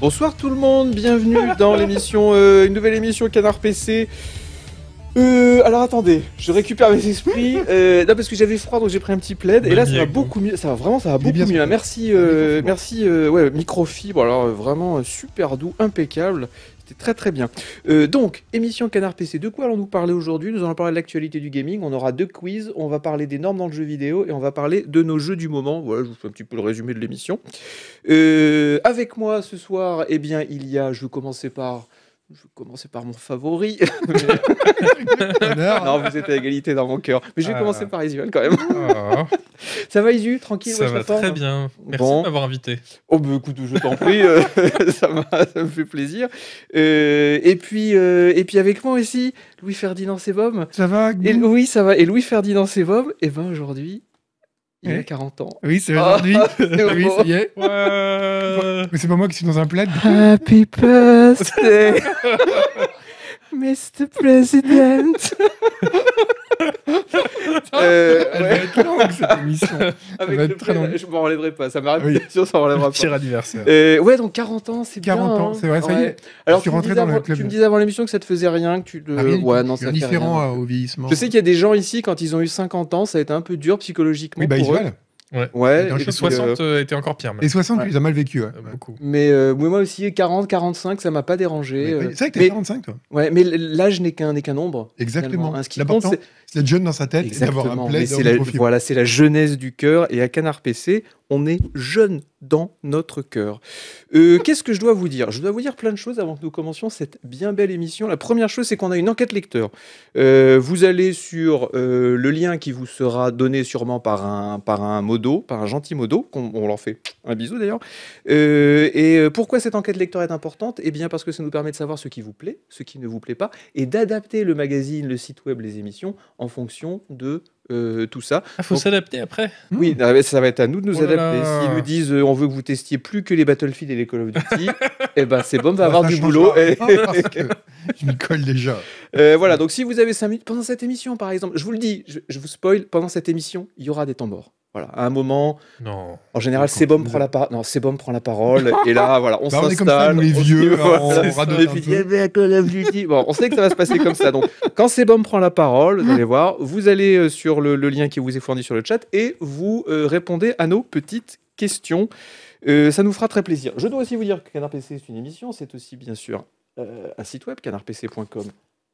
Bonsoir tout le monde, bienvenue dans l'émission, euh, une nouvelle émission Canard PC. Euh, alors attendez, je récupère mes esprits. Euh, parce que j'avais froid donc j'ai pris un petit plaid et là ça va beaucoup mieux, ça va vraiment ça va beaucoup mieux. Hein. Merci, euh, merci ouais microfibre alors vraiment super doux, impeccable. C'est très très bien. Euh, donc, émission Canard PC, de quoi allons-nous parler aujourd'hui Nous allons parler de l'actualité du gaming, on aura deux quiz, on va parler des normes dans le jeu vidéo et on va parler de nos jeux du moment. Voilà, je vous fais un petit peu le résumé de l'émission. Euh, avec moi ce soir, eh bien, il y a, je vais commencer par je vais commencer par mon favori. non, vous êtes à égalité dans mon cœur. Mais je vais ah. commencer par Isuel quand même. Ah. ça va Isu Tranquille Ça va très bien. Merci de m'avoir invité. Oh, bah écoute, je t'en prie. Euh, ça, me fait plaisir. Euh, et, puis, euh, et puis avec moi aussi, Louis-Ferdinand Sebom. Ça va Oui, ça va. Et Louis-Ferdinand Sebom, eh ben aujourd'hui, il a 40 ans. Oui, c'est ah, aujourd'hui. oui, ça y est. Mais c'est pas moi qui suis dans un plat. Happy birthday, Mr. President euh, ouais. va être longue cette émission. Avec va Je m'en relèverai pas. Ça m'arrive sûr ça relèvera Pire pas. anniversaire. Euh, ouais, donc 40 ans, c'est bien. 40 ans, hein. c'est vrai, ça y est. tu, rentrais me disais avant, tu, me disais avant l'émission que ça te faisait rien, que tu te ah ouais, non, ça différent rien. au vieillissement. Je sais qu'il y a des gens ici, quand ils ont eu 50 ans, ça a été un peu dur psychologiquement. Oui, bah, ils eux. Ouais. ouais et euh, euh, les 60 était encore pire. Les 60, ils ont mal vécu. Beaucoup. Mais moi aussi, 40, 45, ça m'a pas dérangé. C'est vrai que t'es 45, toi. Ouais, mais l'âge n'est qu'un nombre. Exactement. Hein. ce c'est d'être jeune dans sa tête et d'avoir un voilà, c'est la jeunesse du cœur. Et à Canard PC, on est jeune dans notre cœur. Euh, qu'est-ce que je dois vous dire Je dois vous dire plein de choses avant que nous commencions cette bien belle émission. La première chose, c'est qu'on a une enquête lecteur. Euh, vous allez sur euh, le lien qui vous sera donné sûrement par un, par un modo, par un gentil modo, qu'on leur fait un bisou d'ailleurs. et pourquoi cette enquête lecteur est importante Eh bien parce que ça nous permet de savoir ce qui vous plaît, ce qui ne vous plaît pas, et d'adapter le magazine, le site web, les émissions en fonction de euh, tout ça. Il ah, faut s'adapter après. Hmm. Oui, ça va être à nous de nous oh adapter. S'ils nous disent euh, on veut que vous testiez plus que les Battlefield et les Call of Duty, eh ben c'est bon, on va avoir du boulot. je m'y colle déjà. Euh, voilà, donc si vous avez 5 minutes pendant cette émission, par exemple, je vous le dis, je, vous spoil, pendant cette émission, il y aura des temps morts. Voilà, à un moment, non. en général, Sebom prend, la prend la parole, et là, voilà, on s'installe. Bah, on, est comme ça, les vieux, hein, on, eh ben, bon, on sait que ça va se passer comme ça. Donc, quand Sebom prend la parole, vous allez voir, vous allez euh, sur le, lien qui vous est fourni sur le chat et vous euh, répondez à nos petites questions. Euh, ça nous fera très plaisir. Je dois aussi vous dire que Canard PC c'est une émission, c'est aussi, bien sûr, un site web, canardpc.com.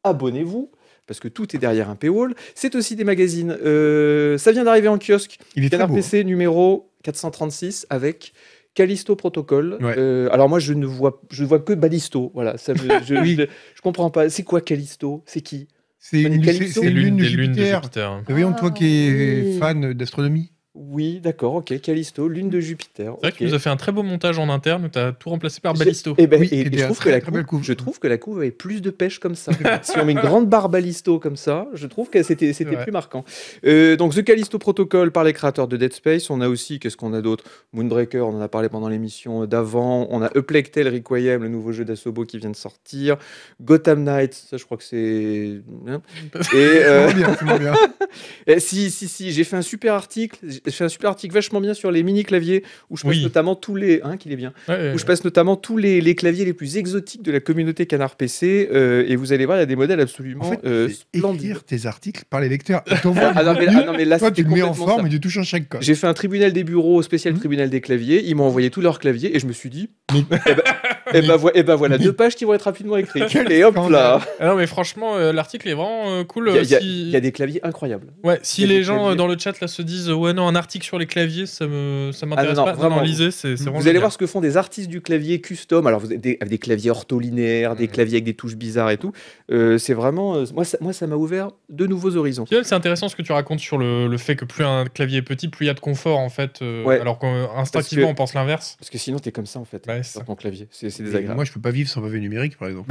Abonnez-vous parce que tout est derrière un paywall. C'est aussi des magazines. Euh, ça vient d'arriver en kiosque. Il est Canard très PC hein. numéro 436 avec Callisto Protocol. Euh, alors moi, je ne vois, je vois que Ballisto. Voilà, je, je, comprends pas. C'est quoi Callisto C'est qui C'est une, lune, de Jupiter. Voyons, toi ah, qui es fan d'astronomie. Oui, d'accord, ok. Callisto, lune de Jupiter. C'est vrai okay. tu nous a fait un très beau montage en interne où tu as tout remplacé par Ballisto. Eh ben, et, je, trouve que la couve, avait plus de pêche comme ça. si on met une grande barre Ballisto comme ça, je trouve que c'était plus marquant. Euh, donc, The Callisto Protocol par les créateurs de Dead Space. On a aussi, qu'est-ce qu'on a d'autre Moonbreaker, on en a parlé pendant l'émission d'avant. On a Eplectel Requiem, le nouveau jeu d'Asobo qui vient de sortir. Gotham Knights, ça je crois que c'est. Hein. et, euh... bien, bien. Eh, si, si, si, j'ai fait un super article fait un super article vachement bien sur les mini claviers où je passe notamment tous les hein, qu'il est bien où je passe notamment tous les, les, claviers les plus exotiques de la communauté Canard PC euh, et vous allez voir il y a des modèles absolument en fait, euh, tes articles par les lecteurs. ah, non, tu mets en forme et tu touches un chèque. J'ai fait un tribunal des bureaux spécial mmh. tribunal des claviers. Ils m'ont envoyé tous leurs claviers et je me suis dit. Eh ben, ben et, ben, voilà deux pages qui vont être rapidement écrites. et hop là. Ah non, mais franchement, euh, l'article est vraiment euh, cool. Euh, il y, a des claviers incroyables. Ouais, si les gens dans le chat là se disent ouais non un article sur les claviers ça me ça ah, m'intéresse pas. Vraiment, non, lisez, c'est Vous, vraiment vous allez voir ce que font des artistes du clavier custom. Alors vous avez des, des claviers ortholinéaires, des mm. claviers avec des touches bizarres et tout. c'est vraiment moi ça, moi ça m'a ouvert de nouveaux horizons. C'est intéressant ce que tu racontes sur le, fait que plus un clavier est petit, plus il y a de confort en fait. Ouais. Alors qu'instinctivement on pense l'inverse. Parce que sinon t'es comme ça en fait. Ouais, c'est clavier. C'est moi, je peux pas vivre sans pavé numérique, par exemple.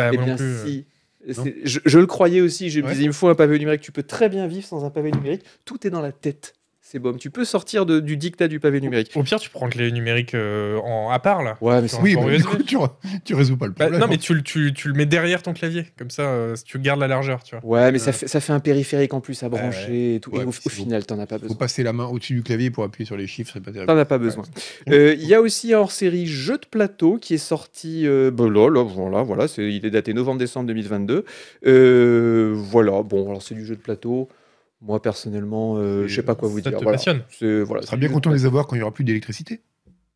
Je, le croyais aussi, je me disais, il me faut un pavé numérique. Tu peux très bien vivre sans un pavé numérique. Tout est dans la tête c'est bon. Tu peux sortir du dictat du pavé numérique. Au, pire, tu prends clavier numérique euh, en, à part là. Ouais, mais oui, tu, ne résous pas le bah, problème. non, hein. mais tu, le mets derrière ton clavier, comme ça, euh, tu gardes la largeur, tu vois. Ouais, mais ça, euh. fait, un périphérique en plus à bah brancher tout. au, final, t'en as pas besoin. Faut passer la main au-dessus du clavier pour appuyer sur les chiffres, c'est pas T'en as pas besoin. Il y a aussi hors-série Jeu de plateau qui est sorti. Bon, bah là, voilà, voilà, il est daté novembre-décembre 2022. voilà, bon, alors c'est du jeu de plateau. Moi, personnellement, euh, je ne sais pas quoi vous ça Te passionne. On sera bien content de les avoir quand il n'y aura plus d'électricité.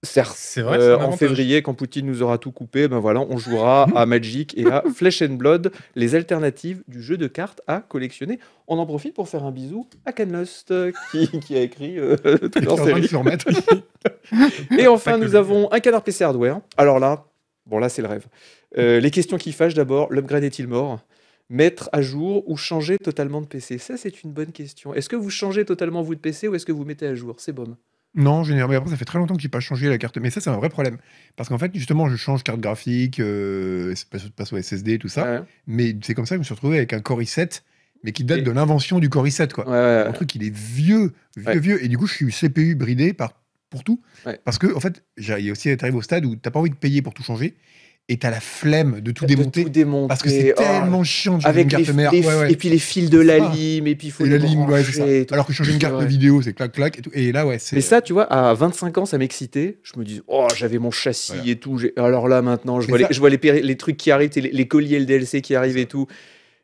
Certes, c'est vrai, euh, en février, quand Poutine nous aura tout coupé, ben voilà, on jouera à Magic et à Flesh and Blood, les alternatives du jeu de cartes à collectionner. On en profite pour faire un bisou à Ken euh, qui, a écrit euh, série. et enfin, nous avons un canard PC Hardware. Alors là, bon là, c'est le rêve. les questions qui fâchent d'abord, l'upgrade est-il mort mettre à jour ou changer totalement de PC Ça, c'est une bonne question. Est-ce que vous changez totalement vous de PC ou est-ce que vous mettez à jour C'est bon. Non, généralement, après, ça fait très longtemps que je n'ai pas changé la carte. Mais ça, c'est un vrai problème. Parce qu'en fait, justement, je change carte graphique, euh, passe au SSD, tout ça. Mais c'est comme ça que je me suis retrouvé avec un Core i7 mais qui date de l'invention du Core i7, quoi. Un truc, il est vieux, vieux, vieux. Et du coup, je suis CPU bridé par, pour tout. Parce que, en fait, il y aussi arrivé au stade où tu n'as pas envie de payer pour tout changer et t'as la flemme de tout, démonter, tout démonter, parce que c'est oh. tellement chiant de avec une carte mère et puis les fils de la lime et puis faut alors que changer une carte de vidéo c'est clac clac et, là ouais c'est mais ça tu vois à 25 ans ça m'excitait je me dis oh j'avais mon châssis et tout alors là maintenant je vois, les, je vois les, les trucs qui arrivent les, les colliers le DLC qui arrivent et tout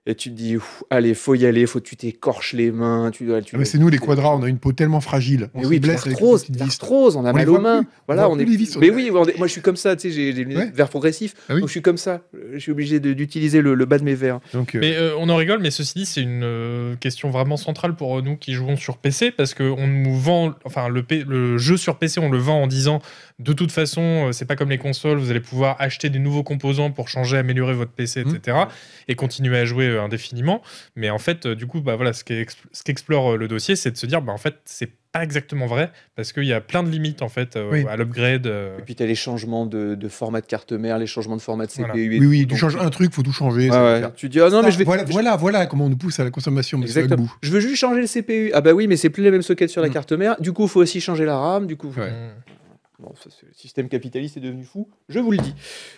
et tu te dis allez faut y aller faut que tu t'écorches les mains tu, tu mais ah c'est nous les quadras on a une peau tellement fragile on oui, on a mal aux mains voilà on, est mais oui moi je suis comme ça tu sais j'ai des lunettes ah donc je suis comme ça je suis obligé d'utiliser le, bas de mes verres donc, euh, mais euh, on en rigole mais ceci dit c'est une euh, question vraiment centrale pour nous qui jouons sur PC parce que on nous vend enfin le jeu sur PC on le vend en disant de toute façon, euh, c'est pas comme les consoles, vous allez pouvoir acheter des nouveaux composants pour changer, améliorer votre PC, etc. Mmh. et continuer à jouer euh, indéfiniment. Mais en fait, euh, du coup, bah voilà, ce qu'explore le dossier, c'est de se dire, bah en fait, c'est pas exactement vrai parce qu'il y a plein de limites en fait à l'upgrade. Et puis tu as les changements de, format de carte mère, les changements de format de CPU. oui, oui, tu changes un truc, faut tout changer. Tu dis, ah non, mais je vais. Voilà, voilà, comment on nous pousse à la consommation. Je veux juste changer le CPU. Ah bah oui, mais c'est plus les mêmes sockets sur la mmh. carte mère. Du coup, faut aussi changer la RAM. Du coup, le système capitaliste est devenu fou, je vous le dis.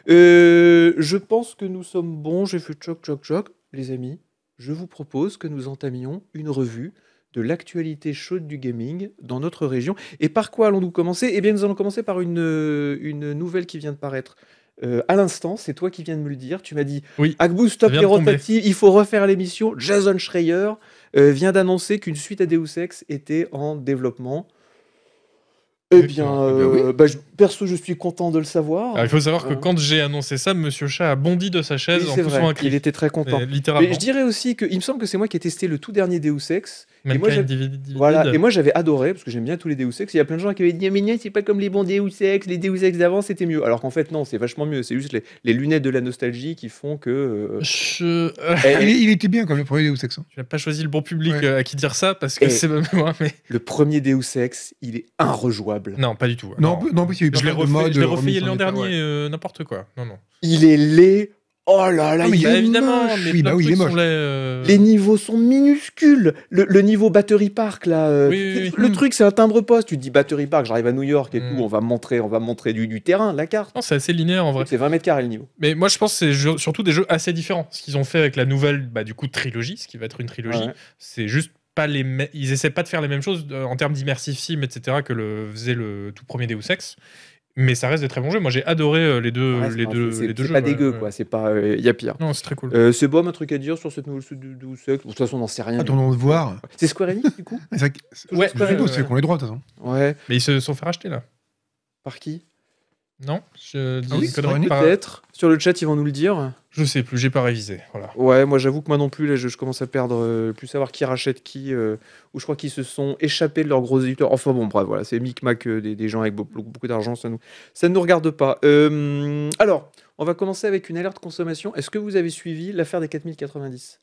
Euh, je pense que nous sommes bons, j'ai fait choc, choc, choc. Les amis, je vous propose que nous entamions une revue de l'actualité chaude du gaming dans notre région. Et par quoi allons-nous commencer Eh bien, nous allons commencer par une, euh, une nouvelle qui vient de paraître. Euh, à l'instant, c'est toi qui viens de me le dire. Tu m'as dit oui, Agbou, stop il faut refaire l'émission. Jason Schreier vient d'annoncer qu'une suite à Deus Ex était en développement. Eh, eh bien, eh euh, bah, perso, je suis content de le savoir. Ah, il faut savoir que hein. quand j'ai annoncé ça, Monsieur Chat a bondi de sa chaise en faisant un cri. Il était très content. Mais, je dirais aussi qu'il me semble que c'est moi qui ai testé le tout dernier Deus Ex et moi, Voilà. Et moi j'avais adoré parce que j'aime bien tous les Deus Ex. Il y a plein de gens qui avaient dit mais non c'est pas comme les bons Deus Ex, les Deus Ex d'avant c'était mieux. Alors qu'en fait non c'est vachement mieux. C'est juste les, lunettes de la nostalgie qui font que. Euh, eh, ah, eh. il, était bien comme le premier Deus Ex. Tu hein. n'as pas choisi le bon public euh, à qui dire ça parce que c'est même moi. Le premier Deus Ex il est irrejouable. Non pas du tout. Non non, parce qu'il y pas de Je l'ai refait l'an dernier euh, n'importe quoi. Non non. Il est laid Oh là là, ah, il est moche. Bah euh. Les, niveaux sont minuscules. Le, niveau Battery Park là, euh, le hmm. truc c'est un timbre poste. Tu dis Battery Park, j'arrive à New York et tout, hmm. on va montrer, on va montrer du, terrain, la carte. c'est assez linéaire en vrai. C'est 20 mètres carrés le niveau. Mais moi je pense que c'est surtout des jeux assez différents. Ce qu'ils ont fait avec la nouvelle, bah, du coup trilogie, ce qui va être une trilogie, c'est juste pas les ils essaient pas de faire les mêmes choses euh, en termes d'immersive sim, etc., que le faisait le tout premier Deus Ex mais ça reste des très bons jeux. Moi, j'ai adoré euh, les deux, les deux, les deux jeux. C'est pas dégueu, quoi. C'est pas, euh, il y a pire. Non, c'est très cool. Euh, c'est bon, un truc à dire sur cette nouvelle suite de De toute façon, on n'en sait rien. Attendons de voir. C'est Square Enix, du coup. c'est ouais, c'est qu'on est droit, de toute façon. Ouais. Mais ils se sont fait racheter là. Par qui non, je ah dis ah oui, Peut-être. Sur le chat, ils vont nous le dire. Je sais plus, j'ai pas révisé. Voilà. Ouais, moi j'avoue que moi non plus, là, je, commence à perdre, euh, plus savoir qui rachète qui, euh, ou je crois qu'ils se sont échappés de leurs gros éditeurs. Enfin bon, bref, voilà, c'est micmac Mac, euh, des, gens avec beaucoup, d'argent, ça nous, ça ne nous regarde pas. alors, on va commencer avec une alerte consommation. Est-ce que vous avez suivi l'affaire des 4090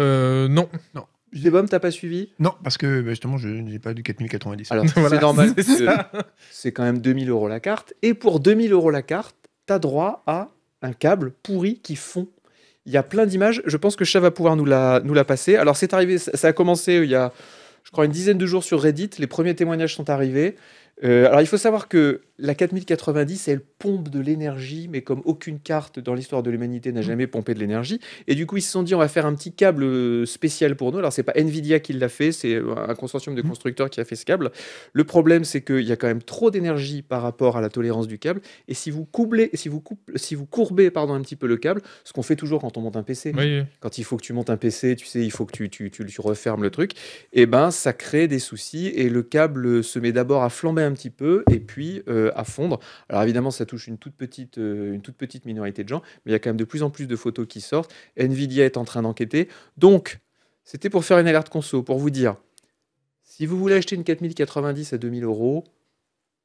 Non, non tu t'as pas suivi Non, parce que bah, justement, je n'ai pas du 4090. Alors, c'est normal. C'est quand même 2000 euros la carte. Et pour 2000 euros la carte, t'as droit à un câble pourri qui fond. Il y a plein d'images. Je pense que Chat va pouvoir nous la, nous la passer. Alors, c'est arrivé, ça, a commencé euh, il y a, je crois, une dizaine de jours sur Reddit. Les premiers témoignages sont arrivés. Euh, alors, il faut savoir que la 4090, elle pompe de l'énergie, mais comme aucune carte dans l'histoire de l'humanité n'a mm. jamais pompé de l'énergie. Et du coup, ils se sont dit, on va faire un petit câble euh, spécial pour nous. Alors, c'est pas Nvidia qui l'a fait, c'est euh, un consortium de mm. constructeurs qui a fait ce câble. Le problème, c'est qu'il y a quand même trop d'énergie par rapport à la tolérance du câble. Et si vous, coublez, si vous, si vous courbez pardon, un petit peu le câble, ce qu'on fait toujours quand on monte un PC, quand il faut que tu montes un PC, tu sais, il faut que tu, tu, tu, refermes le truc, et eh ben ça crée des soucis. Et le câble se met d'abord à flamber un petit peu et puis euh, à fondre. Alors, évidemment, ça touche une toute petite, euh, une toute petite minorité de gens, mais il y a quand même de plus en plus de photos qui sortent. Nvidia est en train d'enquêter. Donc, c'était pour faire une alerte conso, pour vous dire, si vous voulez acheter une 4090 à 2000 euros,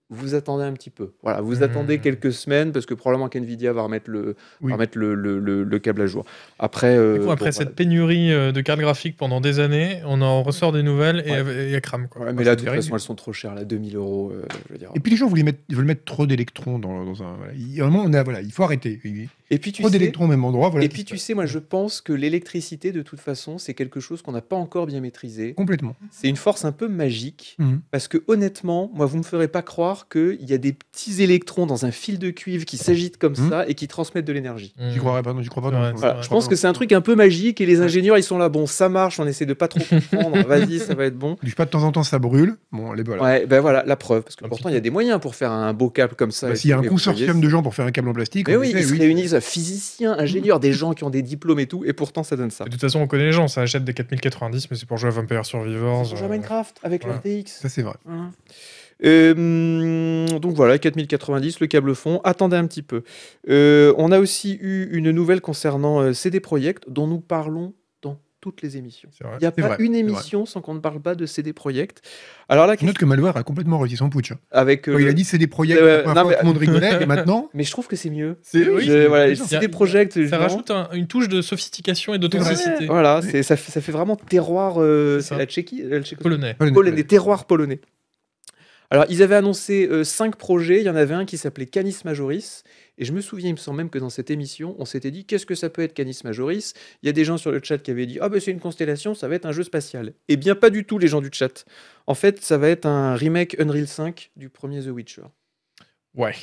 vous attendez un petit peu. Voilà, vous mmh. attendez quelques semaines parce que probablement qu'NVIDIA va remettre le, va le, câble à jour. Après, euh, après cette bah, pénurie euh, de cartes graphiques pendant des années, on en ressort des nouvelles et, il y a mais là, de elles sont trop chères, là, 2000 euros. Euh, et puis les gens mettre, veulent mettre trop d'électrons dans, un. Il, faut arrêter. oui. Et puis tu et puis tu sais, moi je pense que l'électricité, de toute façon, c'est quelque chose qu'on n'a pas encore bien maîtrisé. Complètement. C'est une force un peu magique, mhm. parce que honnêtement, moi vous me ferez pas croire qu'il y a des petits électrons dans un fil de cuivre qui s'agitent comme mhm. ça et qui transmettent de l'énergie. J'y mhm. croirais pas, non, j'y crois pas. je pense que c'est un truc un peu magique et les ingénieurs ils sont là, bon ça marche, on essaie de pas trop comprendre, vas-y ça va être bon. Du pas de temps en temps ça brûle, bon les voilà. ben voilà la preuve, parce que pourtant il y a des moyens pour faire un beau câble comme ça. Bah, s'il y a un consortium de gens pour faire un câble en plastique, oui, ils se réunissent physiciens, ingénieurs, des gens qui ont des diplômes et tout, et pourtant ça donne ça. de toute façon, on connaît les gens, ça achète des 4090, mais c'est pour jouer à Vampire Survivors. pour jouer à euh, Minecraft avec l'RTX Ça, c'est vrai. Euh, donc voilà, 4090, le câble fond. Attendez un petit peu. Euh, on a aussi eu une nouvelle concernant CD Projekt, dont nous parlons toutes les émissions. Il n'y a pas une émission sans qu'on ne parle pas de CD Projekt. Alors là, Note que Malware a complètement réussi son putsch. Hein. Avec, il a euh, dit CD Projekt, euh, a mais... monde et maintenant. Mais je trouve que c'est mieux. C'est oui, voilà, CD Projekt. Ça rajoute une touche de sophistication et d'authenticité. Voilà, ça, fait vraiment terroir. Euh, la Tchéquie Polonais. Polonais, Polonais. polonais. Alors, ils avaient annoncé euh, cinq projets. Il y en avait un qui s'appelait Canis Majoris et je me souviens, il me semble même que dans cette émission, on s'était dit qu'est-ce que ça peut être Canis Majoris Il y a des gens sur le chat qui avaient dit ah ben c'est une constellation, ça va être un jeu spatial. Et eh bien pas du tout les gens du chat. En fait, ça va être un remake Unreal 5 du premier The Witcher. Ouais.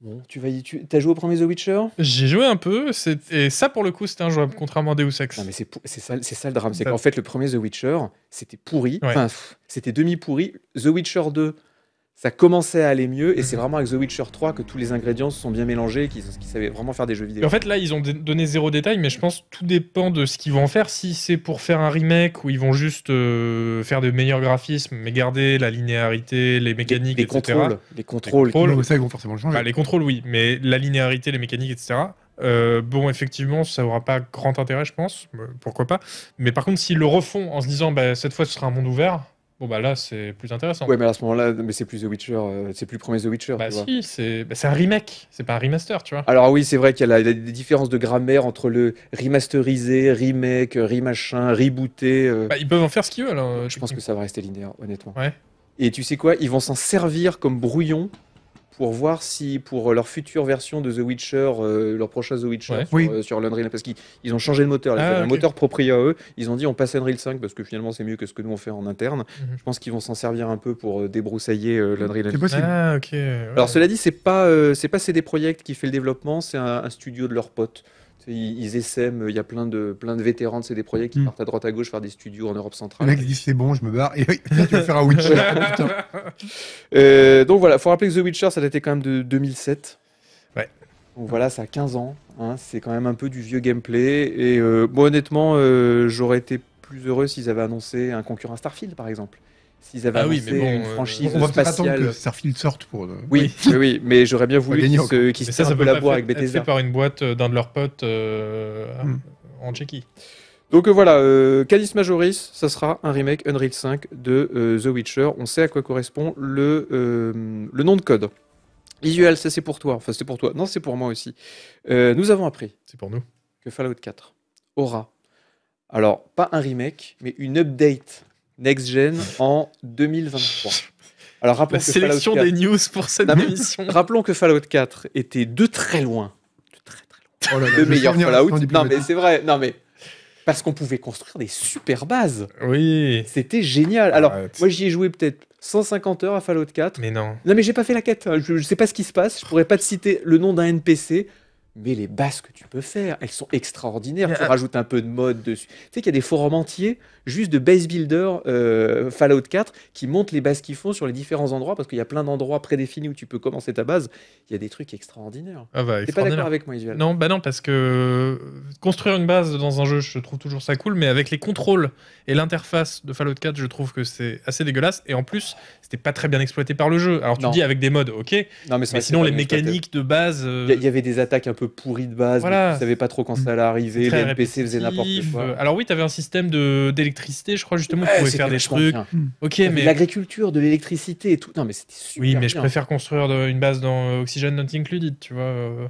Bon, tu vas y, tu as joué au premier The Witcher J'ai joué un peu, et ça pour le coup c'était un jeu contrairement à Deus Ex. Non mais c'est ça, ça, le drame, c'est qu'en fait le premier The Witcher c'était pourri, enfin c'était demi pourri. The Witcher 2 ça commençait à aller mieux et c'est mhm. vraiment avec The Witcher 3 que tous les ingrédients se sont bien mélangés, qu'ils savaient vraiment faire des jeux vidéo. en fait, là, ils ont donné zéro détail, mais je pense que tout dépend de ce qu'ils vont faire. Si c'est pour faire un remake ou ils vont juste euh, faire de meilleurs graphismes, mais garder la linéarité, les mécaniques, les, les Contrôles, les contrôles. Les contrôles, ils vont forcément changer. Bah, les contrôles, oui, mais la linéarité, les mécaniques, etc. Euh, bon, effectivement, ça aura pas grand intérêt, je pense. Euh, pourquoi pas. Mais par contre, s'ils le refont en se disant, bah, cette fois, ce sera un monde ouvert, bah là c'est plus intéressant. Ouais mais à ce moment-là mais c'est plus The Witcher, euh, c'est plus premier The Witcher. Bah, si, bah, c'est un remake, c'est pas un remaster tu vois. Alors oui c'est vrai qu'il y a des différences de grammaire entre le remasterisé, remake, remachin, rebooté. Euh. Bah, ils peuvent en faire ce qu'ils veulent. Hein, Je pense que ça va rester linéaire honnêtement. Ouais. Et tu sais quoi, ils vont s'en servir comme brouillon pour voir si pour leur future version de The Witcher, euh, leur prochain The Witcher sur, oui. Euh, parce qu'ils ont changé de moteur, ah, un moteur propre à eux. Ils ont dit on passe Unreal 5 parce que finalement c'est mieux que ce que nous on fait en interne. Mhm. Je pense qu'ils vont s'en servir un peu pour euh, débroussailler euh, ah, Alors cela dit, c'est pas c'est pas CD Projekt qui fait le développement, c'est un, un, studio de leurs potes. Ils, essaiment, il y a plein de, plein de vétérans de CD projets qui hmm. partent à droite à gauche faire des studios en Europe centrale. Le mec dit c'est bon, je me barre, et oui, tu veux faire un Witcher. Euh, donc voilà, faut rappeler que The Witcher, ça datait quand même de 2007. Ouais. Donc voilà, ça a 15 ans, hein, c'est quand même un peu du vieux gameplay, et euh, honnêtement, euh, j'aurais été plus heureux s'ils avaient annoncé un concurrent Starfield par exemple. S'ils avaient ah oui, mais bon, une euh, franchise on va attendre que sorte pour. Euh, oui, oui, mais j'aurais bien voulu qu'ils se, qu se ça, la avec Bethesda. fait par une boîte euh, d'un de leurs potes hmm. en Tchéquie. Donc voilà, euh, Majoris, ça sera un remake Unreal 5 de The Witcher. On sait à quoi correspond le, le nom de code. Isuel, ça c'est pour toi. Enfin, c'est pour toi. Non, c'est pour moi aussi. nous avons appris. C'est pour nous. Que Fallout 4 aura, alors pas un remake, mais une update Next Gen en 2023. Alors, La sélection des news pour cette émission. Rappelons que Fallout 4 était de très loin, de très très loin, oh le meilleur Fallout. Non mais c'est vrai, non mais parce qu'on pouvait construire des super bases. Oui. C'était génial. Ah, Alors, moi, j'y ai joué peut-être 150 heures à Fallout 4. Mais non. Non, mais j'ai pas fait la quête. Je, je, sais pas ce qui se passe. Je pourrais pas te citer le nom d'un NPC mais les bases que tu peux faire, elles sont extraordinaires. Tu euh, rajoutes un peu de mode dessus. Tu sais qu'il y a des forums entiers juste de base builder euh, Fallout 4 qui montent les bases qu'ils font sur les différents endroits parce qu'il y a plein d'endroits prédéfinis où tu peux commencer ta base. Il y a des trucs extraordinaires. Ah bah, T'es pas d'accord avec moi, Isuel Non, bah non, parce que euh, construire une base dans un jeu, je trouve toujours ça cool, mais avec les contrôles et l'interface de Fallout 4, je trouve que c'est assez dégueulasse. Et en plus, c'était pas très bien exploité par le jeu. Alors tu dis avec des modes, ok. Non, mais, sinon, les mécaniques de base. Il y avait des attaques un peu pourri de base, voilà. tu savais pas trop quand ça allait arriver, les NPC faisaient n'importe quoi. Euh, alors oui, tu avais un système d'électricité, je crois justement, ouais, tu faire des trucs. Hmm. Ok, mais l'agriculture, de l'électricité et tout. Non, mais c'était super. Oui, mais je préfère construire une base dans euh, Oxygen Not Included, tu vois. Euh.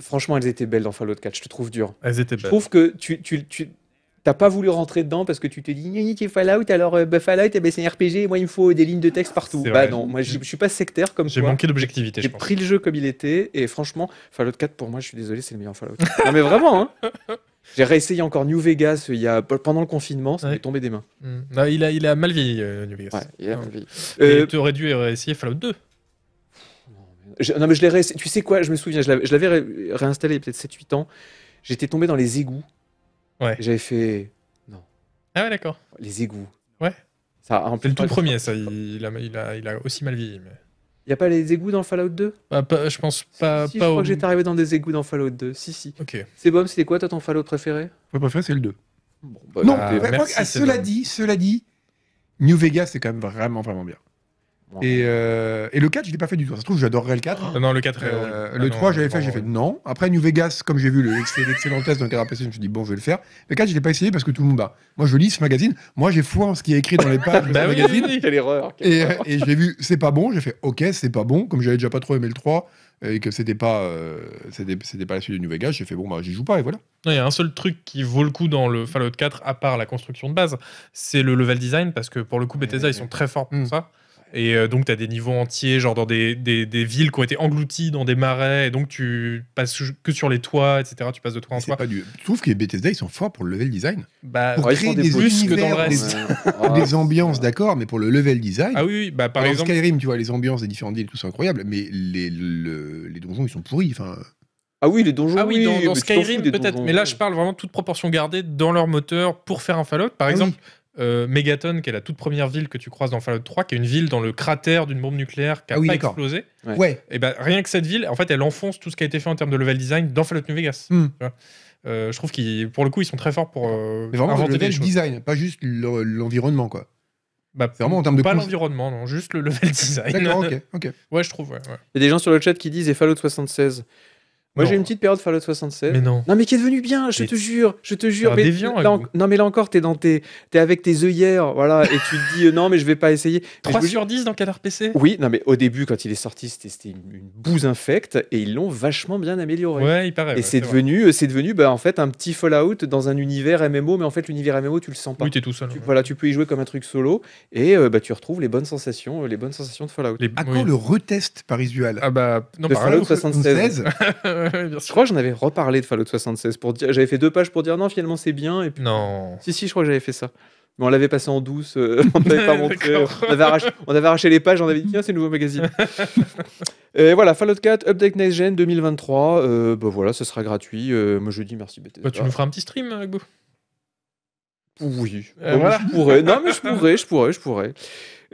Franchement, elles étaient belles dans Fallout 4. Je te trouve dur. Elles étaient belles. Je trouve que tu, tu T'as pas voulu rentrer dedans parce que tu te dis, ni Fallout, alors euh, bah, Fallout, eh ben, c'est un RPG, moi il me faut des lignes de texte partout. Bah non, moi je suis pas sectaire comme J'ai manqué d'objectivité. J'ai pris le jeu comme il était et franchement, Fallout 4 pour moi, je suis désolé, c'est le meilleur Fallout. non mais vraiment, hein J'ai réessayé encore New Vegas euh, il y a, pendant le confinement, ça m'est tombé des mains. Mm. Bah, il, a, il a mal vieilli, euh, New Vegas. il a tu aurais dû essayer Fallout 2. non, mais je l'ai Tu sais quoi, je me souviens, je l'avais réinstallé il y a peut-être 7-8 ans. J'étais tombé dans les égouts Ouais. J'avais fait. Non. Ah ouais, d'accord. Les égouts. Ouais. Ça C'est le tout premier, ça. Il a, aussi mal vieilli. Il y a pas les égouts dans Fallout 2 bah, Je pense pas. je crois que j'étais arrivé dans des égouts dans Fallout 2. Si, si. Ok. C'est bon, c'était quoi toi, ton Fallout préféré Mon préféré, c'est le 2. Bah, non, à ah, ah, cela dit, cela dit, New Vegas, c'est quand même vraiment, vraiment bien. Et, euh, et, le 4, je l'ai pas fait du tout. Ça se trouve, j'adorerais le 4. Euh, non, le 4 euh, ah Le 3, j'avais fait, j'ai fait non. Après, New Vegas, comme j'ai vu l'excellent test d'un thérapiste, je me suis dit, bon, je vais le faire. Le 4, je l'ai pas essayé parce que tout le monde bat. Moi, je lis ce magazine. Moi, j'ai foi en ce qui est écrit dans les pages Et, et j'ai vu, c'est pas bon. J'ai fait, ok, c'est pas bon. Comme j'avais déjà pas trop aimé le 3 et que c'était pas, c'était pas la suite de New Vegas, j'ai fait, bon, bah, j'y joue pas et voilà. Il y a un seul truc qui vaut le coup dans le Fallout 4, à part la construction de base, c'est le level design parce que pour le coup, Bethesda, ils sont très forts pour mm. ça. Et euh, donc, tu as des niveaux entiers, genre dans des, des, villes qui ont été englouties dans des marais. Et donc, tu passes que sur les toits, etc. Tu passes de toit en toit. du... Je trouve que Bethesda, ils sont forts pour le level design. Bah, pour créer des, plus que dans le reste. Des, ambiances, d'accord, mais pour le level design. Ah oui, bah, par exemple. Skyrim, tu vois, les ambiances des différentes villes, tout ça incroyable. Mais les, les donjons, ils sont pourris. Enfin. Ah oui, les donjons. Ah oui, dans, oui, dans Skyrim peut-être. Mais là, je parle vraiment toute proportion gardée dans leur moteur pour faire un Fallout. Par ah exemple, euh, Megaton, qui est la toute première ville que tu croises dans Fallout 3, qui est une ville dans le cratère d'une bombe nucléaire qui a ah pas explosé. Ouais. Et ben rien que cette ville, en fait, elle enfonce tout ce qui a été fait en termes de level design dans Fallout New Vegas. Hmm. Euh, je trouve qu'ils, pour le coup, ils sont très forts pour euh, Mais vraiment, inventer level design, pas juste l'environnement, quoi. Bah, vraiment en termes de pas l'environnement, non, juste le level design. D'accord, ok, Ouais, je trouve. Il y a des gens sur le chat qui disent et Fallout 76. Moi, j'ai une petite période Fallout 76. Mais non. Non, mais qui est devenu bien, je te jure, je te jure. Mais déviant, Non, mais là encore, t'es dans tes, avec tes œillères, voilà, et tu te dis euh, non, mais je vais pas essayer. 3 sur 10 dans Canard PC. Oui, non, mais au début, quand il est sorti, c'était une bouse infecte, et ils l'ont vachement bien amélioré. Ouais, il paraît. Et euh, c'est devenu, c'est bah, devenu, en fait, un petit Fallout dans un univers MMO, mais en fait, l'univers MMO, tu le sens pas. Oui, t'es tout seul. Voilà, tu peux y jouer comme un truc solo, et euh, bah, tu retrouves les bonnes sensations, les bonnes sensations de Fallout. À le retest Paris Dual Ah bah Fallout 76. Je crois que j'en avais reparlé de Fallout 76 pour J'avais fait deux pages pour dire non, finalement c'est bien. Et puis... Non. Si, si, je crois que j'avais fait ça. Mais on l'avait passé en douce, euh, on n'avait pas montré. On avait, arraché, les pages, on avait dit tiens, c'est le nouveau magazine. et voilà, Fallout 4, Update Next Gen 2023. Euh, bah voilà, ce sera gratuit. Euh, moi je dis merci bah, tu nous feras un petit stream, vous euh, oui, euh, je pourrais. Non, mais je pourrais, je pourrais, je pourrais.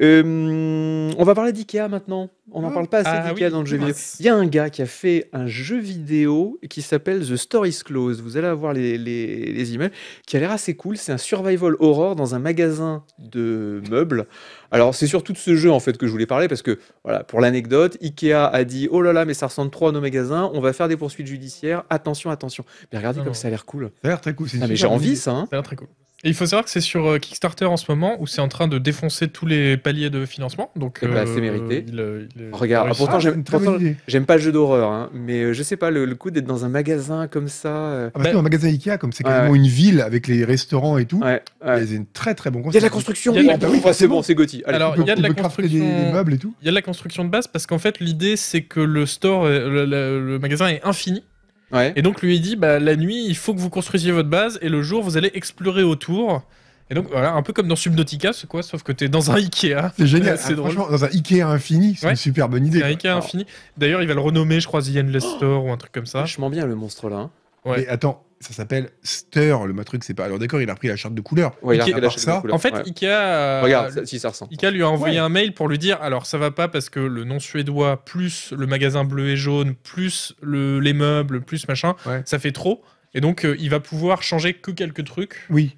Euh, on va parler d'IKEA maintenant. On n'en oh. parle pas assez ah d'IKEA dans le jeu vidéo. Il y a un gars qui a fait un jeu vidéo qui s'appelle The Stories Close. Vous allez avoir les, les, emails, qui a l'air assez cool. C'est un survival horror dans un magasin de meubles. Alors, c'est surtout de ce jeu en fait que je voulais parler parce que, voilà, pour l'anecdote, IKEA a dit Oh là là, mais ça ressemble trop à nos magasins, on va faire des poursuites judiciaires, attention, attention. Mais regardez comme ça a l'air cool. Ça a l'air très cool, ah, mais j'ai envie, ça. Hein. Ça a l'air très cool. Et il faut savoir que c'est sur euh, Kickstarter en ce moment où c'est en train de défoncer tous les paliers de financement. Donc eh ben, euh, c'est mérité. Euh, Regarde, pourtant, ah, j'aime pas le jeu d'horreur, hein, mais je sais pas le, coup d'être dans un magasin comme ça. Ah bah, bah- un magasin Ikea comme c'est quasiment une ville avec les restaurants et tout. C'est une très très bon. Il y a de la construction. Ah, bah c'est bon, c'est Gotti. Alors il y a de la construction. et tout. Il y a de la construction de base parce qu'en fait l'idée c'est que le store, le magasin est infini. Et donc lui il dit bah la nuit il faut que vous construisiez votre base et le jour vous allez explorer autour. Et donc voilà, un peu comme dans Subnautica, c'est quoi Sauf que t'es dans un Ikea. C'est génial, c'est ah, drôle. Franchement, dans un Ikea infini, c'est une super bonne idée. Un Ikea infini. D'ailleurs, il va le renommer, je crois, The Endless oh Store ou un truc comme ça. Vachement bien le monstre là. Hein. Ouais. Mais attends, ça s'appelle Stir, le truc, c'est pas. Alors d'accord, il a repris la charte de couleur. il a la charte De En fait, Ikea, euh, Regarde, si ça ressemble. Ikea lui a envoyé un mail pour lui dire alors ça va pas parce que le nom suédois plus le magasin bleu et jaune plus le, les meubles plus machin, ça fait trop. Et donc, euh, il va pouvoir changer que quelques trucs. Oui.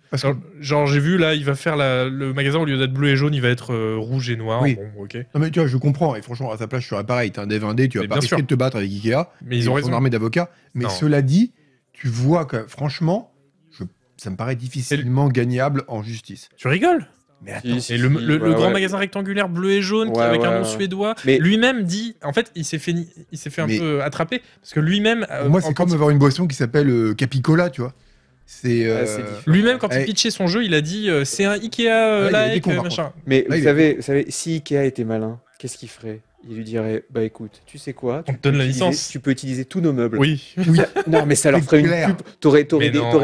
Genre, j'ai vu, là, il va faire le magasin, au lieu d'être bleu et jaune, il va être euh, rouge et noir. Oui. Bon, ok. Non, mais tu vois, je comprends. Et franchement, à sa place, je serais pareil. T'es un dev tu vas pas risquer de te battre avec Ikea. Mais ils ont raison. armée d'avocats. Mais cela dit, tu vois que, franchement, ça me paraît difficilement gagnable en justice. Tu rigoles mais attends, le, grand magasin rectangulaire bleu et jaune avec un nom suédois, lui-même dit, en fait, il s'est fait, il s'est fait un peu attraper parce que lui-même. Euh, moi, c'est comme avoir une boisson qui s'appelle euh, Capicola, tu vois. C'est euh, lui-même quand il pitchait son jeu, il a dit c'est un Ikea like, Mais vous savez, vous savez, si Ikea était malin, qu'est-ce qu'il ferait il lui dirait bah écoute, tu sais quoi tu On te donne la licence. Tu peux utiliser tous nos meubles. Oui. non, mais ça leur ferait une pub. T'aurais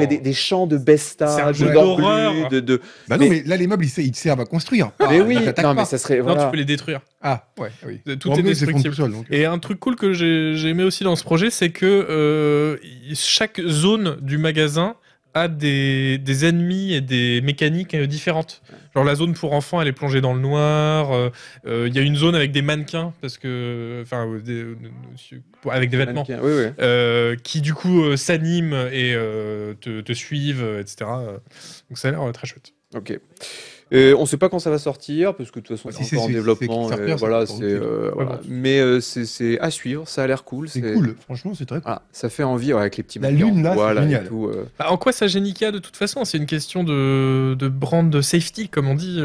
des, des, champs de Besta, de d'horreur. De, de, Bah non, mais là, les meubles, ils, servent à construire. mais ah, oui, non, mais ça serait. Voilà. Non, tu peux les détruire. Ah, ouais, ah oui. Tout est destructible. Euh. Et un truc cool que j'ai aimé aussi dans ce projet, c'est que euh, chaque zone du magasin a des, ennemis et des mécaniques euh, différentes. Genre la zone pour enfants, elle est plongée dans le noir. Euh, euh, il y a une zone avec des mannequins parce que, enfin, avec des vêtements, qui du coup s'animent et te, te, suivent, etc. Donc ça a l'air très chouette. Ok on ne sait pas quand ça va sortir, parce que de toute façon, c'est ah, encore en développement. voilà, euh, bah, Mais euh, c'est, à suivre, ça a l'air cool. C'est, cool, franchement, c'est très cool. Ah, ça fait envie avec les petits La lune, là, génial. Euh. Bah, en quoi ça Ikea de toute façon C'est une question de, de brand safety, comme on dit.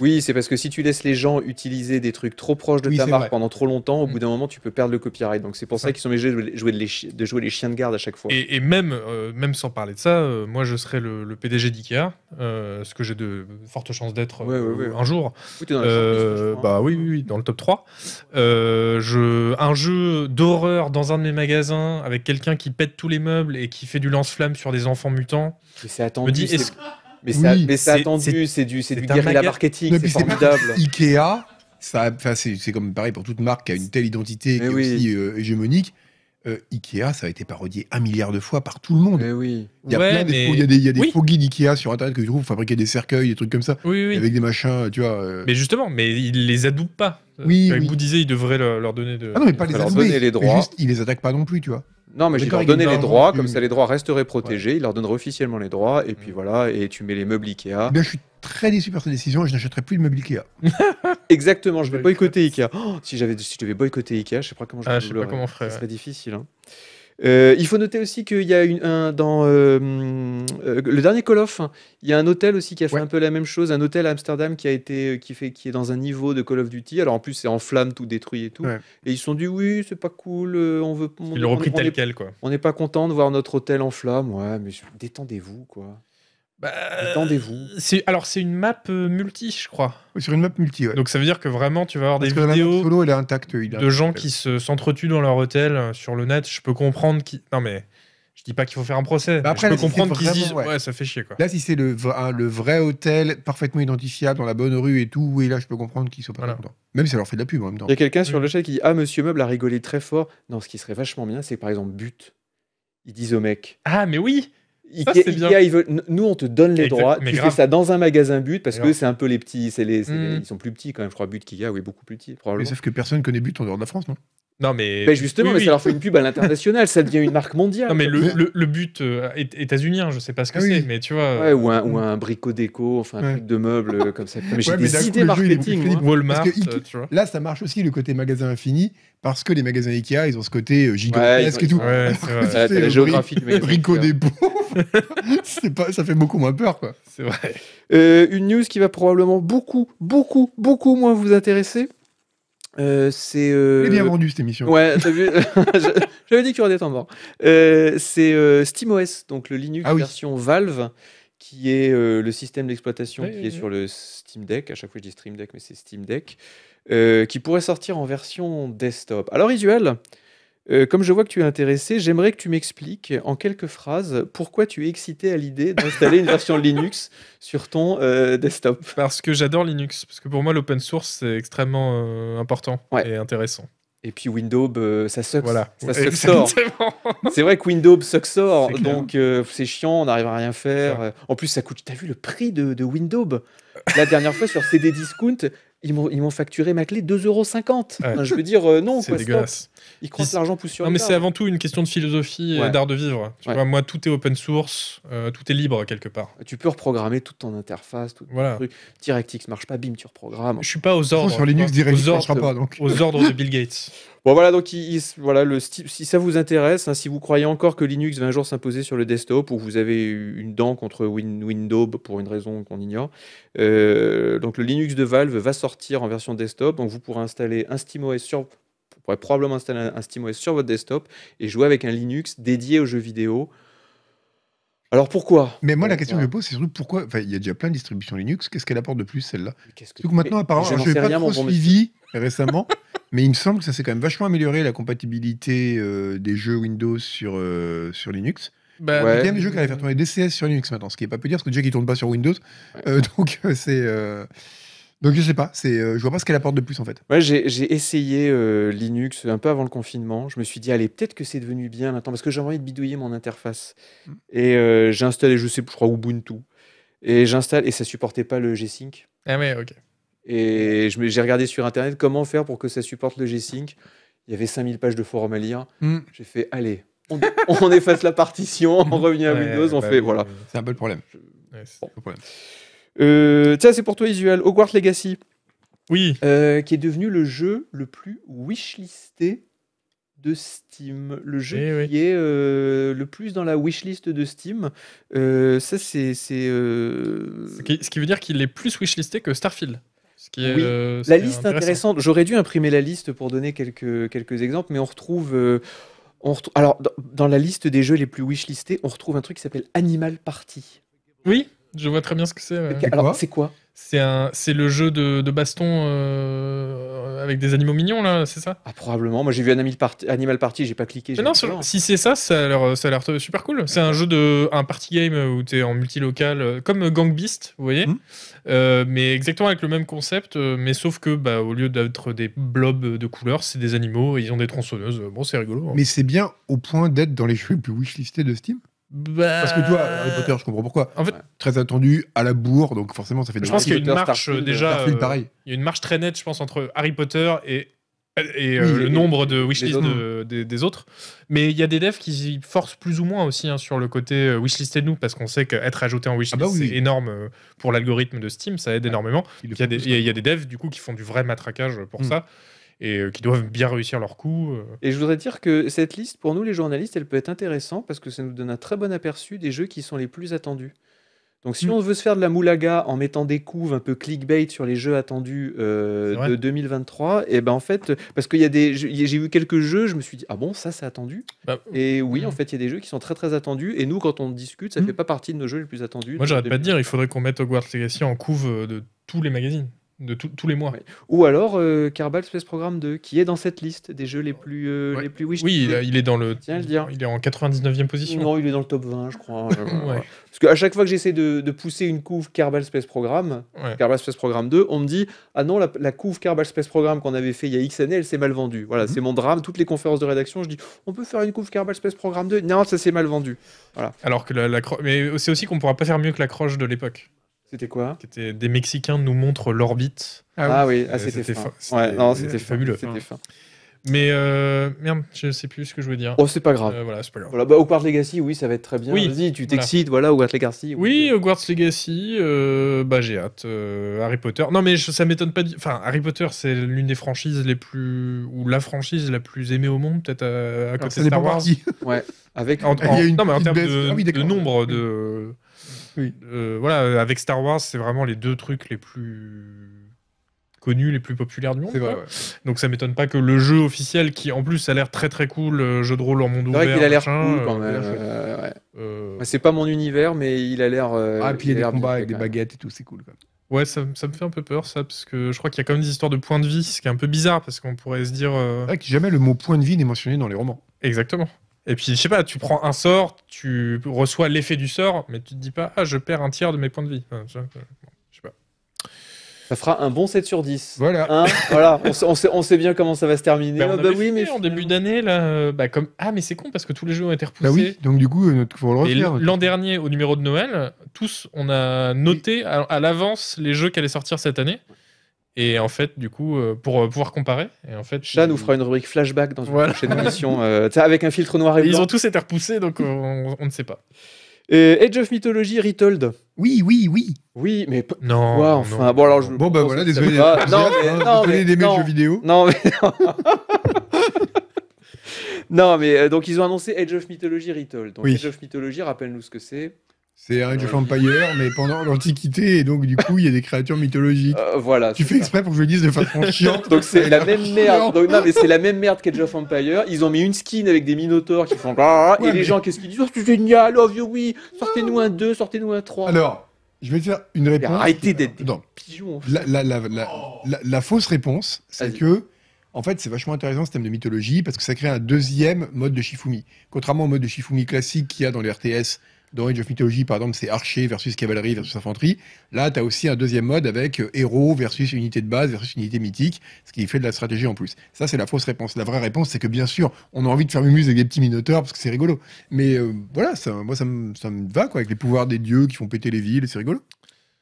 Oui, c'est parce que si tu laisses les gens utiliser des trucs trop proches de ta marque pendant trop longtemps, au bout mm. d'un moment, tu peux perdre le copyright. Donc c'est pour ça qu'ils sont obligés de jouer, de, les jouer les chiens de garde à chaque fois. Et, même, même sans parler de ça, moi, je serais le, le PDG d'IKEA, ce que j'ai de fortes chance d'être euh, un jour. Euh, bah oui, oui, oui, dans le top 3. Euh, je, un jeu d'horreur dans un de mes magasins avec quelqu'un qui pète tous les meubles et qui fait du lance-flamme sur des enfants mutants. Mais c'est attendu. Mais c'est attendu, c'est du, c'est marketing, c'est formidable. Ikea, ça, c'est, comme pareil pour toute marque qui a une telle identité aussi hégémonique euh, Ikea, ça a été parodié un milliard de fois par tout le monde. Eh il y a plein des, faux Ikea sur internet que tu trouves fabriquer des cercueils, des trucs comme ça, avec des machins, tu vois. Euh. Mais justement, mais ils les adoubent pas. Oui, Comme euh, vous disiez, ils devraient leur donner de. Ah non, mais pas les droits. ils les attaquent pas non plus, tu vois. Non, mais je leur donner les droits, comme ça les droits resteraient protégés, ils leur donneraient officiellement les droits, et puis voilà, et tu mets les meubles Ikea. Eh bien, je suis très déçu par cette décision, et je n'achèterai plus de meubles Ikea. Exactement, je vais boycotter Ikea. Oh, si, si je devais boycotter Ikea, je ne sais pas comment je, ah, je sais pas comment ferais, Ça serait difficile. Hein. Euh, il faut noter aussi qu'il y a un, dans euh, euh, le dernier Call of, il y a un hôtel aussi qui a fait un peu la même chose, un hôtel à Amsterdam qui a été qui fait qui est dans un niveau de Call of Duty. Alors en plus c'est en flammes, tout détruit et tout. Et ils se sont dit oui c'est pas cool, on veut. On, ils l'ont repris quel quoi. On n'est pas content de voir notre hôtel en flammes, ouais mais détendez-vous quoi. Bah, Attendez-vous. Euh, alors, c'est une map euh, multi, je crois. sur une map multi, ouais. Donc, ça veut dire que vraiment, tu vas avoir des vidéos solo, est il a de gens qui s'entretuent dans leur hôtel euh, sur le net. Je peux comprendre qui. Non, mais je dis pas qu'il faut faire un procès. Bah, après, je peux comprendre qu'ils disent ouais. ça fait chier quoi. Là si c'est le, vrai hôtel parfaitement identifiable dans la bonne rue et tout, oui là je peux comprendre qu'ils sont pas contents. Même si ça leur fait de la pub en même temps. Il y a quelqu'un sur mm. le chat qui dit ah Monsieur Meuble a rigolé très fort. Non ce qui serait vachement bien c'est par exemple but. Ils disent au mec. Ah mais oui nous on te donne les droits, tu fais ça dans un magasin But parce que c'est un peu les petits, hmm. ils sont plus petits quand même, je crois But a, oui beaucoup plus petits. Mais sauf que personne connaît But en dehors de la France, non non, mais. Bah, justement, mais ça leur fait une pub à l'international, ça devient une marque mondiale. Non, mais le, le, but euh, états-unien, hein, je sais pas ce que ah c'est, mais tu vois. Ouais, ou, un, euh, ou un bricot déco, enfin un truc de meuble euh, comme ça. Mais j'ai des idées marketing. Walmart, euh, Là, ça marche aussi le côté magasin infini, parce que les magasins Ikea, ils ont ce côté gigantesque et tout. Ouais, c'est la géographie Bricot déco, ça fait beaucoup moins peur, quoi. C'est vrai. une news qui va probablement beaucoup, beaucoup, beaucoup moins vous intéresser. Euh, c'est. Euh, bien vendu cette émission. Ouais, vu J'avais dit que tu aurait des temps euh, c'est SteamOS, donc le Linux ah version Valve, qui est le système d'exploitation qui est sur le Steam Deck. À chaque fois, je dis Steam Deck, mais c'est Steam Deck, qui pourrait sortir en version desktop. Alors, Isuel, euh, comme je vois que tu es intéressé, j'aimerais que tu m'expliques en quelques phrases pourquoi tu es excité à l'idée d'installer une version Linux sur ton euh, desktop. Parce que j'adore Linux, parce que pour moi l'open source c'est extrêmement euh, important et intéressant. Et puis Windows, ça se Voilà. Ça sort. C'est vrai que Windows se sort. Donc c'est chiant, on n'arrive à rien faire. En plus, ça coûte. T'as vu le prix de, de Windows La dernière fois sur CD Discount, ils m'ont facturé ma clé 2,50€. euros. je veux dire, non. C'est dégueulasse. Stop ils l'argent pousse sur Non, mais c'est avant tout une question de philosophie et d'art de vivre. moi, tout est open source, euh, tout est libre quelque part. Euh, tu peux reprogrammer toute ton interface, tout voilà. truc. DirectX marche pas, bim, tu reprogrammes. Je suis pas aux ordres. Sur Linux, DirectX pas. Aux ordres de Bill Gates. Bon, voilà, donc voilà, le, si ça vous intéresse, hein, si vous croyez encore que Linux va un jour s'imposer sur le desktop ou vous avez une dent contre Windows pour une raison qu'on ignore, euh, donc le Linux de Valve va sortir en version desktop. Donc vous pourrez installer un SteamOS sur pourrez probablement installer un SteamOS sur votre desktop et jouer avec un Linux dédié aux jeux vidéo. Alors pourquoi Mais moi, la euh, question que je pose, c'est surtout pourquoi. Enfin, il y a déjà plein de distributions Linux. Qu'est-ce qu'elle apporte de plus, celle-là Parce maintenant, apparemment, je n'ai pas trop suivi récemment, mais il me semble que ça s'est quand même vachement amélioré la compatibilité euh, des jeux Windows sur, euh, sur Linux. Bah, il y a des jeux qui allaient faire tourner des CS sur Linux maintenant, ce qui n'est pas peu dire, parce que déjà qu'ils ne tournent pas sur Windows. donc, c'est. Donc je sais pas, c'est, euh, je vois pas ce qu'elle apporte de plus en fait. Ouais, j'ai, essayé euh, Linux un peu avant le confinement. Je me suis dit, allez, peut-être que c'est devenu bien maintenant, parce que j'ai envie de bidouiller mon interface. Hmm. Et j'installe euh, j'ai installé, je sais, crois Ubuntu. Et j'installe, et ça supportait pas le G-Sync. Ah ok. Et je j'ai regardé sur Internet comment faire pour que ça supporte le G-Sync. Il y avait 5000 pages de forum à lire. Hmm. J'ai fait, allez, on, efface la partition, on revient à Windows, on bah fait, voilà. C'est un peu le problème. le problème. Euh, tiens, c'est pour toi, Isuel. Hogwarts Legacy. Oui. Euh, qui est devenu le jeu le plus wishlisté de Steam. Le jeu eh qui est euh, le plus dans la wishlist de Steam. Euh, ça, c'est. Ce, qui, veut dire qu'il est plus wishlisté que Starfield. la liste intéressante. J'aurais dû imprimer la liste pour donner quelques, quelques exemples, mais on retrouve. on Alors, dans la liste des jeux les plus wishlistés, on retrouve un truc qui s'appelle Animal Party. Oui, je vois très bien ce que c'est. Alors, c'est quoi C'est le jeu de, baston euh, avec des animaux mignons là, c'est ça Ah probablement. Moi j'ai vu Animal Party, Animal Party, j'ai pas cliqué. non, oh. si c'est ça, ça a l'air, super cool. C'est un jeu de, un party game où es en multilocal, euh, comme Gang Beast, vous voyez, hmm. euh, mais exactement avec le même concept, mais sauf que bah, au lieu d'être des blobs de couleurs, c'est des animaux, ils ont des tronçonneuses. Bon, c'est rigolo. Hein. Mais c'est bien au point d'être dans les jeux plus wishlistés de Steam. Bah, parce que tu vois, Harry Potter, je comprends pourquoi. très attendu, à la bourre, donc forcément ça fait. Je pense qu'il y a une marche euh, euh, déjà. Euh, il y a une marche très nette, je pense, entre Harry Potter et et le nombre de wishlist des, autres. Mais il y a des devs qui forcent plus ou moins aussi hein, sur le côté wishlist et nous, parce qu'on sait qu'être ajouté en wishlist, ah bah c'est énorme pour l'algorithme de Steam, ça aide bah, énormément. Il y, a des, hein. il y, a des devs du coup qui font du vrai matraquage pour hmm. ça et euh, qui doivent bien réussir leur coup. Euh. Et je voudrais dire que cette liste, pour nous les journalistes, elle peut être intéressante parce que ça nous donne un très bon aperçu des jeux qui sont les plus attendus. Donc si mm. on veut se faire de la moulaga en mettant des couves un peu clickbait sur les jeux attendus euh, de 2023, et eh ben en fait, parce qu'il y a des, j'ai vu quelques jeux, je me suis dit ah bon ça c'est attendu. Bah, et oui mm. en fait il y a des jeux qui sont très très attendus et nous quand on discute ça ne mm. fait pas partie de nos jeux les plus attendus. Moi j'arrête pas de dire il faudrait qu'on mette Hogwarts Legacy en couve de tous les magazines de tous les mois. Ou alors euh, Space Program 2, qui est dans cette liste des jeux les plus, euh, les plus Oui, il, est dans le. Tiens, Il est en 99e position. Non, il est dans le top 20, je crois. Parce qu'à chaque fois que j'essaie de, pousser une couve Kerbal Space Program, Space Program 2, on me dit Ah non, la, couve Kerbal Space Program qu'on avait fait il y a X années, elle s'est mal vendue. Voilà, mhm. c'est mon drame. Toutes les conférences de rédaction, je dis On peut faire une couve Kerbal Space Program 2 Non, ça s'est mal vendu. Voilà. Alors que la, Mais c'est aussi qu'on ne pourra pas faire mieux que la croche de l'époque. C'était quoi C'était des Mexicains nous montrent l'orbite. Ah, oui, ah ah, euh, c'était fin. ouais, non, c'était fabuleux. Mais euh, merde, je sais plus ce que je voulais dire. Oh, c'est pas grave. Euh, voilà, c'est pas grave. Voilà, bah, Hogwarts Legacy, oui, ça va être très bien. Oui, Vas-y, tu t'excites, voilà. Hogwarts Legacy. Oui, Hogwarts Legacy, bah j'ai hâte. Harry Potter. Non, mais ça ça m'étonne pas. Enfin, Harry Potter, c'est l'une des franchises les plus. ou la franchise la plus aimée au monde, peut-être à, côté de Star Wars. ouais. Avec. En, en... en termes ah de nombre de. Euh, voilà, euh, avec Star Wars, c'est vraiment les deux trucs les plus connus, les plus populaires du monde. Donc ça m'étonne pas que le jeu officiel, qui en plus a l'air très très cool, euh, jeu de rôle en monde ouvert. C'est a l'air cool quand même. C'est pas mon univers, mais il a l'air. ah, des combats avec des baguettes et tout, c'est cool Ouais, ça, me fait un peu peur, ça, parce que je crois qu'il y a quand même des histoires de points de vie, ce qui est un peu bizarre, parce qu'on pourrait se dire. Euh... jamais le mot point de vie n'est mentionné dans les romans. Exactement. Et puis, je sais pas, tu prends un sort, tu reçois l'effet du sort, mais tu te dis pas, ah, je perds un tiers de mes points de vie. je sais pas. Ça fera un bon 7 sur 10. Voilà. Hein voilà. On, sait, bien comment ça va se terminer. Ben, ah bah oui, mais en début d'année, là, euh, bah, comme... Ah, mais c'est con parce que tous les jeux ont été repoussés. Bah oui, donc du coup, euh, refaire. L'an dernier, au numéro de Noël, tous, on a noté à l'avance les jeux qui allaient sortir cette année. Et en fait, du coup, euh, pour euh, pouvoir comparer. Et en fait, nous fera une rubrique flashback dans une prochaine émission, euh, avec un filtre noir et, blanc. Ils ont tous été repoussés, donc on, ne sait pas. Et Age of Mythology Retold. Oui, oui, oui. Oui, mais non. enfin, non. bon alors ben voilà, désolé. Non, non, des non, vidéo. Non mais. Non. mais donc ils ont annoncé Age of Mythology Retold. Donc Age of Mythology, rappelle-nous ce que c'est. C'est un Age of mais pendant l'Antiquité, et donc du coup, il y a des créatures mythologiques. Euh, voilà. Tu fais exprès pour que je le dise de façon chiante. donc c'est la même merde. Donc, non, mais c'est la même merde qu'Age of Empire. Ils ont mis une skin avec des minotaures qui font. et les gens, qu'est-ce qu'ils disent oh, C'est génial, love oh, oui. Sortez-nous un 2, sortez-nous un 3. Alors, je vais te faire une réponse. arrêtez d'être des la, la, fausse réponse, c'est que. En fait, c'est vachement intéressant ce thème de mythologie parce que ça crée un deuxième mode de Shifumi. Contrairement au mode de Shifumi classique qu'il y a dans les RTS, dans Age of Mythology, par exemple, c'est archer versus cavalerie versus infanterie. Là, tu as aussi un deuxième mode avec euh, héros versus unité de base versus unité mythique, ce qui fait de la stratégie en plus. Ça, c'est la fausse réponse. La vraie réponse, c'est que bien sûr, on a envie de faire muse avec des petits minotaures parce que c'est rigolo. Mais euh, voilà, moi, ça me, ça me va, quoi, avec les pouvoirs des dieux qui font péter les villes, c'est rigolo.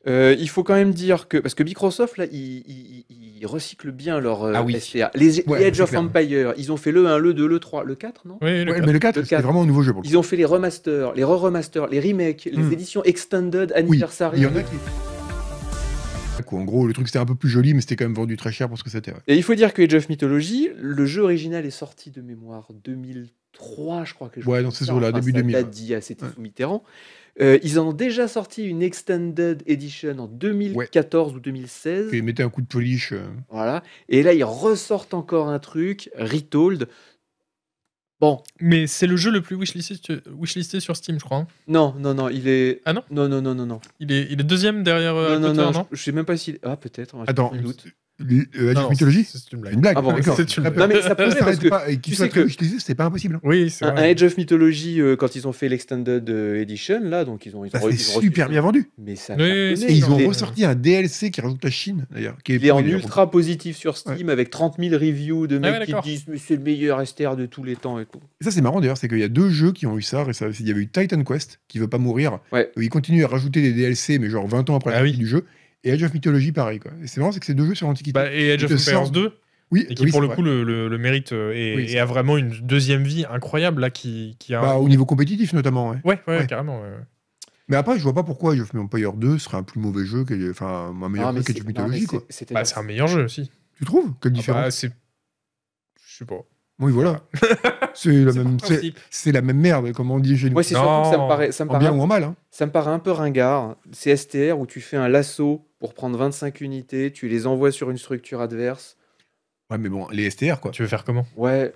Euh, il faut quand même dire que, parce que Microsoft, là, ils, recyclent bien leur euh, ah oui. E- les, Edge of Empire, ils ont fait le 1, le 2, le 3, le 4, non Oui, mais le 4, c'est vraiment un nouveau jeu. Pour ils ont fait les remasters, les re-remasters, les remakes, les hmm. éditions extended, anniversary. il y en a qui... En gros, le truc c'était un peu plus joli, mais c'était quand même vendu très cher pour ce que c'était. Et il faut dire que Age of Mythology, le jeu original est sorti de mémoire 2003, je crois que je Ouais, dans ces jours là, début 2000. Ça dit c'était sous Mitterrand. Euh, ils ont déjà sorti une Extended Edition en 2014 ou 2016. Et ils mettaient un coup de polish. Euh. Voilà. Et là, ils ressortent encore un truc, Retold. Bon. Mais c'est le jeu le plus wishlisté, sur Steam, je crois. Hein. Non, non, non, il est. Ah non Non, non, non, non, non. Il est, il est deuxième derrière. Euh, non, non, non, non, Je, ne sais même pas s'il. Ah, peut-être. Attends, doute. Euh, of mythologie C'est une blague. c'est ah Non, mais ça peut que pas, c'est pas impossible. Oui, c'est un, Edge Age of Mythology, euh, quand ils ont fait l'Extended euh, Edition, là, donc ils ont. Ils ont, super bien vendu. Mais et ils ont ressorti un DLC qui rajoute la Chine, d'ailleurs. Qui est, il est en ultra positif sur Steam avec 30 000 reviews de ah mecs qui disent c'est le meilleur STR de tous les temps et tout. ça, c'est marrant d'ailleurs, c'est qu'il y a deux jeux qui ont eu ça. Il y avait eu Titan Quest, qui veut pas mourir. Euh, ils continuent à rajouter des DLC, mais genre 20 ans après ah la du jeu et Age of Mythology, pareil. Quoi. Et c'est marrant, c'est que ces deux jeux sur l'Antiquité. Bah, et Age of Empires 2 oui, et qui pour le coup le, mérite et, euh, a vraiment une deuxième vie incroyable qui, a bah, au niveau compétitif notamment ouais ouais, carrément mais après je vois pas pourquoi Age of Empires 2 serait un plus mauvais jeu que enfin un meilleur jeu of Mythology bah, c'est un meilleur jeu aussi tu trouves quelle ah, différence ah je sais pas oui, voilà. c'est la, même, c'est, la même merde, comme on dit chez ça me paraît, bien un, ou mal. Hein. Ça me paraît un peu ringard. STR où tu fais un lasso pour prendre 25 unités, tu les envoies sur une structure adverse. Ouais, mais bon, les STR, quoi. Tu veux faire comment Ouais,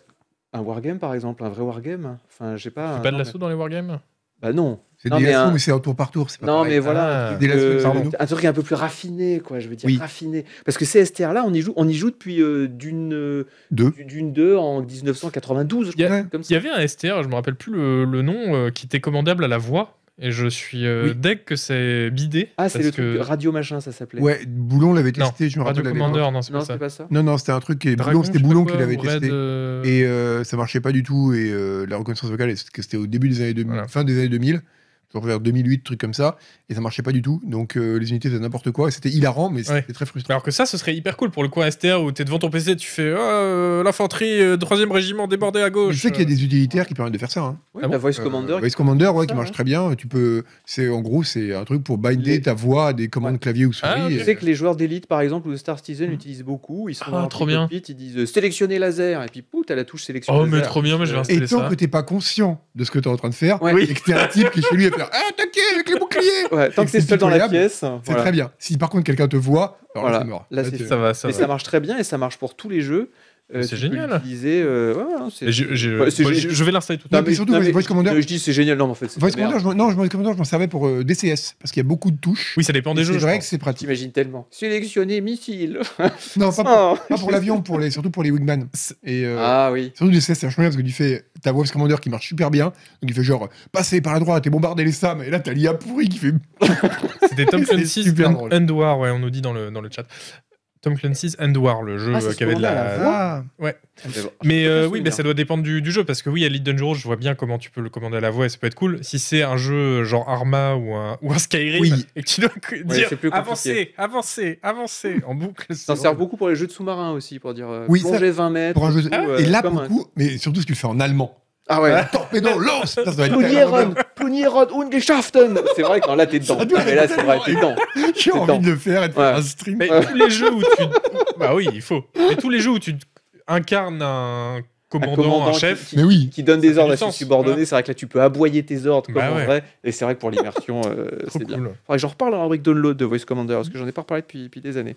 un wargame, par exemple, un vrai wargame. Enfin, j'ai pas. Tu pas de lasso dans les wargames Bah non. C'est des un... mais c'est un tour par tour. Pas non, mais voilà. Ah. Euh, un truc un peu plus raffiné, quoi, je veux dire, raffiné. Parce que str là, on y joue, on y joue depuis euh, d'une. Euh, deux. D'une deux en 1992, je crois. Il y avait un STR, je me rappelle plus le, nom, qui était commandable à la voix. Et je suis dès que c'est bidé. Ah, c'est le radio machin, ça s'appelait. Ouais, Boulon l'avait testé, je me non, c'est pas, ça. Non, c'était un truc. Qui... Boulon, c'était Boulon qui l'avait testé. Et ça marchait pas du tout. Et la reconnaissance vocale, c'était au début des années 2000, fin des années 2000 vers 2008, trucs comme ça, et ça marchait pas du tout. Donc euh, les unités faisaient n'importe quoi, et c'était hilarant, mais c'était très frustrant. Alors que ça, ce serait hyper cool pour le coin STR où t'es devant ton PC, tu fais oh, euh, l'infanterie, 3ème euh, régiment débordé à gauche. je sais qu'il y a des utilitaires qui permettent de faire ça. Hein. Ah la Voice Commander. voice Commander, ouais, qui marche très bien. Tu peux, c'est en gros, c'est un truc pour binder ta voix à des commandes clavier ou souris. je ah, sais que les joueurs d'élite, par exemple, ou de Star Citizen, hmm. utilisent beaucoup. Ils sont ah, trop bien. ils disent sélectionner laser, et puis pouf, t'as la touche sélection. Oh, mais trop bien, mais je vais ça. Et tant que t'es pas conscient de ce que t'es en train de faire, et que t'es un type qui chez lui faire Ah, attaquer avec les boucliers ouais, Tant que c'est seul dans la pièce. C'est très bien. Si par contre quelqu'un te voit, alors voilà. là, c'est mort. Là, ça, va, ça, ça marche très bien et ça marche pour tous les jeux. Euh, c'est génial. je, vais l'installer tout à l'heure. Voice Commander. Je dis c'est génial, non, en fait. Voice Commander, je, non, Voice Commander, je m'en servais pour euh, DCS parce qu'il y a beaucoup de touches. Oui, ça dépend des jeux. C'est vrai que c'est pratique. J'imagine tellement. Sélectionner missile. non, oh. pas pour, l'avion, pour les, surtout pour les Wingman. Euh, ah oui. Surtout DCS, c'est vachement bien parce que tu fais ta Voice Commander qui marche super bien. Donc il fait genre passer par la droite et bombarder les SAM. Et là, t'as l'IA pourri qui fait. C'était Tom Clancy's End ouais, on nous dit dans le chat. Tom Clancy's War, le jeu ah, euh, qui avait de la. Ah. Ouais. Mais euh, oui, mais ça hein. doit dépendre du, jeu parce que oui, à Elite Dangerous, je vois bien comment tu peux le commander à la voix et ça peut être cool. Si c'est un jeu genre Arma ou un, ou un Skyrim et tu dois dire avancez, avancez, en boucle. Ça sert beaucoup pour les jeux de sous-marins aussi pour dire euh, oui, plonger ça, 20 mètres. Ah, et là, beaucoup, mais surtout ce tu fait fais en allemand. Ah ouais, Torpedo, los Plunieron doit être ungeschaften C'est vrai, quand là t'es dedans. Mais là, c'est vrai, t'es dedans. J'ai envie de le faire et de faire un stream. Mais tous les jeux où tu. Bah oui, il faut. Mais tous les jeux où tu incarnes un commandant, un chef qui, donne des ordres à ses subordonnés. C'est vrai que là, tu peux aboyer tes ordres comme bah en vrai. Et c'est vrai que pour l'immersion, euh, c'est bien. j'en reparle en hein, rubrique download de Voice Commander parce que j'en ai pas reparlé depuis, depuis des années.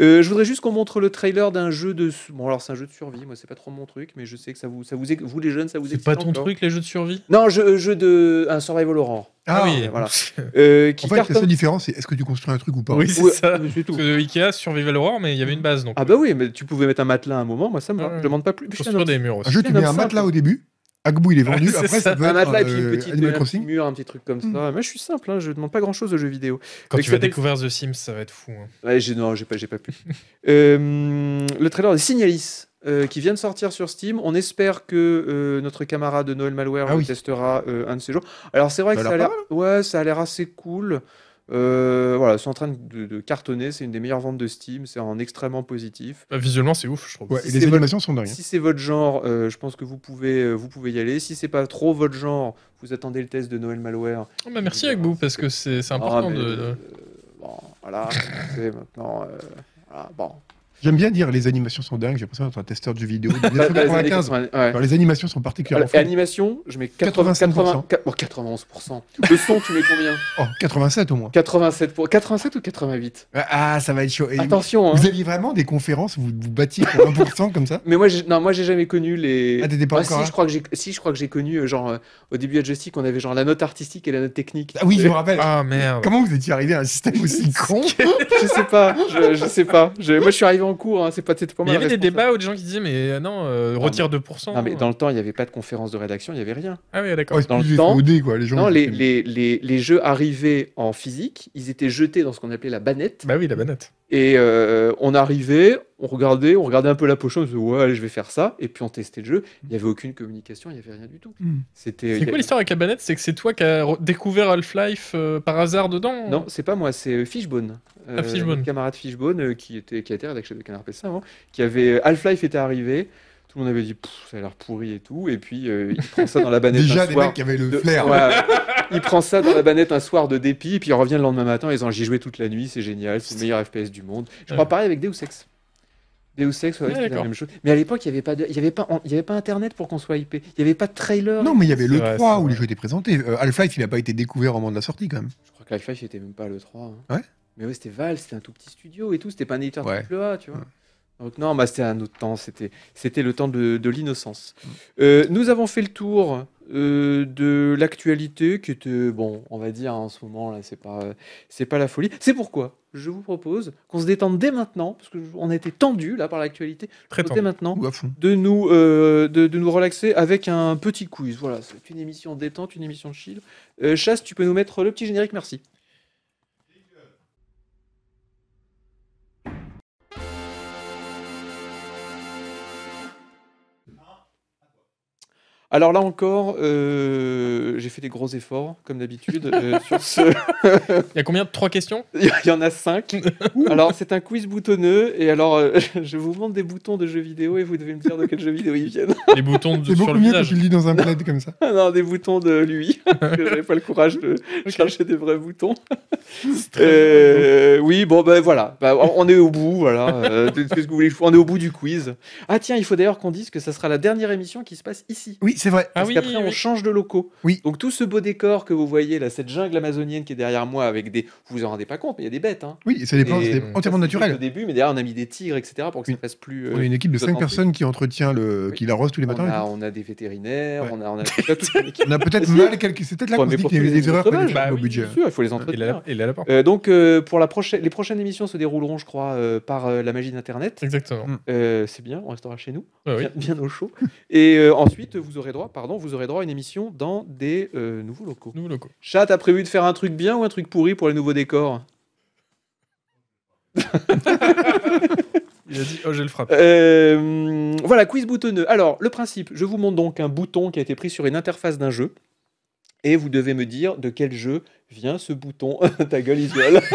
Euh, je voudrais juste qu'on montre le trailer d'un jeu de. Bon, alors c'est un jeu de survie. Moi, c'est pas trop mon truc, mais je sais que ça vous, ça vous, vous les jeunes, ça vous. C'est pas ton truc les jeux de survie Non, jeu, jeu de un survival horror. Ah, ah, oui, voilà. Euh, en fait, la seule différence, c'est est-ce que tu construis un truc ou pas Oui, c'est ça. C'est tout. Parce que Ikea survivait war mais il y avait une base. Donc, ah, bah euh. oui, mais tu pouvais mettre un matelas à un moment, moi ça me ne ah demande pas plus. Construire des murs aussi. Un jeu, tu mets un matelas au début, Agbou il est vendu, après ça, ça un matelas et euh, puis une petite, un euh, petit mur, un petit truc comme ça. Mm. Moi je suis simple, hein, je demande pas grand chose aux jeux vidéo. Quand tu vas découvrir The Sims, ça va être fou. Hein. Ouais, j'ai, non, j'ai pas, j'ai pas pu. le trailer de Signalis, euh, qui vient de sortir sur Steam. On espère que euh, notre camarade de Noël Malware ah testera euh, un de ces jours. Alors c'est vrai bah, que ça a l'air, hein. ouais, ça a l'air assez cool. voilà, sont en train de, cartonner. C'est une des meilleures ventes de Steam. C'est en extrêmement positif. Bah, visuellement, c'est ouf, je trouve. et les animations sont dingues. Si hein. c'est votre genre, je pense que vous pouvez, vous pouvez y aller. Si c'est pas trop votre genre, vous attendez le test de Noël Malware. Oh, bah, merci avec vous parce que c'est, ah, important de. Bon, voilà, c'est maintenant. bon, J'aime bien dire les animations sont dingues, j'ai l'impression d'être un testeur de jeux vidéo. les, les animations sont particulièrement. animation, je mets 80, Pour 91%. Le son, tu mets combien oh, 87 au moins. 87, pour... 87 ou 88 ah, ah, ça va être chaud. Attention. Vous, hein. aviez vraiment des conférences, vous vous battiez pour 1% comme ça Mais moi, moi, j'ai jamais connu les. Ah, t'étais pas ah, encore si, je hein. crois que j'ai, si, je crois que j'ai connu, euh, genre, euh, au début de Justice, on avait genre la note artistique et la note technique. Ah oui, je me rappelle. Ah merde. Comment vous étiez arrivé à un système aussi con Je sais pas, je, sais pas. Moi, je suis arrivé en cours, hein, c'est pas, pas mal. Il y avait des débats hein. où des gens qui disaient, mais euh, euh, non, retire 2%. mais dans le temps, il n'y avait pas de conférence de rédaction, il n'y avait rien. Ah oui, d'accord. quoi, les, gens non, les, jeux arrivaient en physique, ils étaient jetés dans ce qu'on appelait la banette. Bah oui, la banette. Et euh, on arrivait, on regardait, on regardait un peu la pochon, on se disait, ouais, je vais faire ça, et puis on testait le jeu. Il n'y avait aucune communication, il n'y avait rien du tout. Hmm. C'était. C'est quoi l'histoire avec la banette C'est que c'est toi qui as découvert Half-Life euh, par hasard dedans Non, c'est pas moi, c'est euh, ah, euh, Fishbone. Euh, ah, Fishbone. camarade Fishbone qui était qui a été rédacteur de Canard avant, qui avait Half-Life était arrivé. Tout le monde avait dit ça a l'air pourri et tout, et puis il prend ça dans la banette. Déjà des mecs qui avaient le flair. il prend ça dans la banette un soir de dépit, et puis il revient le lendemain matin et ils ont j'y joué toute la nuit, c'est génial, c'est le meilleur FPS du monde. Je crois pareil avec ou sexe la même chose. Mais à l'époque, il n'y avait, pas il y avait, pas... Il y avait pas Internet pour qu'on soit hypé. Il n'y avait pas de trailer. Non, mais il y avait le 3 où les jeux étaient présentés. alpha euh, Half-Life, il n'a pas été découvert au moment de la sortie, quand même. Je crois que Half-Life n'était même pas le 3. Hein. Ouais. Mais oui, c'était Val, c'était un tout petit studio et tout. C'était pas un éditeur de triple A, tu vois. Donc non, bah, c'était un autre temps. C'était le temps de, de l'innocence. Mm. Euh, nous avons fait le tour euh, de l'actualité qui était bon on va dire en ce moment là c'est pas c'est pas la folie c'est pourquoi je vous propose qu'on se détende dès maintenant parce que on a été tendu là par l'actualité très dès maintenant de nous euh, de, nous relaxer avec un petit quiz voilà c'est une émission détente une émission chill euh, chasse tu peux nous mettre le petit générique merci Alors là encore, euh, j'ai fait des gros efforts, comme d'habitude. Euh, sur ce... Il y a combien de trois questions Il y en a cinq. alors c'est un quiz boutonneux, et alors euh, je vous montre des boutons de jeux vidéo, et vous devez me dire de quel jeu vidéo ils viennent. Des boutons de, sur le que je lis dans un plaid comme ça. non, des boutons de lui. J'avais pas le courage de chercher des vrais boutons. oui, bon ben voilà, bah, on est au bout, voilà. On est au bout du quiz. Ah tiens, il faut d'ailleurs qu'on dise que ça sera la dernière émission qui se passe ici. Oui, c'est vrai. Ah Parce qu'après, on change de locaux. Oui. Donc tout ce beau décor que vous voyez là, cette jungle amazonienne qui est derrière moi avec des, vous vous en rendez pas compte, mais il y a des bêtes. Hein. Oui, c'est des entièrement naturel. Au début, mais derrière, on a mis des tigres, etc. pour que ça fasse plus. Euh, on a une équipe de 5 personnes qui entretient le, qui l'arrose tous les matins. On a, on a des vétérinaires, on a, on a, a peut-être mal C'est peut-être là qu'on a des erreurs au budget. Bah il faut les entretenir. Euh, donc euh, pour la prochaine, les prochaines émissions se dérouleront, je crois, par la magie d'Internet. Exactement. Mm. C'est bien, on restera chez nous, bah bien au chaud. Et ensuite, vous aurez droit, pardon, vous aurez droit à une émission dans des euh, nouveaux locaux. Chat, t'as prévu de faire un truc bien ou un truc pourri pour les nouveaux décors Il a dit, oh, je le frappe. Euh, voilà, quiz boutonneux. Alors, le principe, je vous montre donc un bouton qui a été pris sur une interface d'un jeu. Et vous devez me dire de quel jeu vient ce bouton. Ta gueule, Isuel.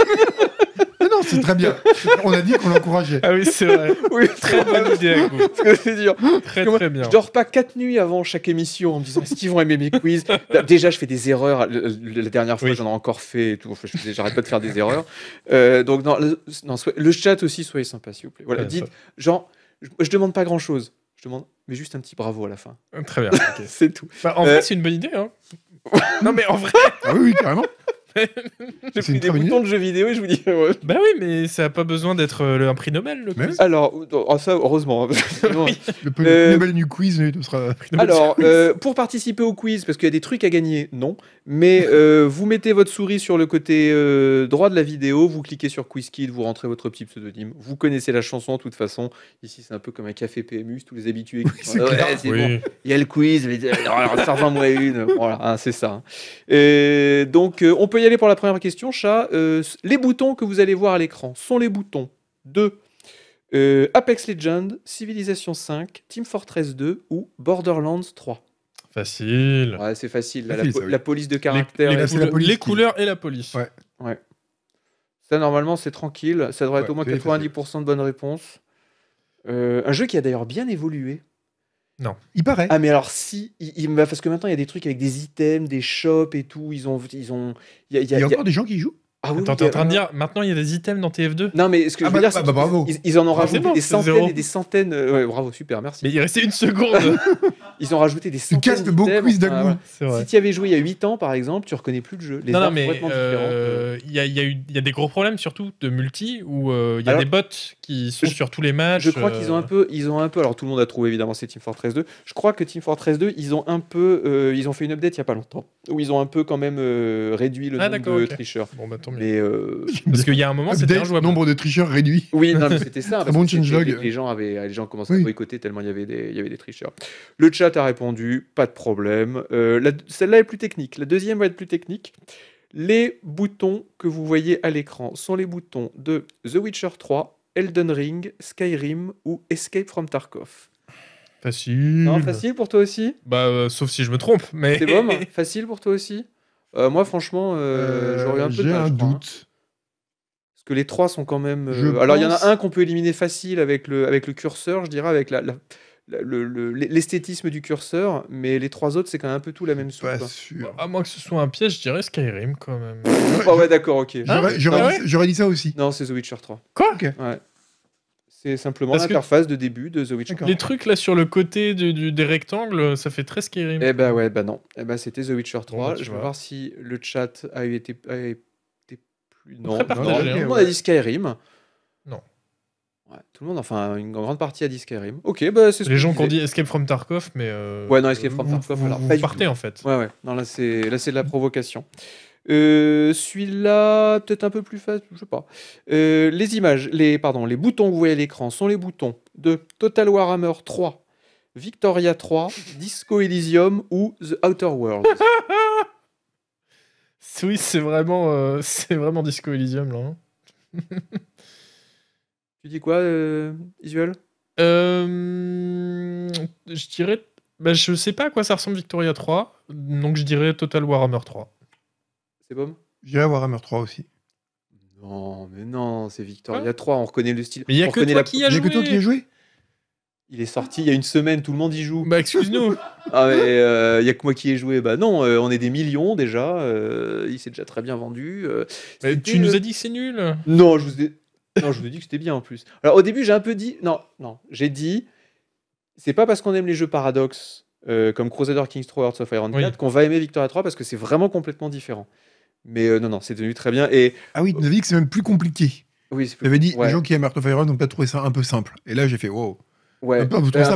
c'est très bien. On a dit qu'on l'encourageait. Ah oui, c'est vrai. oui, très bonne idée c'est dur. Très, très bien. Je dors pas quatre nuits avant chaque émission en me disant est-ce qu'ils vont aimer mes quiz bah, Déjà, je fais des erreurs. La dernière fois, j'en ai encore fait et tout. j'arrête pas de faire des erreurs. Euh, donc, non, le, chat aussi, soyez sympa, s'il vous plaît. Voilà, dites, genre, je, je demande pas grand chose. Je demande, mais juste un petit bravo à la fin. Très bien. c'est tout. Bah, en vrai, euh, c'est une bonne idée. Hein. non, mais en vrai. Ah oui, oui carrément. j'ai pris des boutons de jeux vidéo et je vous dis. Ouais. Bah oui, mais ça n'a pas besoin d'être euh, un prix Nobel. Le Alors, oh, ça, heureusement. Hein, le euh, prix Nobel du quiz, ne sera Alors, pour participer au quiz, parce qu'il y a des trucs à gagner, non. Mais euh, vous mettez votre souris sur le côté droit de la vidéo, vous cliquez sur kid vous rentrez votre petit pseudonyme. Vous connaissez la chanson, de toute façon. Ici, c'est un peu comme un café PMU, tous les habitués. C'est bon. Il y a le quiz, mais... servez-moi une. Voilà, hein, c'est ça. Hein. Et donc, on peut y aller pour la première question, chat. Euh, les boutons que vous allez voir à l'écran sont les boutons de euh, Apex Legends, Civilization 5, Team Fortress 2 ou Borderlands 3. Facile. c'est facile. la, police de caractère. Les, couleurs, et la police. Ouais. ouais. Ça, normalement, c'est tranquille. Ça devrait être au moins 90% de bonnes réponses. Euh, un jeu qui a d'ailleurs bien évolué. Non. Il paraît. Ah, mais alors si. Il, bah, parce que maintenant, il y a des trucs avec des items, des shops et tout. Ils ont. Ils ont il y a, encore des gens qui jouent ah oui, t'es en train de dire, maintenant il y a des items dans TF2 Non, mais ce que ah, je veux bah, dire, bah, Ils, en ont ah, rajouté des centaines et des centaines. Euh, ouais, bravo, super, merci. Mais il restait une seconde Ils ont rajouté des centaines de beaucoup, Si tu avais joué il y a 8 ans, par exemple, tu reconnais plus le jeu. Les non, non mais euh, euh. il y, a, y, y, a des gros problèmes, surtout de multi, où euh, il y a des bots qui sont sur tous les matchs. Je crois qu'ils ont un peu. Ils ont un peu. Alors, tout le monde a trouvé, évidemment, c'est Team Fortress 2. Je crois que Team Fortress 2, ils ont un peu. ils ont fait une update il y a pas longtemps, où ils ont un peu quand même réduit le ah, nombre de tricheurs. Bon, bah, tant mieux. parce qu'il y a un moment, c'était un nombre de tricheurs réduit. Oui, non, mais c'était ça. bon Les gens avaient, les gens commençaient à boycotter tellement il y avait des, il y avait des tricheurs. Le chat t'as répondu, pas de problème. Euh, celle-là est plus technique. La deuxième va être plus technique. Les boutons que vous voyez à l'écran sont les boutons de The Witcher 3, Elden Ring, Skyrim ou Escape from Tarkov. Facile. facile pour toi aussi Bah, euh, sauf si je me trompe, mais. C'est bon, facile pour toi aussi euh, Moi, franchement, j'aurais un peu de J'ai un hein. doute. Parce que les trois sont quand même. Alors, il y en a un qu'on peut éliminer facile avec le, curseur, je dirais, avec la l'esthétisme du curseur, mais les trois autres, c'est quand même un peu tout la même chose hein. bah, À moins que ce soit un piège, je dirais Skyrim quand même. Ah ouais, d'accord, ok. Ah ah j'aurais dit, ça aussi. Non, c'est The Witcher 3. Quoi ouais. C'est simplement l'interface de début de The Witcher 3. Les trucs là sur le côté des rectangles, ça fait très Skyrim. Eh ben ouais, bah non. Eh ben c'était The Witcher 3. je vais voir si le chat a été, plus. Non, non, hein. on a dit Skyrim tout le monde, enfin une grande partie à dit Ok, bah c'est Les gens qui ont dit Escape from Tarkov, mais. Euh, ouais, non, Escape from Tarkov, vous, alors partez en fait. Ouais, ouais. Non, là c'est là c'est de la provocation. Euh, celui-là, peut-être un peu plus facile, je sais pas. Euh, les images, les pardon, les boutons que vous voyez à l'écran sont les boutons de Total Warhammer 3, Victoria 3, Disco Elysium ou The Outer world oui, c'est vraiment, c'est vraiment Disco Elysium là. Hein. Tu dis quoi, euh, euh Je dirais. Bah, je sais pas à quoi ça ressemble Victoria 3, donc je dirais Total Warhammer 3. C'est bon Je dirais Warhammer 3 aussi. Non, mais non, c'est Victoria 3, on reconnaît le style. Mais il y a, que toi, la... qui a joué. qui joué il est sorti il y a une semaine, tout le monde y joue. Bah excuse-nous. ah mais il euh, n'y a que moi qui ai joué. Bah non, euh, on est des millions déjà. il s'est déjà très bien vendu. tu nous as dit que c'est nul. Non, je vous ai. Non, je vous dis que c'était bien en plus. Alors au début, j'ai un peu dit. Non, non, j'ai dit. C'est pas parce qu'on aime les jeux paradoxes euh, comme Crusader Kings 3 Hearts of Iron qu'on va aimer Victoria 3 parce que c'est vraiment complètement différent. Mais euh, non, non, c'est devenu très bien. Et... Ah oui, tu que c'est même plus compliqué. Oui, c'est dit, les gens qui aiment Hearts of Iron n'ont pas trouvé ça un peu simple. Et là, j'ai fait wow. Ouais. un,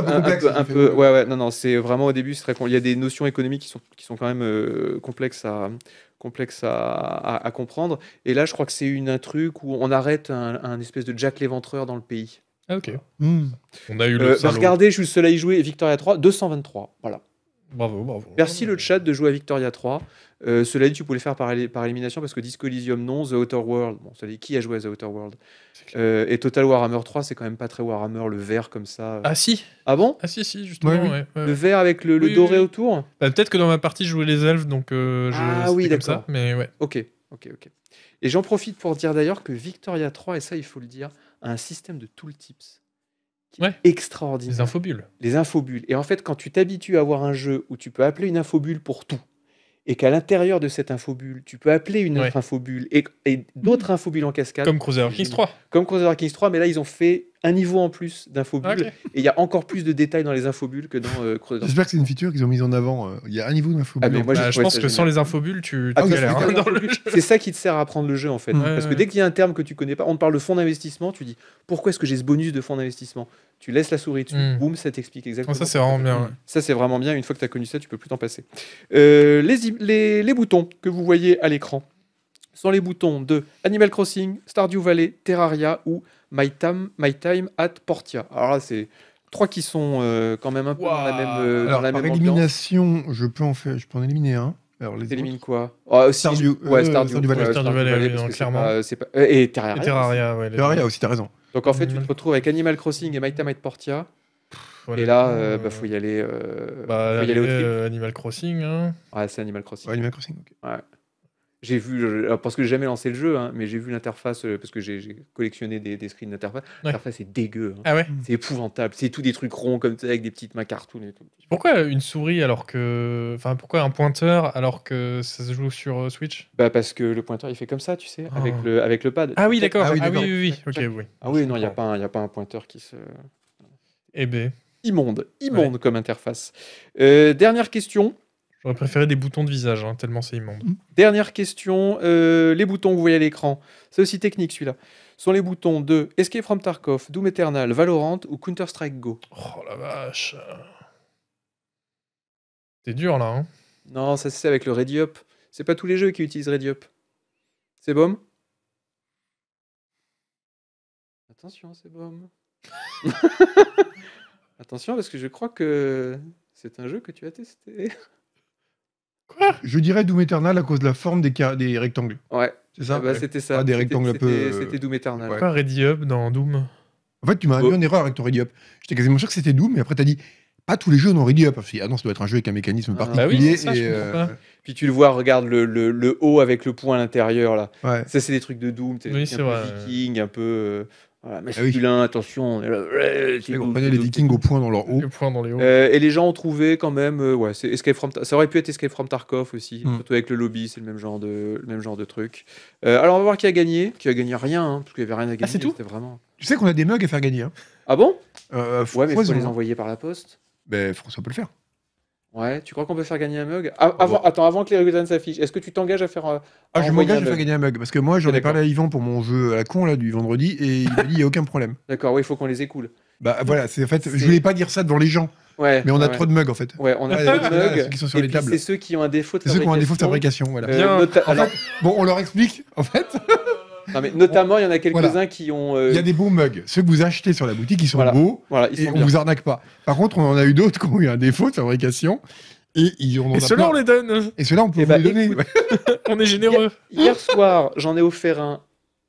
peu Un, peu, ouais, ouais. Non, non, c'est vraiment au début, Il y a des notions économiques qui sont, qui sont quand même euh, complexes à complexes à, comprendre. Et là, je crois que c'est une, un truc où on arrête un, espèce de Jack l'Éventreur dans le pays. Ah, ok. Hmm. On a eu le. Euh, bah, regardez, je suis le seul à y jouer. Victoria 3, 223. Voilà. Bravo, bravo. Merci le chat de jouer à Victoria 3. Euh, cela dit, tu pouvais le faire par, élimination parce que Disco Elysium non, The Outer World, bon, ça dit qui a joué à The Outer World euh, Et Total Warhammer 3, c'est quand même pas très Warhammer, le vert comme ça. Ah si Ah bon Ah si, si, justement. Le vert avec le, doré autour bah, Peut-être que dans ma partie, je jouais les elfes, donc euh, je, Ah oui, d'accord. Mais ouais. Ok, ok, ok. Et j'en profite pour dire d'ailleurs que Victoria 3, et ça, il faut le dire, a un système de tooltips extraordinaire. Les infobules. Les infobules. Et en fait, quand tu t'habitues à avoir un jeu où tu peux appeler une infobule pour tout, et qu'à l'intérieur de cette infobule, tu peux appeler une autre infobule et, d'autres infobules en cascade. Comme Cruiser Kings 3. Comme Cruiser Kings 3, mais là, ils ont fait un niveau en plus d'infobules. Ah, et il y a encore plus de détails dans les infobules que dans euh, Crusader J'espère que c'est une feature qu'ils ont mise en avant. Euh. Il y a un niveau d'infobules. Ah, je, bah, pense que sans les infobules, tu ah, galères. Hein, c'est ça qui te sert à apprendre le jeu, en fait. Parce que dès qu'il y a un terme que tu connais pas, on te parle de fonds d'investissement, tu dis pourquoi est-ce que j'ai ce bonus de fonds d'investissement tu laisses la souris dessus, hmm. boum, ça t'explique exactement. ça, c'est vraiment bien. Ça, c'est vraiment bien. Une fois que tu as connu ça, tu peux plus t'en passer. Euh, les, boutons que vous voyez à l'écran sont les boutons de Animal Crossing, Stardew Valley, Terraria ou My Time, My Time at Portia. Alors là, c'est trois qui sont euh, quand même un peu dans la même, euh, Alors, élimination, je peux en faire, je peux en éliminer un. Alors les quoi ah, Stardew, Valley, Stardew Valley, clairement. et Terraria. Terraria, Terraria aussi, t'as raison. Donc en fait, tu mm. te retrouves avec Animal Crossing et Might Might Portia. et là, il euh, bah, faut y aller. Euh, bah, faut y aller au trip. Euh, Animal Crossing. Hein. Ouais, c'est Animal Crossing. Ouais, Animal Crossing, ok. Ouais j'ai vu, euh, parce que j'ai jamais lancé le jeu, hein, mais j'ai vu l'interface, euh, parce que j'ai collectionné des, screens d'interface. Ouais. L'interface est dégueu. Hein. Ah c'est épouvantable. C'est tout des trucs ronds comme ça, avec des petites mains cartoon Pourquoi une souris alors que. Enfin, pourquoi un pointeur alors que ça se joue sur euh, Switch Bah, parce que le pointeur il fait comme ça, tu sais, avec, ah. le, avec le pad. Ah oui, d'accord. Ah oui, ah oui, oui, oui. Ah oui, non, il n'y a, pas un, y a pas un pointeur qui se. Eh ben. Immonde, immonde comme interface. dernière question. J'aurais préféré des boutons de visage, hein, tellement c'est immonde. Mm. Dernière question, euh, les boutons que vous voyez à l'écran, c'est aussi technique celui-là, sont les boutons de Escape from Tarkov, Doom Eternal, Valorant ou Counter-Strike Go. Oh la vache. C'est dur là. Hein. non, ça c'est avec le Ready Up. C'est pas tous les jeux qui utilisent Ready Up. C'est bom Attention, c'est bom. Attention, parce que je crois que c'est un jeu que tu as testé. Je dirais Doom Eternal à cause de la forme des, des rectangles. Ouais. C'est ça ah bah, C'était ça. Ah, des rectangles un peu, c'était- euh, Doom Eternal. Pas Ready Up dans Doom. En fait, tu m'as bah- mis en erreur avec ton Ready Up. J'étais quasiment sûr que c'était Doom, mais après, t'as dit pas tous les jeux ont Ready Up. Ah non, ça doit être un jeu avec un mécanisme particulier. Ah. Bah oui, c'est ça, euh, Puis tu le vois, regarde le, le- le haut avec le point à l'intérieur ouais. Ça, c'est des trucs de Doom. c'est un peu viking, un peu. Euh, voilà, masculin, ah attention. les Vikings au point dans leur haut. hauts. Euh, et les gens ont trouvé quand même. Euh, ouais, c'est Escape from ça aurait pu être Escape from Tarkov aussi, hmm. surtout avec le lobby, c'est le même genre de, même genre de truc. Euh, alors on va voir qui a gagné. Qui a gagné rien, hein, parce qu'il n'y avait rien à ah, gagner. c'est tout vraiment... Tu sais qu'on a des mugs à faire gagner. Hein. Ah bon Ouais, mais faut les envoyer par la poste. Ben, François peut le faire. Ouais, tu crois qu'on peut faire gagner un mug ah, Attends, avant que les résultats s'affichent, est-ce que tu t'engages à faire. un euh, ah, je m'engage à faire gagner un mug, parce que moi j'en ai parlé à Yvan pour mon jeu à la con là, du vendredi, et il m'a dit il n'y a aucun problème. D'accord, oui, il faut qu'on les écoule. Bah voilà, c'est en fait, je voulais pas dire ça devant les gens. Ouais, mais on a trop de mugs en fait. Ouais, on a des trop de mugs. qui sont sur et les tables. C'est ceux qui ont un défaut de fabrication. C'est ceux qui ont un défaut de fabrication, voilà. bon, on leur explique en fait. Non, mais notamment, il y en a quelques-uns qui ont. Euh, il y a des beaux mugs. Ceux que vous achetez sur la boutique, ils sont beaux. Voilà, ils et on vous arnaque pas. Par contre, on en a eu d'autres qui ont eu un défaut de fabrication. Et, ils ceux-là, on les donne. Et ceux-là, on peut eh vous ben, les donner. on est généreux. hier soir, j'en ai offert un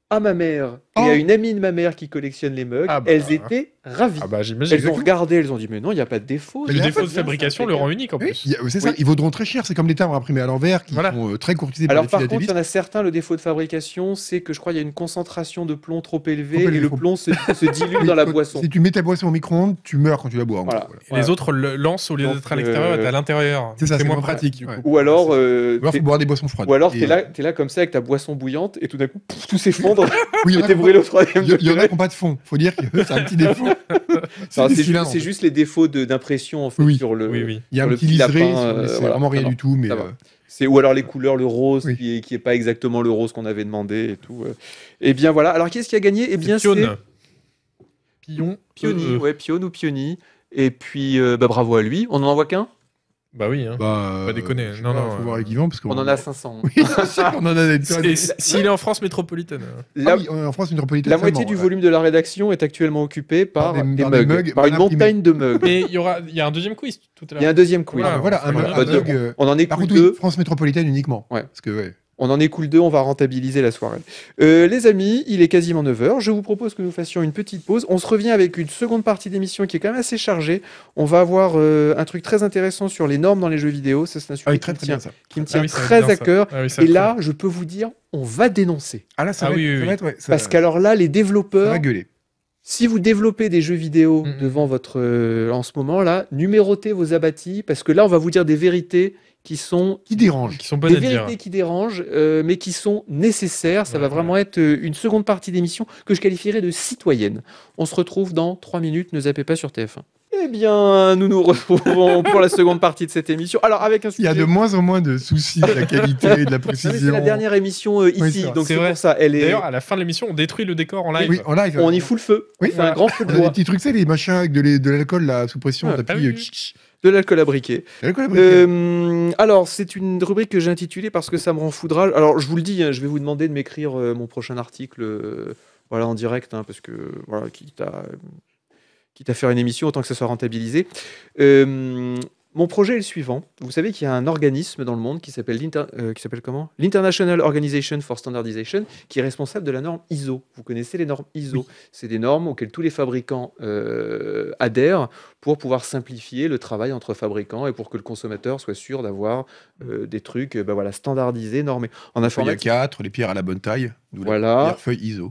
à ma mère il y a oh. une amie de ma mère qui collectionne les mugs. Ah bah. Elles étaient ravies. Ah bah, elles ont regardé, elles ont dit mais non, il n'y a pas de défaut. Mais le défaut de fabrication le rend unique en plus. C'est ça, ils vaudront très cher. C'est comme les timbres imprimés à l'envers qui sont euh, très courtisés. Alors par, contre, il y en a certains, le défaut de fabrication, c'est que je crois qu'il y a une concentration de plomb trop élevée et le plomb se, dilue dans la boisson. Si tu mets ta boisson au micro-ondes, tu meurs quand tu la bois. Les autres lancent au lieu d'être à l'extérieur, euh, à l'intérieur. C'est moins pratique. Ou alors, euh, boire des boissons froides. Ou alors, es là comme ça avec ta boisson bouillante et tout d'un coup, tout s'effondre. Il y en a qui n'ont pas de fond. faut dire que c'est un petit défaut. c'est hein, juste les défauts d'impression sur le. Il y a un petit liseré, euh, c'est vraiment rien du tout. mais euh, c'est Ou alors les couleurs, le rose qui n'est est pas exactement le rose qu'on avait demandé et tout. Et euh. eh bien voilà. Alors qui est-ce qui a gagné Et eh bien c'est. Pion. Ouais, Pion ou Pionni. Et puis bah, bravo à lui. On n'en envoie qu'un bah oui, hein. bah, pas euh, déconner. Non, non, faut euh. voir parce on en a 500. on en a S'il est en France métropolitaine. Euh. Ah la... en France métropolitaine. La moitié du volume de la rédaction est actuellement occupée par, des, mugs, par, une montagne de mugs. Mais il y aura, y a un deuxième quiz tout à l'heure. Il y a un deuxième quiz. voilà, un, mug, on en est par contre, deux. France métropolitaine uniquement. Ouais. Parce que ouais. On en écoule deux, on va rentabiliser la soirée. Euh, les amis, il est quasiment 9h. Je vous propose que nous fassions une petite pause. On se revient avec une seconde partie d'émission qui est quand même assez chargée. On va avoir euh, un truc très intéressant sur les normes dans les jeux vidéo. Ça, c'est un sujet ah qui, me tient, ah très à cœur. Ah Et là, je peux vous dire, on va dénoncer. Ah là, ça Parce qu'alors là, les développeurs... va gueuler. Si vous développez des jeux vidéo mm, mm. devant votre euh, en ce moment là, numérotez vos abattis parce que là on va vous dire des vérités qui sont qui dérangent, qui sont des vérités qui dérangent, euh, mais qui sont nécessaires. Ça va vraiment être euh, une seconde partie d'émission que je qualifierais de citoyenne. On se retrouve dans 3 minutes. Ne zappez pas sur TF1. Eh bien, nous nous retrouvons pour la seconde partie de cette émission. Alors, avec un Il y a de moins en moins de soucis de la qualité et de la précision. C'est la dernière émission euh, ici, donc c'est pour ça. Elle est... D'ailleurs, à la fin de l'émission, on détruit le décor en live. Oui, en live. On y fout le feu. Oui, c'est un grand feu Des petits trucs, c'est les machins avec de l'alcool, sous pression, on appuie, de l'alcool abriqué. Euh, alors, c'est une rubrique que j'ai intitulée parce que ça me rend foudrage. Alors, je vous le dis, hein, je vais vous demander de m'écrire euh, mon prochain article euh, voilà, en direct, hein, parce que, voilà, quitte quitte à faire une émission, autant que ça soit rentabilisé. Mon projet est le suivant. Vous savez qu'il y a un organisme dans le monde qui s'appelle euh, l'International Organization for Standardization, qui est responsable de la norme ISO. Vous connaissez les normes ISO. C'est des normes auxquelles tous les fabricants euh, adhèrent pour pouvoir simplifier le travail entre fabricants et pour que le consommateur soit sûr d'avoir euh, mm. des trucs ben voilà, standardisés, normés. En il y a quatre, les pierres à la bonne taille. Voilà. La feuille ISO.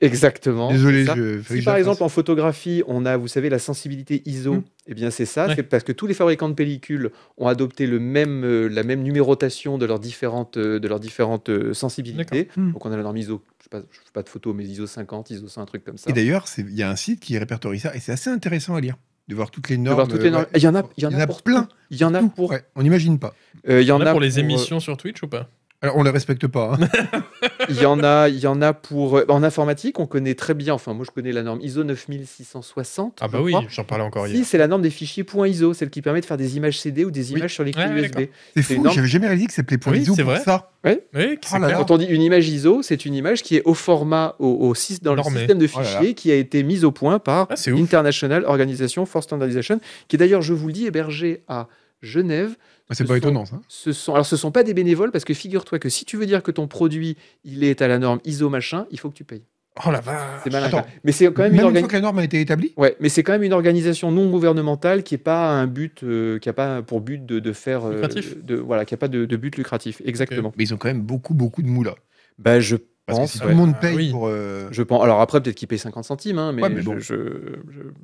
Exactement. Désolé, je... Si par exemple en photographie, on a, vous savez, la sensibilité ISO, hum. eh bien c'est ça, c'est parce que tous les fabricants de pellicules ont adopté le même, euh, la même numérotation de leurs différentes, euh, de leurs différentes euh, sensibilités. Hum. Donc on a la norme ISO, je ne fais pas de photos, mais ISO 50, ISO 100, un truc comme ça. Et d'ailleurs, il y a un site qui répertorie ça, et c'est assez intéressant à lire de voir toutes les normes. Toutes les normes. Il y en a, il y en, a pour plein. Il y en a pour. on n'imagine pas. il y en, a, pour les émissions sur Twitch ou pas alors, on ne les respecte pas. Hein. il, y en a, il y en a pour. Euh, en informatique, on connaît très bien, enfin, moi je connais la norme ISO 9660. Ah, bah oui, j'en parlais encore hier. Si, c'est la norme des fichiers .ISO, celle qui permet de faire des images CD ou des images sur les clés USB. C'est fou, j'avais jamais réalisé que ça s'appelait .ISO pour vrai. ça. Oui, oh Quand on dit une image ISO, c'est une image qui est au format, au, au, dans le système de oh fichiers qui a été mise au point par ah, International Organization for Standardization, qui est d'ailleurs, je vous le dis, hébergée à Genève ah, c'est pas étonnant ça. Ce sont, alors ce sont pas des bénévoles parce que figure-toi que si tu veux dire que ton produit il est à la norme ISO machin, il faut que tu payes. Oh la vache. C'est malin. Mais c'est quand même, une, une norme a été établie. Ouais, mais c'est quand même une organisation non gouvernementale qui est pas un but, euh, qui a pas pour but de, de faire, euh, lucratif. De, voilà, qui a pas de, but lucratif, exactement. Mais ils ont quand même beaucoup beaucoup de moulins Bah je parce si tout le monde paye pour. Euh, je pense. Alors après, peut-être qu'il paye 50 centimes, hein, mais, bon.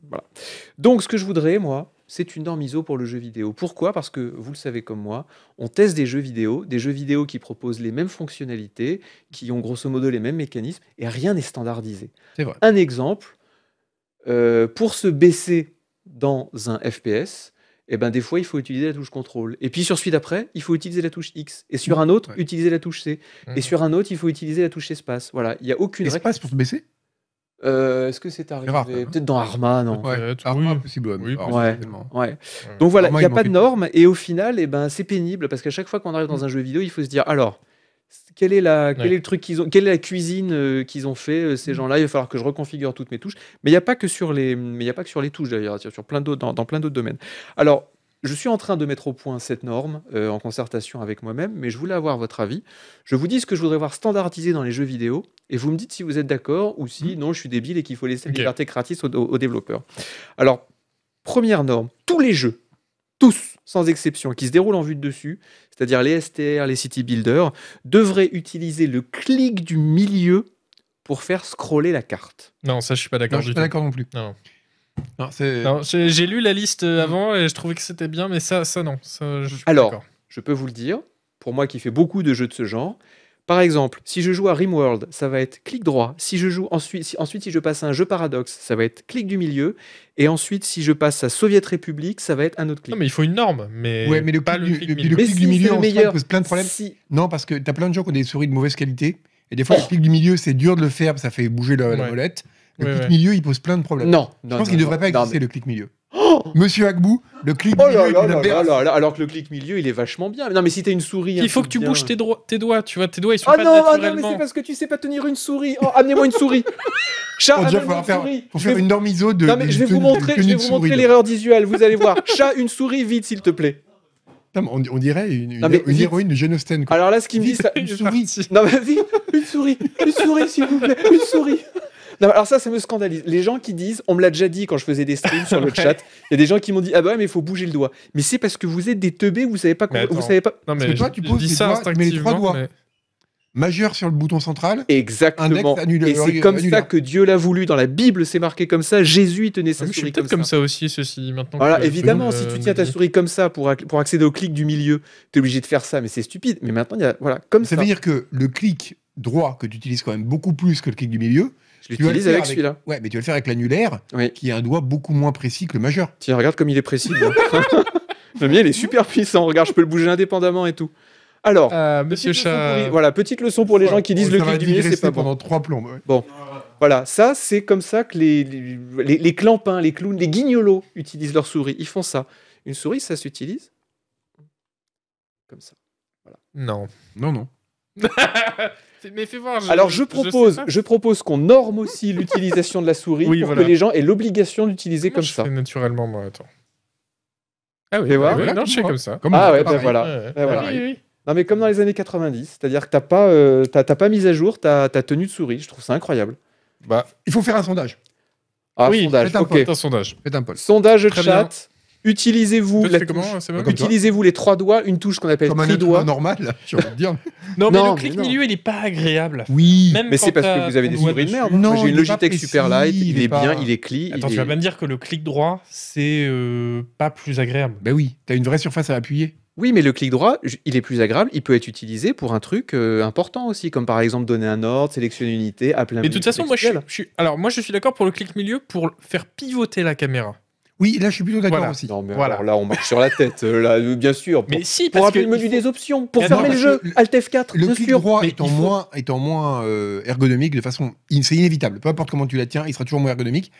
voilà. Donc, ce que je voudrais, moi, c'est une norme ISO pour le jeu vidéo. Pourquoi Parce que, vous le savez comme moi, on teste des jeux vidéo, des jeux vidéo qui proposent les mêmes fonctionnalités, qui ont grosso modo les mêmes mécanismes, et rien n'est standardisé. C'est Vrai. Un exemple, euh, pour se baisser dans un FPS, et eh ben des fois il faut utiliser la touche contrôle. Et puis sur celui d'après, il faut utiliser la touche X. Et sur un autre, utiliser la touche C. Et mhm. sur un autre, il faut utiliser la touche espace. Voilà, il y a aucune espace pour se baisser. Euh, est-ce que c'est arrivé Peut-être dans Arma, non Arma, possible. Oui, Donc voilà, il n'y a pas de normes et au final, eh ben, c'est pénible parce qu'à chaque fois qu'on arrive dans mm. un jeu vidéo, il faut se dire alors, quelle est la, quel est le truc qu'ils ont, quelle est la cuisine euh, qu'ils ont fait euh, ces mm. gens-là. Il va falloir que je reconfigure toutes mes touches. Mais il n'y a pas que sur les, mais il a pas que sur les touches d'ailleurs, sur plein d'autres, dans, plein d'autres domaines. Alors, je suis en train de mettre au point cette norme euh, en concertation avec moi-même, mais je voulais avoir votre avis. Je vous dis ce que je voudrais voir standardisé dans les jeux vidéo, et vous me dites si vous êtes d'accord ou si mm. non, je suis débile et qu'il faut laisser la liberté gratis aux développeurs. Alors, première norme, tous les jeux tous, sans exception, qui se déroulent en vue de dessus, c'est-à-dire les STR, les City Builders, devraient utiliser le clic du milieu pour faire scroller la carte. Non, ça, je suis pas d'accord. Je suis pas d'accord non plus. Non. non, non J'ai lu la liste euh, mm. avant et je trouvais que c'était bien, mais ça, ça non. Alors, je peux vous le dire, pour moi qui fais beaucoup de jeux de ce genre, par exemple, si je joue à Rimworld, ça va être clic droit. Si je joue ensuite, si, ensuite si je passe à un jeu paradoxe, ça va être clic du milieu. Et ensuite, si je passe à Soviet République, ça va être un autre clic. Non, mais il faut une norme. Mais, ouais, mais le, clic, du milieu, en il pose plein de problèmes. Non, parce que tu as plein de gens qui ont des souris de mauvaise qualité. Et des fois, le clic du milieu, c'est dur de le faire, ça fait bouger la, molette. Le clic du milieu, il pose plein de problèmes. Non, non je pense qu'il ne devrait pas exister le clic milieu. Oh Monsieur Agbou, le clic oh milieu. alors que le clic milieu, il est vachement bien. Non, mais si t'as une souris. Il faut hein, que tu bouges tes, tes, doigts, tu vois, tes doigts, ils sont ah non, Ah non, mais c'est parce que tu sais pas tenir une souris. Oh, amenez-moi une souris. Chat, une souris. faire une de. mais je vais vous montrer, l'erreur visuelle, vous allez voir. Chat, une souris, vite, s'il te plaît. on, dirait une, héroïne de Jane Austen. Quoi. Alors là, ce qui me dit, une souris. Non, mais vite, une souris, une souris, s'il vous plaît, une souris alors ça, ça me scandalise. Les gens qui disent, on me l'a déjà dit quand je faisais des streams sur le chat, il y a des gens qui m'ont dit, ah bah ouais, mais il faut bouger le doigt. Mais c'est parce que vous êtes des teubés, vous savez pas. vous savez pas. Non, mais, toi, tu poses dis ça doigts, tu les trois doigts. Majeur sur le bouton central. Exactement. Annulé, et c'est comme ça que Dieu l'a voulu. Dans la Bible, c'est marqué comme ça. Jésus tenait sa ah, souris comme ça. comme ça aussi, ceci, maintenant. Voilà, évidemment, si tu tiens ta souris comme ça pour, pour accéder au clic du milieu, tu es obligé de faire ça, mais c'est stupide. Mais maintenant, il y a. Voilà, comme ça. Ça veut dire que le clic droit que tu utilises quand même beaucoup plus que le clic du milieu, je l'utilise avec, celui-là. Ouais, mais tu vas le faire avec l'annulaire, qui a un doigt beaucoup moins précis que le majeur. Tiens, regarde comme il est précis. le mien, il est super puissant. Regarde, je peux le bouger indépendamment et tout. Alors, euh, Monsieur voilà, petite leçon pour les gens qui disent le clic du nez, c'est pas pendant bon. trois plombes. Bon, voilà, ça c'est comme ça que les, les, clampins, les clowns, les guignolos utilisent leur souris. Ils font ça. Une souris, ça s'utilise comme ça. Voilà. Non, non, non. Mais fais voir, Alors je propose, je, propose qu'on norme aussi l'utilisation de la souris pour que les gens aient l'obligation d'utiliser comme ça. Fais naturellement moi, attends. Ah oui, non, je fais comme ça. ah ben ouais, ben voilà. Ah oui, non mais comme dans les années 90, c'est-à-dire que t'as pas, euh, pas mis à jour ta, tenue de souris. Je trouve ça incroyable. Bah, il faut faire un sondage. Ah, oui, sondage. Faites un, okay. un sondage. Faites un poll. Sondage chat. Utilisez-vous utilisez-vous les trois doigts, une touche qu'on appelle tri doigts normal, j'ai non, mais le clic milieu, il est pas agréable. Oui, mais c'est parce que vous avez des souris de merde. Non, j'ai une Logitech super il, est, bien, il est clic. Attends, tu vas bien dire que le clic droit, c'est euh, pas plus agréable. Ben oui, tu as une vraie surface à appuyer. Oui, mais le clic droit, il est plus agréable, il peut être utilisé pour un truc euh, important aussi, comme par exemple donner un ordre, sélectionner une unité, appeler un Mais de toute façon, moi je, suis, alors moi je suis d'accord pour le clic milieu pour faire pivoter la caméra. Oui, là, je suis plutôt d'accord aussi. voilà. là, on marche sur la tête, euh, là, euh, bien sûr. mais si, parce pour le menu des options, pour fermer le jeu, Alt F4, le bien clic sûr. droit étant, moins, étant moins euh, ergonomique, de façon, c'est inévitable. Peu importe comment tu la tiens, il sera toujours moins ergonomique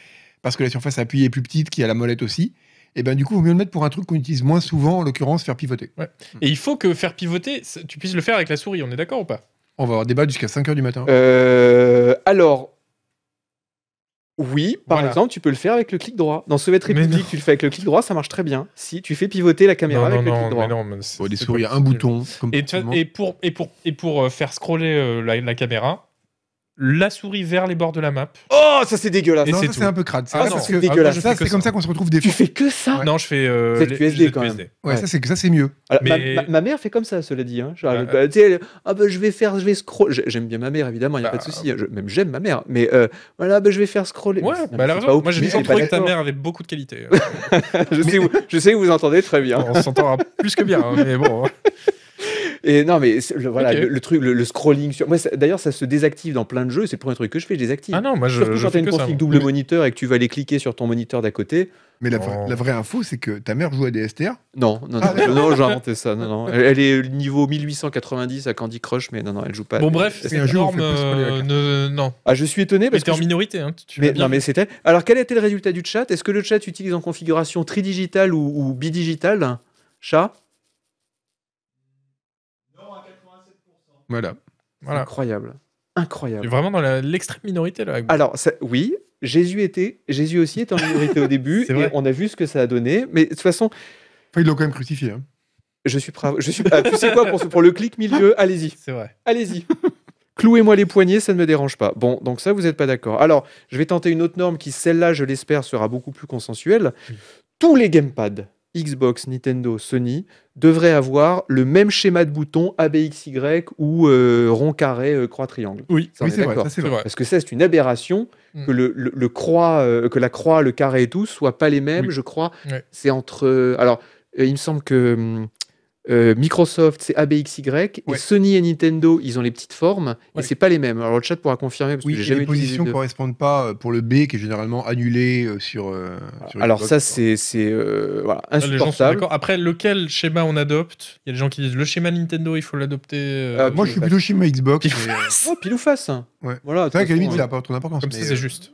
parce que la surface à appuyer est plus petite, qui a la molette aussi et eh ben du coup, il vaut mieux le mettre pour un truc qu'on utilise moins souvent, en l'occurrence, faire pivoter. Et il faut que faire pivoter, tu puisses le faire avec la souris, on est d'accord ou pas On va avoir débat jusqu'à 5h du matin. alors, oui, par exemple, tu peux le faire avec le clic droit. Dans Soviet République, tu le fais avec le clic droit, ça marche très bien. Si tu fais pivoter la caméra avec le clic droit. Mais non, mais un bouton. et, pour, et, pour, euh, faire scroller euh, la, caméra, la souris vers les bords de la map. Oh, ça c'est dégueulasse. ça c'est un peu crade. Ah c'est comme ça qu'on se retrouve des Tu fais que ça Non, je fais euh, les, QSD quand Même. Ouais, ça c'est ça c'est mieux. ma, mère fait comme ça, cela dit. Hein. Bah, ah, ben, je vais faire, je vais J'aime bien ma mère évidemment, il y a pas de bah, souci. Hein. même j'aime ma mère. Mais euh, voilà, je vais faire scroller. Ouais, Moi j'ai toujours trouvé que ta mère avait beaucoup de qualité. Hein. Je sais, je sais que vous entendez très bien. On s'entend plus que bien. Mais bon. Et non, mais le, voilà, le, truc, le, scrolling sur. Moi, d'ailleurs, ça se désactive dans plein de jeux. C'est le premier truc que je fais, je désactive. Ah non, moi, je. Surtout quand t'as une config double moniteur et que tu vas aller cliquer sur ton moniteur d'à côté. Mais la, vraie info, c'est que ta mère joue à des STR Non, non, non, ah, non, j'ai inventé ça. Non, non. Elle, est niveau 1890 à Candy Crush, mais non, non, elle joue pas. Bon, bref, c'est un jeu. non. Ah, je suis étonné parce hein, tu es en minorité. mais, non, mais c'était. Alors, quel était le résultat du chat Est-ce que le chat utilise en configuration tridigitale ou, ou bidigitale Chat Voilà. voilà. Incroyable. Incroyable. Vraiment dans l'extrême minorité là. Alors oui, Jésus était, Jésus aussi était en minorité au début et on a vu ce que ça a donné. Mais de toute façon, enfin, ils l'ont quand même crucifié. Hein. Je suis prêt. Je suis. Ah, tu sais quoi pour, pour le clic milieu Allez-y. C'est vrai. Allez-y. Clouez-moi les poignets, ça ne me dérange pas. Bon, donc ça, vous n'êtes pas d'accord. Alors, je vais tenter une autre norme qui, celle-là, je l'espère, sera beaucoup plus consensuelle. Tous les gamepads Xbox, Nintendo, Sony devraient avoir le même schéma de boutons ABXY ou euh, rond carré euh, croix triangle. Oui, c'est vrai, Parce que ça c'est une aberration hmm. que le, croix, euh, que la croix, le carré et tout soient pas les mêmes. Je crois c'est entre. alors il me semble que hum, euh, Microsoft, c'est ABXY, ouais. et Sony et Nintendo, ils ont les petites formes, et c'est pas les mêmes. Alors le chat pourra confirmer, parce oui, que j'ai jamais les positions ne correspondent pas euh, pour le B, qui est généralement annulé euh, sur... Alors ça, c'est ah, insupportable. Après, lequel schéma on adopte Il y a des gens qui disent, le schéma Nintendo, il faut l'adopter... Ah, moi, je suis plutôt schéma Xbox. Pile ou face, Voilà, c'est vrai qu'à limite, ça n'a pas trop d'importance. Comme c'est juste.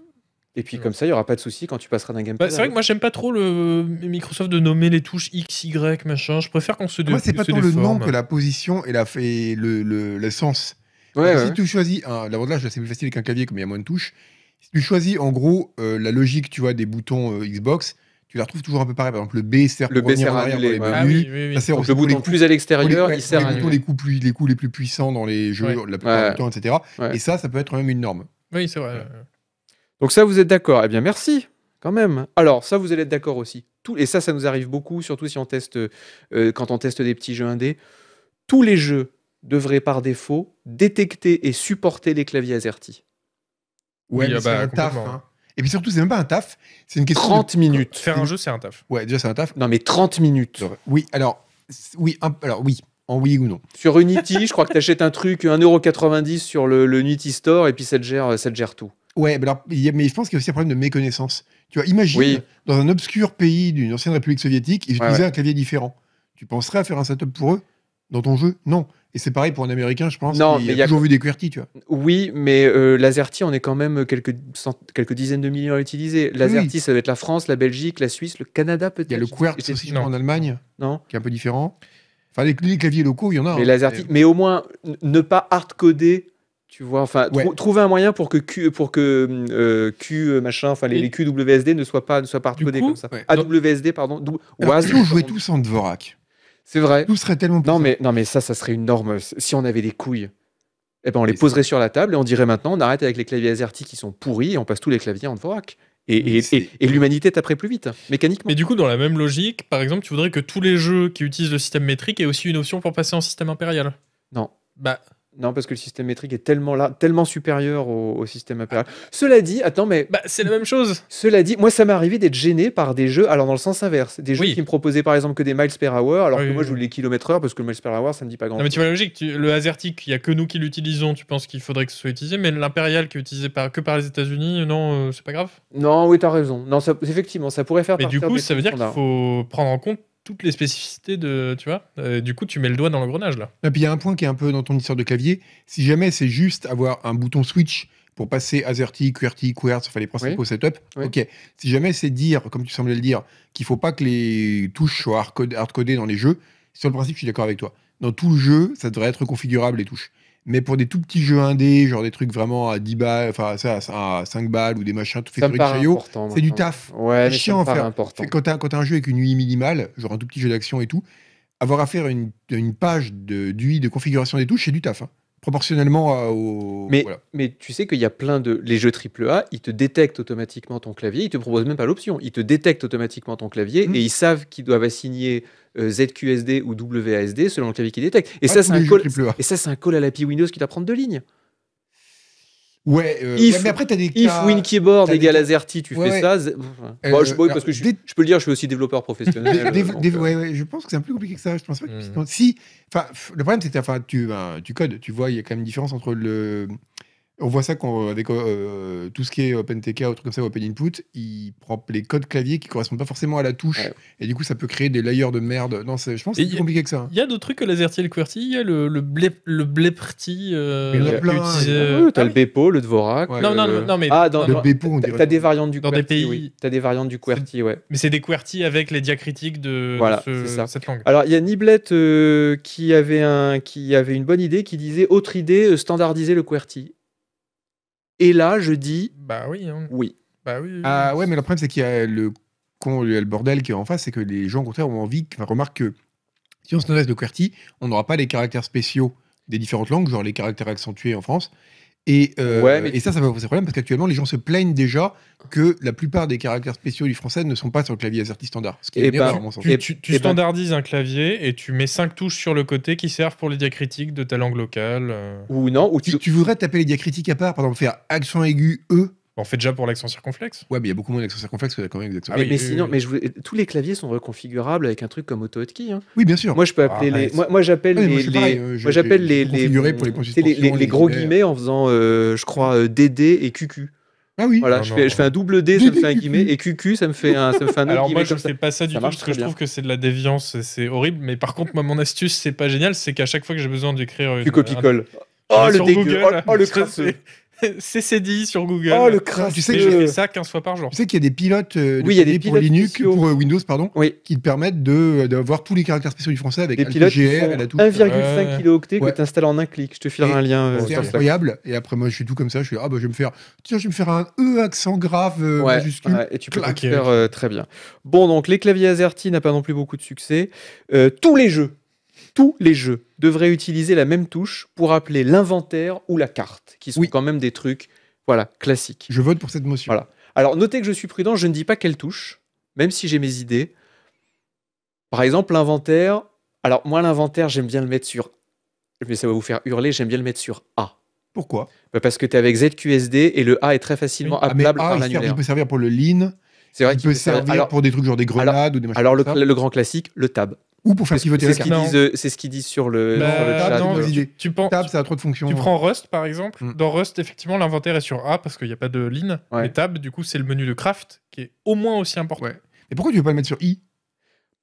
Et puis comme ça, il n'y aura pas de souci quand tu passeras d'un gamepad. Bah, c'est vrai que moi, j'aime pas trop le Microsoft de nommer les touches X, Y, machin. Je préfère qu'on se Moi, c'est pas tant le nom que la position et, la fait le, le, le sens. Si tu choisis, hein, l'avantage, c'est plus facile qu'un clavier comme il y a moins de touches. Si tu choisis en gros euh, la logique, tu vois, des boutons euh, Xbox, tu la retrouves toujours un peu pareil. Par exemple, le B sert le B sert à les menus. Ah, oui, oui, oui. le bouton plus à l'extérieur, il sert les, boutons, les, coups plus, les coups les plus puissants dans les jeux, la plupart du temps, etc. Et ça, ça peut être même une norme. Oui, c'est vrai. Donc ça, vous êtes d'accord Eh bien, merci, quand même. Alors, ça, vous allez être d'accord aussi. et ça, ça nous arrive beaucoup, surtout si on teste, euh, quand on teste des petits jeux indés. Tous les jeux devraient, par défaut, détecter et supporter les claviers AZERTY. Ouais, oui, ah c'est bah, un taf. Hein. Et puis surtout, c'est même pas un taf, c'est une question 30 minutes. Faire un jeu, c'est un taf. Ouais, déjà, c'est un taf. Non, mais 30 minutes. Oui, alors, oui, alors oui, en oui ou non. Sur Unity, je crois que tu achètes un truc 1,90€ sur le, le Unity Store et puis ça gère, ça te gère tout. Ouais, mais, mais je pense qu'il y a aussi un problème de méconnaissance. Tu vois, imagine, dans un obscur pays d'une ancienne République soviétique, ils utilisaient un clavier différent. Tu penserais à faire un setup pour eux dans ton jeu Non. Et c'est pareil pour un Américain, je pense. Non, a, y a toujours vu des QWERTY, tu vois. Oui, mais euh, l'AZERTY, on est quand même quelques, quelques dizaines de millions à utiliser. L'AZERTY, ça va être la France, la Belgique, la Suisse, le Canada peut-être. Il y a le QWERTY aussi en Allemagne, non. qui est un peu différent. Enfin, les, claviers locaux, il y en a. Mais, hein, mais... mais au moins, ne pas hardcoder tu vois, enfin, trouver un moyen pour que Q, pour que euh, Q machin, enfin les, QWSD ne soient pas, ne soient pas comme ça. Ouais. AWSD, pardon. si on jouait tous en Dvorak. C'est vrai. Tout serait tellement. Non mais, non mais ça, ça serait une norme. Si on avait des couilles, eh ben on les poserait sur la table et on dirait maintenant, on arrête avec les claviers AZERTY qui sont pourris et on passe tous les claviers en Dvorak. Et, et l'humanité taperait plus vite, hein, mécaniquement. Mais du coup, dans la même logique, par exemple, tu voudrais que tous les jeux qui utilisent le système métrique aient aussi une option pour passer en système impérial Non. Bah. Non, parce que le système métrique est tellement là, tellement supérieur au, système impérial. Cela dit, attends, mais. Bah, c'est la même chose Cela dit, moi, ça m'est arrivé d'être gêné par des jeux, alors dans le sens inverse, des jeux qui me proposaient par exemple que des miles per hour, alors que moi, je voulais les kilomètres heure, parce que le miles per hour, ça me dit pas grand Non, mais tu vois la logique, le Azertic, il y a que nous qui l'utilisons, tu penses qu'il faudrait que ce soit utilisé, mais l'impérial qui est utilisé que par les États-Unis, non, euh, c'est pas grave Non, oui, t'as raison. Non, effectivement, ça pourrait faire Mais du coup, ça veut dire qu'il faut prendre en compte toutes les spécificités de. Tu vois euh, Du coup, tu mets le doigt dans l'engrenage, là. Et puis, il y a un point qui est un peu dans ton histoire de clavier. Si jamais c'est juste avoir un bouton switch pour passer AZERTY, QWERTY, QWERTZ, enfin les principaux setup setups, ok. Si jamais c'est dire, comme tu semblais le dire, qu'il faut pas que les touches soient hardcodées dans les jeux, sur le principe, je suis d'accord avec toi. Dans tout le jeu, ça devrait être configurable, les touches. Mais pour des tout petits jeux indés, genre des trucs vraiment à 10 balles, enfin ça, à 5 balles ou des machins tout fait c'est du taf. Ouais, c'est chiant en fait faire. Quand t'as un jeu avec une UI minimale, genre un tout petit jeu d'action et tout, avoir à faire une, une page d'UI de, de, configuration des touches, c'est du taf. Hein proportionnellement euh, au. Mais, mais tu sais qu'il y a plein de. Les jeux AAA, ils te détectent automatiquement ton clavier, ils te proposent même pas l'option. Ils te détectent automatiquement ton clavier mhm. et ils savent qu'ils doivent assigner euh, ZQSD ou WASD selon le clavier qu'ils détectent. Et, ah, ça, c'est un call... et ça, c'est un call à l'API Windows qui prendre deux lignes. Ouais, euh, mais après, tu des cas, If WinKeyboard égale AZERTY, tu fais ça. Bah, je, euh, parce que je, peux le dire, je suis aussi développeur professionnel. Euh, je pense que c'est un peu compliqué que ça. Je pense pas que... Hmm. le problème, c'est que ben, tu codes. Tu vois, il y a quand même une différence entre le, on voit ça avec euh, euh, tout ce qui est OpenTK ou trucs comme ça, Open Input, il prend les codes clavier qui correspondent pas forcément à la touche. Et du coup, ça peut créer des layers de merde. Non, je pense que c'est plus compliqué que ça. Il y a d'autres trucs que Lazerty et le QWERTY. Il y a le, le, le BLEPRTY. Euh, il le Bepo, le Dvorak. non, non, non, mais. Ah, le Bepo, on dirait. T'as des variantes du QWERTY. Dans des pays. Oui. as des variantes du QWERTY, ouais. Mais c'est des QWERTY avec les diacritiques de, cette langue. Alors, il y a Niblet qui, avait un, qui avait une bonne idée qui disait autre idée, standardiser le QWERTY. Et là, je dis. Bah oui. Hein. Oui. Bah oui. Ah ouais, mais le problème, c'est qu'il y a le, con, le bordel qui est en face, c'est que les gens, au contraire, ont envie. remarque que si on se nourrit de QWERTY, on n'aura pas les caractères spéciaux des différentes langues, genre les caractères accentués en France, et, euh, ça, ça va poser problème parce qu'actuellement, les gens se plaignent déjà que la plupart des caractères spéciaux du français ne sont pas sur le clavier AZERTY standard. Ce qui est tu, standardises un clavier et tu mets cinq touches sur le côté qui servent pour les diacritiques de ta langue locale. Euh. Ou non. Ou tu, voudrais taper les diacritiques à part, par exemple, faire accent aigu E on fait déjà pour l'accent circonflexe Ouais, mais il y a beaucoup moins d'accent circonflexe que l'accent exactement. Ah oui, mais, sinon, oui. mais je tous les claviers sont reconfigurables avec un truc comme AutoHotkey. Hein. Oui, bien sûr. Moi, je peux appeler ah, les. moi, moi j'appelle ah les. Hein, moi, j'appelle les, les... les, les, gros guillemets en faisant, euh, je crois, DD euh, et QQ. Ah oui. Voilà, je, fais, je, fais, un double D, ça me fait un guillemet, et QQ, ça me fait un, ça me fait un Alors moi, je fais pas ça du tout, parce que je trouve que c'est de la déviance, c'est horrible. Mais par contre, mon astuce, c'est pas génial, c'est qu'à chaque fois que j'ai besoin d'écrire. Tu copies-colles. Oh, oh, le dégueu, oh, oh, le crasseux. CCDI sur Google. Oh, le Tu sais que je ça 15 fois par jour. Tu sais qu'il y a des pilotes pour Linux, pour Windows, pardon, qui te permettent d'avoir tous les caractères spéciaux du français avec des pilotes 1,5 kilooctets que tu installes en un clic. Je te filerai un lien. Euh, c'est incroyable. Et après, moi, je suis tout comme ça. Je suis ah, bah, je vais me faire, tiens, je vais me faire un E accent grave euh, majuscule. et tu peux le faire euh, très bien. Bon, donc, les claviers AZERTY n'a pas non plus beaucoup de succès. tous les jeux tous les jeux devraient utiliser la même touche pour appeler l'inventaire ou la carte, qui sont quand même des trucs voilà, classiques. Je vote pour cette motion. Voilà. Alors notez que je suis prudent, je ne dis pas quelle touche, même si j'ai mes idées. Par exemple, l'inventaire. Alors moi, l'inventaire, j'aime bien le mettre sur... Mais ça va vous faire hurler, j'aime bien le mettre sur A. Pourquoi bah, Parce que tu es avec ZQSD et le A est très facilement appelable ah, mais Il peut servir pour le lean. C'est vrai peut, servir, pour des trucs genre des grenades ou des machins. Alors le, grand classique, le tab ou pour faire pivoter les C'est ce qu'ils disent sur le, bah, chat. Non, tu, ça a trop de fonctions. Tu prends Rust, par exemple. Hmm. Dans Rust, effectivement, l'inventaire est sur A parce qu'il n'y a pas de ligne. Mais tab, du coup, c'est le menu de craft qui est au moins aussi important. Mais Et pourquoi tu ne veux pas le mettre sur I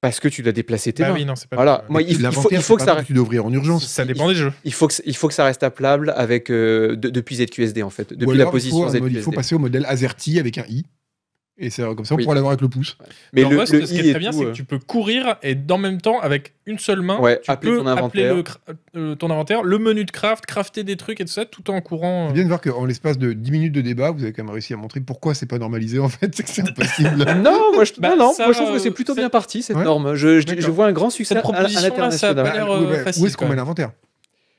parce que tu dois déplacer tes bah Oui, non, pas voilà. il, faut, il faut que ça. Tu dois en urgence. Ça dépend des jeux. Il faut que il faut que ça reste appelable avec euh, depuis ZQSD en fait, depuis la position ZQSD. Il faut passer au modèle AZERTY avec un i. Et c'est comme ça, on pourra l'avoir avec le pouce. Mais le, ce qui est très bien, c'est que euh. tu peux courir et en même temps, avec une seule main, tu appeler peux ton inventaire. appeler le, euh, ton inventaire, le menu de craft, crafter des trucs et tout ça, tout en courant. Euh... bien de voir qu'en l'espace de 10 minutes de débat, vous avez quand même réussi à montrer pourquoi c'est pas normalisé en fait, c'est impossible. non, bah, moi je, trouve que c'est euh, plutôt bien parti cette norme. Je, vois un grand succès Cette proposition, à, ça Où est-ce qu'on met l'inventaire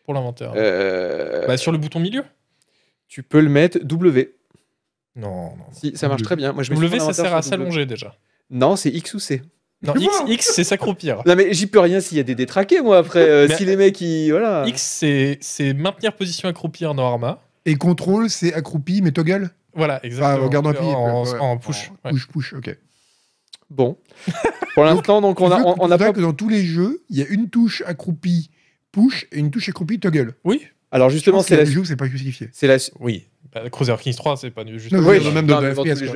Pour l'inventaire. Bah, sur le bouton milieu. Tu peux le mettre W. Non, non, Si, ça marche très bien. Moi, je lever, ça sert à s'allonger déjà. Non, c'est X ou C. Non, X, c'est s'accroupir. Non, mais j'y peux rien s'il y a des détraqués, moi, après. Euh, si les mecs, Voilà. X, c'est maintenir position accroupie en Arma. Et contrôle, c'est accroupi, mais toggle Voilà, ah, exactement. en, en, push. Push, push, ok. Bon. Pour l'instant, donc, on a. On, a pas... que dans tous les jeux, il y a une touche accroupie push et une touche accroupie toggle. Oui. Alors justement, c'est la. C'est pas justifié. C'est la. Oui. Bah, Cruiser Kings 3, c'est pas juste même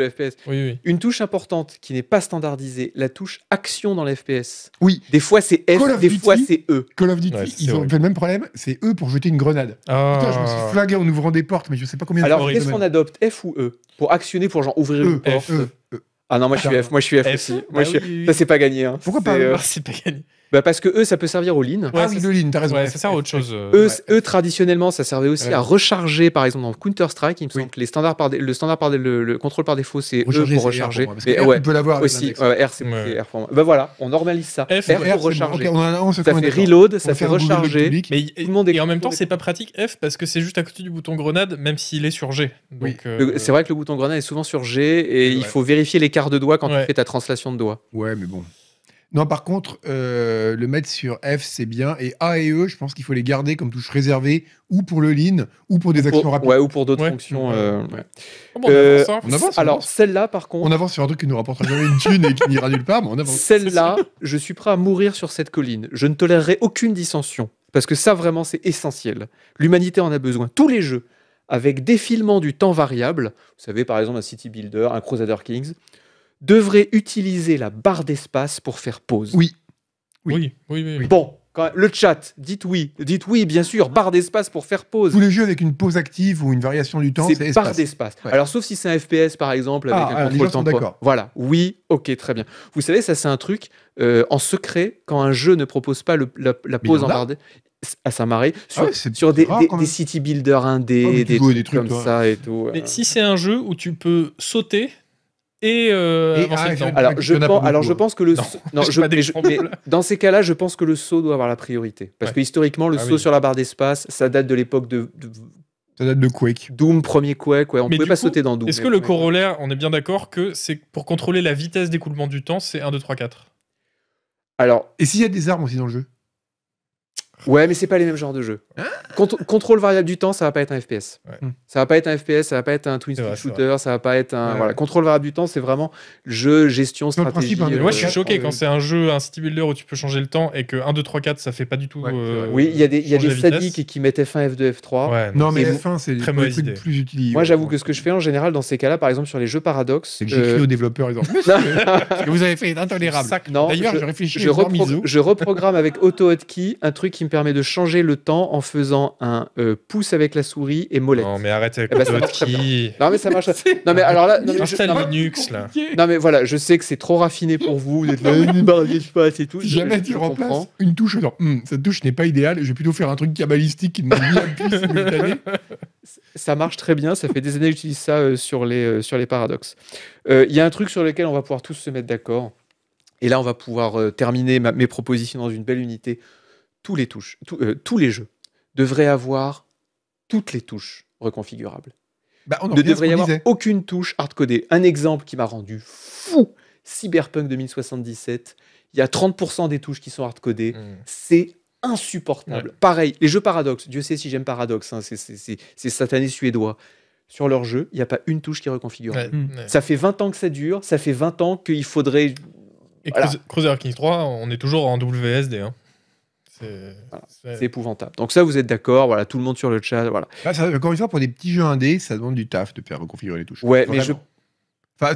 FPS, Une touche importante qui n'est pas standardisée, la touche action dans l'FPS. FPS. Oui. Des fois c'est F, des fois c'est E. Call of Duty, ils ont fait le même problème, c'est E pour jeter une grenade. Ah. Putain, je me suis flagué en ouvrant des portes, mais je sais pas combien. de Alors qu'est-ce qu'on adopte, F ou E, pour actionner, pour genre ouvrir e, une e, porte. E, ah non, moi je suis F, moi je suis F, aussi. Bah Ça c'est pas gagné. Hein. Pourquoi pas euh, C'est pas gagné. Bah parce que eux, ça peut servir au lean. Ah oui, le lean, raison. ça sert à autre chose. Euh, eux, traditionnellement, ça servait aussi à recharger, par exemple, dans Counter-Strike. Il me semble que les standards par le, standard par le, contrôle par défaut, c'est eux pour recharger. on peut l'avoir aussi. R, c'est Bah voilà, on normalise ça. F, R pour recharger. Ça fait reload, ça fait recharger. Et en même temps, c'est pas pratique F parce que c'est juste à côté du bouton grenade, même s'il est sur G. Euh, c'est vrai que le bouton grenade est souvent sur G et il faut vérifier l'écart de doigt quand tu fais ta translation de doigt. Ouais, mais bon. Non, par contre, euh, le mettre sur F, c'est bien. Et A et E, je pense qu'il faut les garder comme touche réservée, ou pour le lean, ou pour des actions rapides. Ouais, ou pour d'autres fonctions. on avance, alors, celle-là, par contre. On avance sur un truc qui nous rapportera jamais une thune et qui n'ira nulle part, mais on avance. Celle-là, je suis prêt à mourir sur cette colline. Je ne tolérerai aucune dissension. Parce que ça, vraiment, c'est essentiel. L'humanité en a besoin. Tous les jeux, avec défilement du temps variable, vous savez, par exemple, un City Builder, un Crusader Kings, devrait utiliser la barre d'espace pour faire pause. Oui. Oui, oui, oui. Bon, le chat, dites oui, dites oui, bien sûr, barre d'espace pour faire pause. Tous les jeux avec une pause active ou une variation du temps, c'est barre d'espace. Alors, sauf si c'est un FPS par exemple, avec ah, un ah, contrôle d'accord. Voilà, oui, ok, très bien. Vous savez, ça, c'est un truc euh, en secret quand un jeu ne propose pas la, pause en, barre d'espace à sa marée sur, des, city builders indés, ah des, trucs, comme ça et tout. Mais euh. si c'est un jeu où tu peux sauter et, euh, ah, alors, je pense, que le je, dans ces cas-là je pense que le saut doit avoir la priorité parce que historiquement le ah saut sur la barre d'espace ça date de l'époque de, de, ça date de Quake Doom premier Quake on ne pouvait pas sauter dans Doom est-ce que le corollaire on est bien d'accord que c'est pour contrôler la vitesse d'écoulement du temps c'est 1 2 3 4 alors et s'il y a des armes aussi dans le jeu Ouais, mais c'est pas les mêmes genres de jeux. Hein contrôle variable du temps, ça va pas être un FPS. Hmm. Ça va pas être un FPS, ça va pas être un twin stick shooter, ça va pas être un voilà. Contrôle variable du temps, c'est vraiment jeu, gestion, stratégie. Hein, euh, moi, je suis choqué quand c'est un jeu, un city builder où tu peux changer le temps et que 1, 2, 3, 4, ça fait pas du tout. oui, il y a des, y a des sadiques qui mettent F1, F2, F3. non, mais F1, c'est très mauvaise idée. Plus utilisé. Moi, j'avoue que ce que je fais en général dans ces cas-là, par exemple sur les jeux paradoxes, c'est que j'écris euh, aux développeurs, que vous avez fait intolérable. D'ailleurs, je réfléchis. Je reprogramme avec AutoHotkey un truc qui me permet de changer le temps en faisant un euh, pouce avec la souris et molette. Non, mais arrête avec votre eh ben, souris. Non, mais ça marche. non, mais alors là. Non, mais je... Linux, là. Non, mais voilà, je sais que c'est trop raffiné pour vous. Vous êtes là, pas, et tout. Jamais tu remplaces une touche. Non, hmm, cette touche n'est pas idéale. Je vais plutôt faire un truc cabalistique qui ne me Ça marche très bien. Ça fait des années que j'utilise ça euh, sur, les, euh, sur les paradoxes. Il y a un truc sur lequel on va pouvoir tous se mettre d'accord. Et là, on va pouvoir terminer mes propositions dans une belle unité tous les touches, euh, tous les jeux devraient avoir toutes les touches reconfigurables. Bah, on ne devrait y avoir aucune touche hardcodée. Un exemple qui m'a rendu fou Cyberpunk 2077. Il y a 30% des touches qui sont hardcodées. Mmh. C'est insupportable. Pareil, les jeux Paradox. Dieu sait si j'aime Paradox. Hein, c'est satané suédois sur leurs jeux, il n'y a pas une touche qui est reconfigurable. Mmh. Ça fait 20 ans que ça dure, ça fait 20 ans qu'il faudrait. Et Cruiser Kings 3, on est toujours en WSD. Hein. C'est épouvantable. Donc ça, vous êtes d'accord, voilà, tout le monde sur le chat, voilà. encore une fois, pour des petits jeux indés, ça demande du taf de faire reconfigurer les touches. Ouais, mais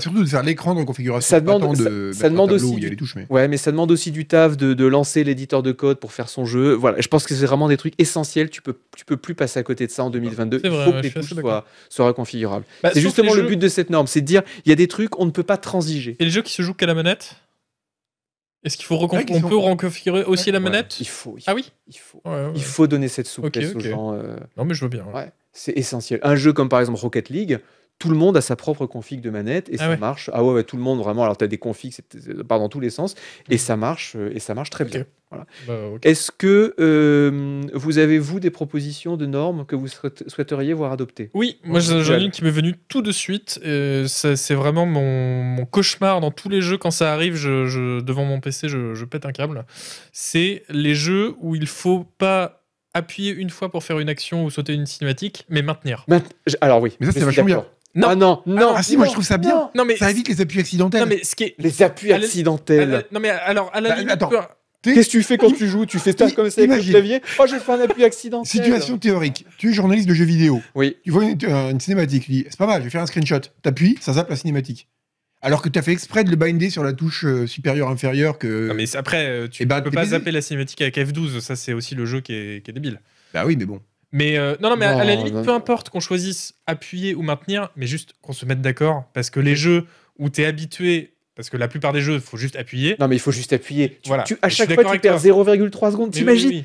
surtout de faire l'écran Ça demande, de ça, ça demande aussi. du taf de, de lancer l'éditeur de code pour faire son jeu. Voilà, je pense que c'est vraiment des trucs essentiels. Tu peux, tu peux plus passer à côté de ça en 2022. il faut que les touches soient, reconfigurables. Bah, c'est justement le but de cette norme, c'est de dire il y a des trucs on ne peut pas transiger. Et les jeux qui se jouent qu'à la manette est-ce qu'il faut peut reconfigurer aussi la manette il faut, Ah oui Il faut. Il faut donner cette souplesse aux gens. Euh, non, mais je veux bien. C'est essentiel. Un jeu comme par exemple Rocket League, tout le monde a sa propre config de manette et ah ça marche. Ah ouais, tout le monde vraiment. Alors tu as des configs part dans tous les sens et mhm. ça marche euh, et ça marche très bien. Bah, Est-ce que euh, vous avez vous des propositions de normes que vous souhaiteriez voir adoptées Oui, moi j'ai ai une qui m'est venue tout de suite. C'est vraiment mon, cauchemar dans tous les jeux quand ça arrive. Je, devant mon PC, je, je pète un câble. C'est les jeux où il faut pas appuyer une fois pour faire une action ou sauter une cinématique, mais maintenir. alors oui, mais ça c'est vachement bien. Non. Ah non, ah non. Ah si, moi je trouve ça bien. ça évite les appuis accidentels. Non, mais ce qui est... Les appuis accidentels. non mais alors à la limite, attends. Qu'est-ce que tu fais quand tu joues Tu fais ça comme ça avec le clavier Oh, j'ai fait un appui accidentel. Situation théorique. Tu es journaliste de jeux vidéo. Oui. Tu vois euh, une, cinématique. Tu dis, c'est pas mal, je vais faire un screenshot. T'appuies, ça zappe la cinématique. Alors que t'as fait exprès de le binder sur la touche euh, supérieure-inférieure que. Non, mais après, euh, tu eh ben, peux pas zapper la cinématique avec F12, ça c'est aussi le jeu qui est débile. Bah oui, mais bon. Mais euh, non, non, mais à, la limite, peu importe qu'on choisisse appuyer ou maintenir, mais juste qu'on se mette d'accord. Parce que les jeux où tu es habitué parce que la plupart des jeux, il faut juste appuyer. Non, mais il faut juste appuyer. à chaque fois, tu perds 0,3 secondes. T'imagines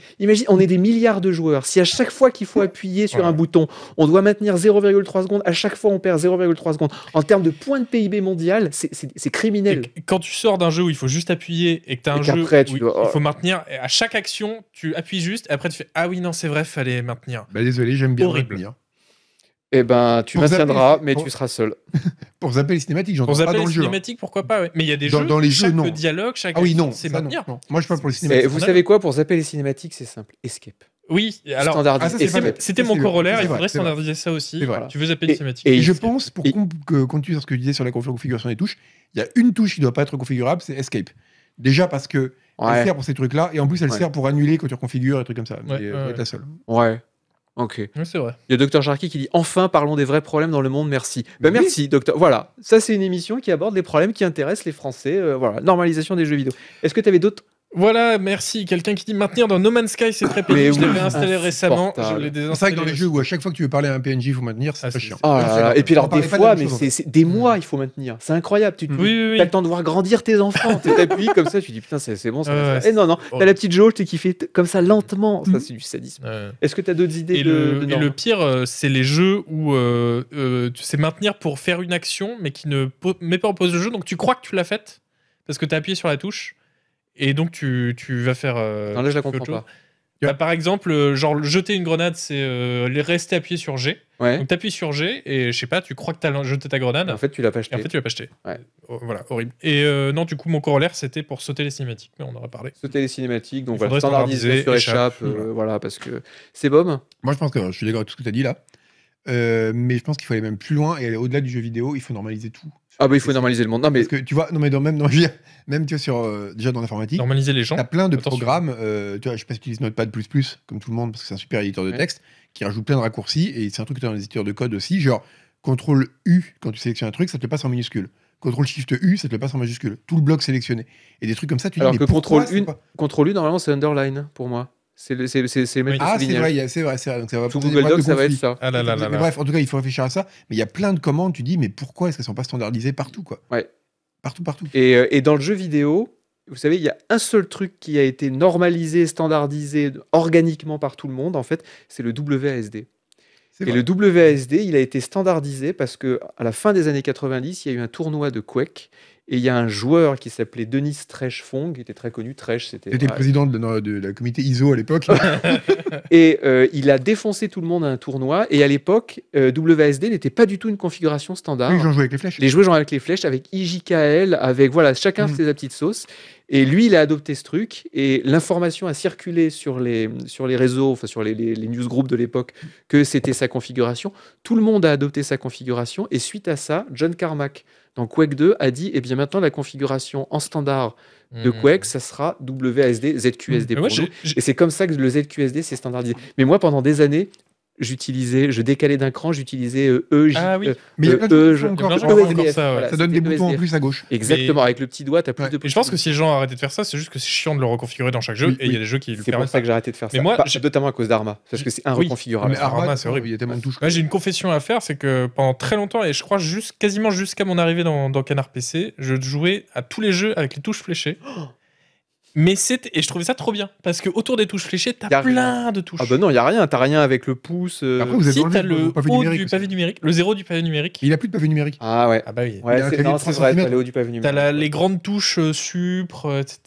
on est des milliards de joueurs. Si à chaque fois qu'il faut appuyer sur un bouton, on doit maintenir 0,3 secondes, à chaque fois, on perd 0,3 secondes. En termes de points de PIB mondial, c'est criminel. quand tu sors d'un jeu où il faut juste appuyer et que tu as un jeu il faut maintenir, à chaque action, tu appuies juste, et après, tu fais Ah oui, non, c'est vrai, fallait maintenir. Bah, désolé, j'aime bien. Eh ben, tu maintiendras, mais tu seras seul. pour zapper les cinématiques, j'entends pas dans le jeu. Hein. cinématiques, pourquoi pas Mais il y a des gens jeux, dans les chaque jeux, non. dialogue, chaque ah oui, non, c'est maintenir. Non. Moi, je parle pour les cinématiques. vous savez quoi Pour zapper les cinématiques, c'est simple. Escape. Oui, alors ah, c'était mon corollaire, il faudrait standardiser ça aussi. Tu veux zapper les cinématiques. Et, je pense, pour continuer sur ce que tu disais sur la configuration des touches, il y a une touche qui ne doit pas être configurable, c'est Escape. Déjà parce que elle sert pour ces trucs-là, et en plus elle sert pour annuler quand tu reconfigures et trucs comme ça. Mais euh, la seule. Ouais. Ok. c'est Il y a Docteur Jarki qui dit Enfin, parlons des vrais problèmes dans le monde, merci. Ben, merci, Docteur. Voilà, ça, c'est une émission qui aborde les problèmes qui intéressent les Français. Euh, voilà, normalisation des jeux vidéo. Est-ce que tu avais d'autres voilà, merci. Quelqu'un qui dit maintenir dans No Man's Sky, c'est très pénible. je l'avais installé récemment. C'est vrai que dans les jeux où à chaque fois que tu veux parler à un PNJ, il faut maintenir, c'est ah, chiant. Ah et puis alors, des fois, mais c'est des mois, il faut maintenir. C'est incroyable. Tu oui, as le temps de voir grandir tes enfants. tu t'appuies comme ça, tu dis putain, c'est bon. Euh, Et non, non, oh. t'as la petite jauge, qui fait comme ça lentement. Ça, mhm. c'est du sadisme. Est-ce que tu as d'autres idées de, le, pire, euh, c'est les jeux où euh, euh, tu sais maintenir pour faire une action, mais qui ne met pas en pause le jeu. Donc tu crois que tu l'as faite parce que t'as appuyé sur la touche et donc, tu, tu vas faire. Euh, non, là, je la comprends pas. Bah, par exemple, euh, genre jeter une grenade, c'est euh, rester appuyé sur G. Ouais. Donc t'appuies sur G et je sais pas, tu crois que as jeté ta grenade. En fait, tu l'as pas acheté. en fait, tu l'as pas acheté. Ouais. Oh, voilà, horrible. Et euh, non, du coup, mon corollaire, c'était pour sauter les cinématiques, mais on aurait parlé. Sauter les cinématiques, donc voilà, standardiser, sur échappe, voilà. parce que c'est bombe. Moi, je pense que je suis d'accord avec tout ce que as dit là. Euh, mais je pense qu'il faut aller même plus loin et aller au-delà du jeu vidéo. Il faut normaliser tout. Ah bah il faut normaliser le monde. Non mais parce que tu vois, non mais dans, même dans, même tu sur euh, déjà dans l'informatique, normaliser les gens. T'as plein de programmes. Euh, tu vois, je sais pas si tu utilises Notepad plus comme tout le monde parce que c'est un super éditeur de texte qui rajoute plein de raccourcis et c'est un truc que as dans les éditeurs de code aussi. Genre contrôle U quand tu sélectionnes un truc, ça te le passe en minuscule. Contrôle Shift U, ça te le passe en majuscule. Tout le bloc sélectionné et des trucs comme ça. Tu Alors dis, que contrôle U, contrôle U normalement c'est underline pour moi. C'est Ah, c'est vrai, c'est vrai, Donc, ça va être ça. Ah bref, en tout cas, il faut réfléchir à ça. Mais il y a plein de commandes, tu dis, mais pourquoi est-ce qu'elles ne sont pas standardisées partout quoi ouais. Partout, partout. Euh, et, dans le jeu vidéo, vous savez, il y a un seul truc qui a été normalisé, standardisé organiquement par tout le monde, en fait, c'est le WASD. Et le WASD, il a été standardisé parce que à la fin des années 90, il y a eu un tournoi de Quake et il y a un joueur qui s'appelait Denis Tresch-Fong, qui était très connu. Tresch, c'était. Il était président de, la comité ISO à l'époque. et euh, il a défoncé tout le monde à un tournoi. Et à l'époque, euh, WSD WASD n'était pas du tout une configuration standard. Les gens jouaient avec les flèches. Les joueurs jouaient avec les flèches, avec IJKL, avec. Voilà, chacun mm. faisait ses sa petite sauce. Et lui, il a adopté ce truc. Et l'information a circulé sur les, sur les réseaux, enfin sur les newsgroups de l'époque, que c'était sa configuration. Tout le monde a adopté sa configuration. Et suite à ça, John Carmack donc Quake 2 a dit, eh bien maintenant la configuration en standard de hmm. Quake, ça sera WASD, ZQSD. Hmm. Et c'est comme ça que le ZQSD s'est standardisé. Mais moi, pendant des années, j'utilisais, je décalais d'un cran, j'utilisais euh, E, J, ah, oui. Euh, mais il y a e, pas e, encore, encore e ça, ça donne des boutons en plus à gauche. Exactement, avec le petit doigt, t'as plus de. boutons. je pense que si les gens arrêtaient de faire ça, c'est juste que c'est chiant de le reconfigurer dans chaque jeu, et il y a des jeux qui le permettent. C'est pour ça que j'ai arrêté de faire mais Moi, c'est bah, notamment à cause d'Arma, parce que c'est un reconfigurable. Mais Arma, c'est horrible, il y a tellement de touches. j'ai une confession à faire, c'est que pendant très longtemps, et je crois juste, quasiment jusqu'à mon arrivée dans, Canard PC, je jouais à tous les jeux avec les touches fléchées. Oh mais c'est et je trouvais ça trop bien parce que autour des touches fléchées, t'as plein de touches. Ah bah non, y a rien, t'as rien avec le pouce. Euh, Après, vous avez si t'as le, pavé haut du pavé numérique, le zéro du pavé numérique. Il a plus de pavé numérique. Ah ouais. Ah bah oui. Ouais, c'est vrai, t'as le haut du pavé numérique. T'as les grandes touches euh, supre, etc.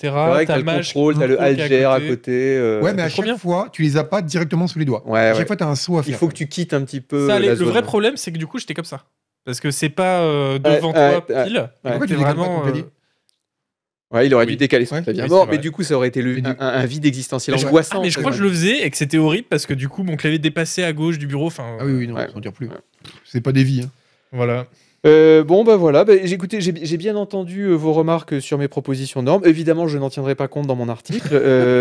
T'as le contrôle, t'as le alger à côté. Euh. Ouais, mais à chaque fois, tu les as pas directement sous les doigts. Ouais. Chaque fois, t'as un saut à faire. Il faut que tu quittes un petit peu. Le vrai problème, c'est que du coup, j'étais comme ça parce que c'est pas euh, devant toi pile. tu vraiment il aurait dû décaler son mais du coup, ça aurait été un, vide existentiel mais Je, mais je crois que je le faisais et que c'était horrible parce que du coup, mon clavier dépassait à gauche du bureau. Enfin, ah oui, oui, non, on dire plus. C'est pas des vies. Hein. Voilà. Euh, bon, bah voilà, bah, j'ai bien entendu euh, vos remarques euh, sur mes propositions normes. Évidemment, je n'en tiendrai pas compte dans mon article,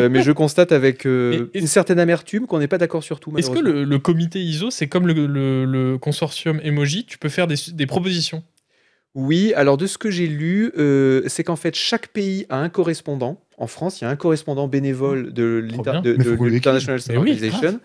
mais je constate avec une certaine amertume qu'on n'est pas d'accord sur tout. Est-ce que le, comité ISO, c'est comme le, consortium Emoji, tu peux faire des propositions oui, alors de ce que j'ai lu, euh, c'est qu'en fait chaque pays a un correspondant. En France, il y a un correspondant bénévole mmh. de l'International Organization.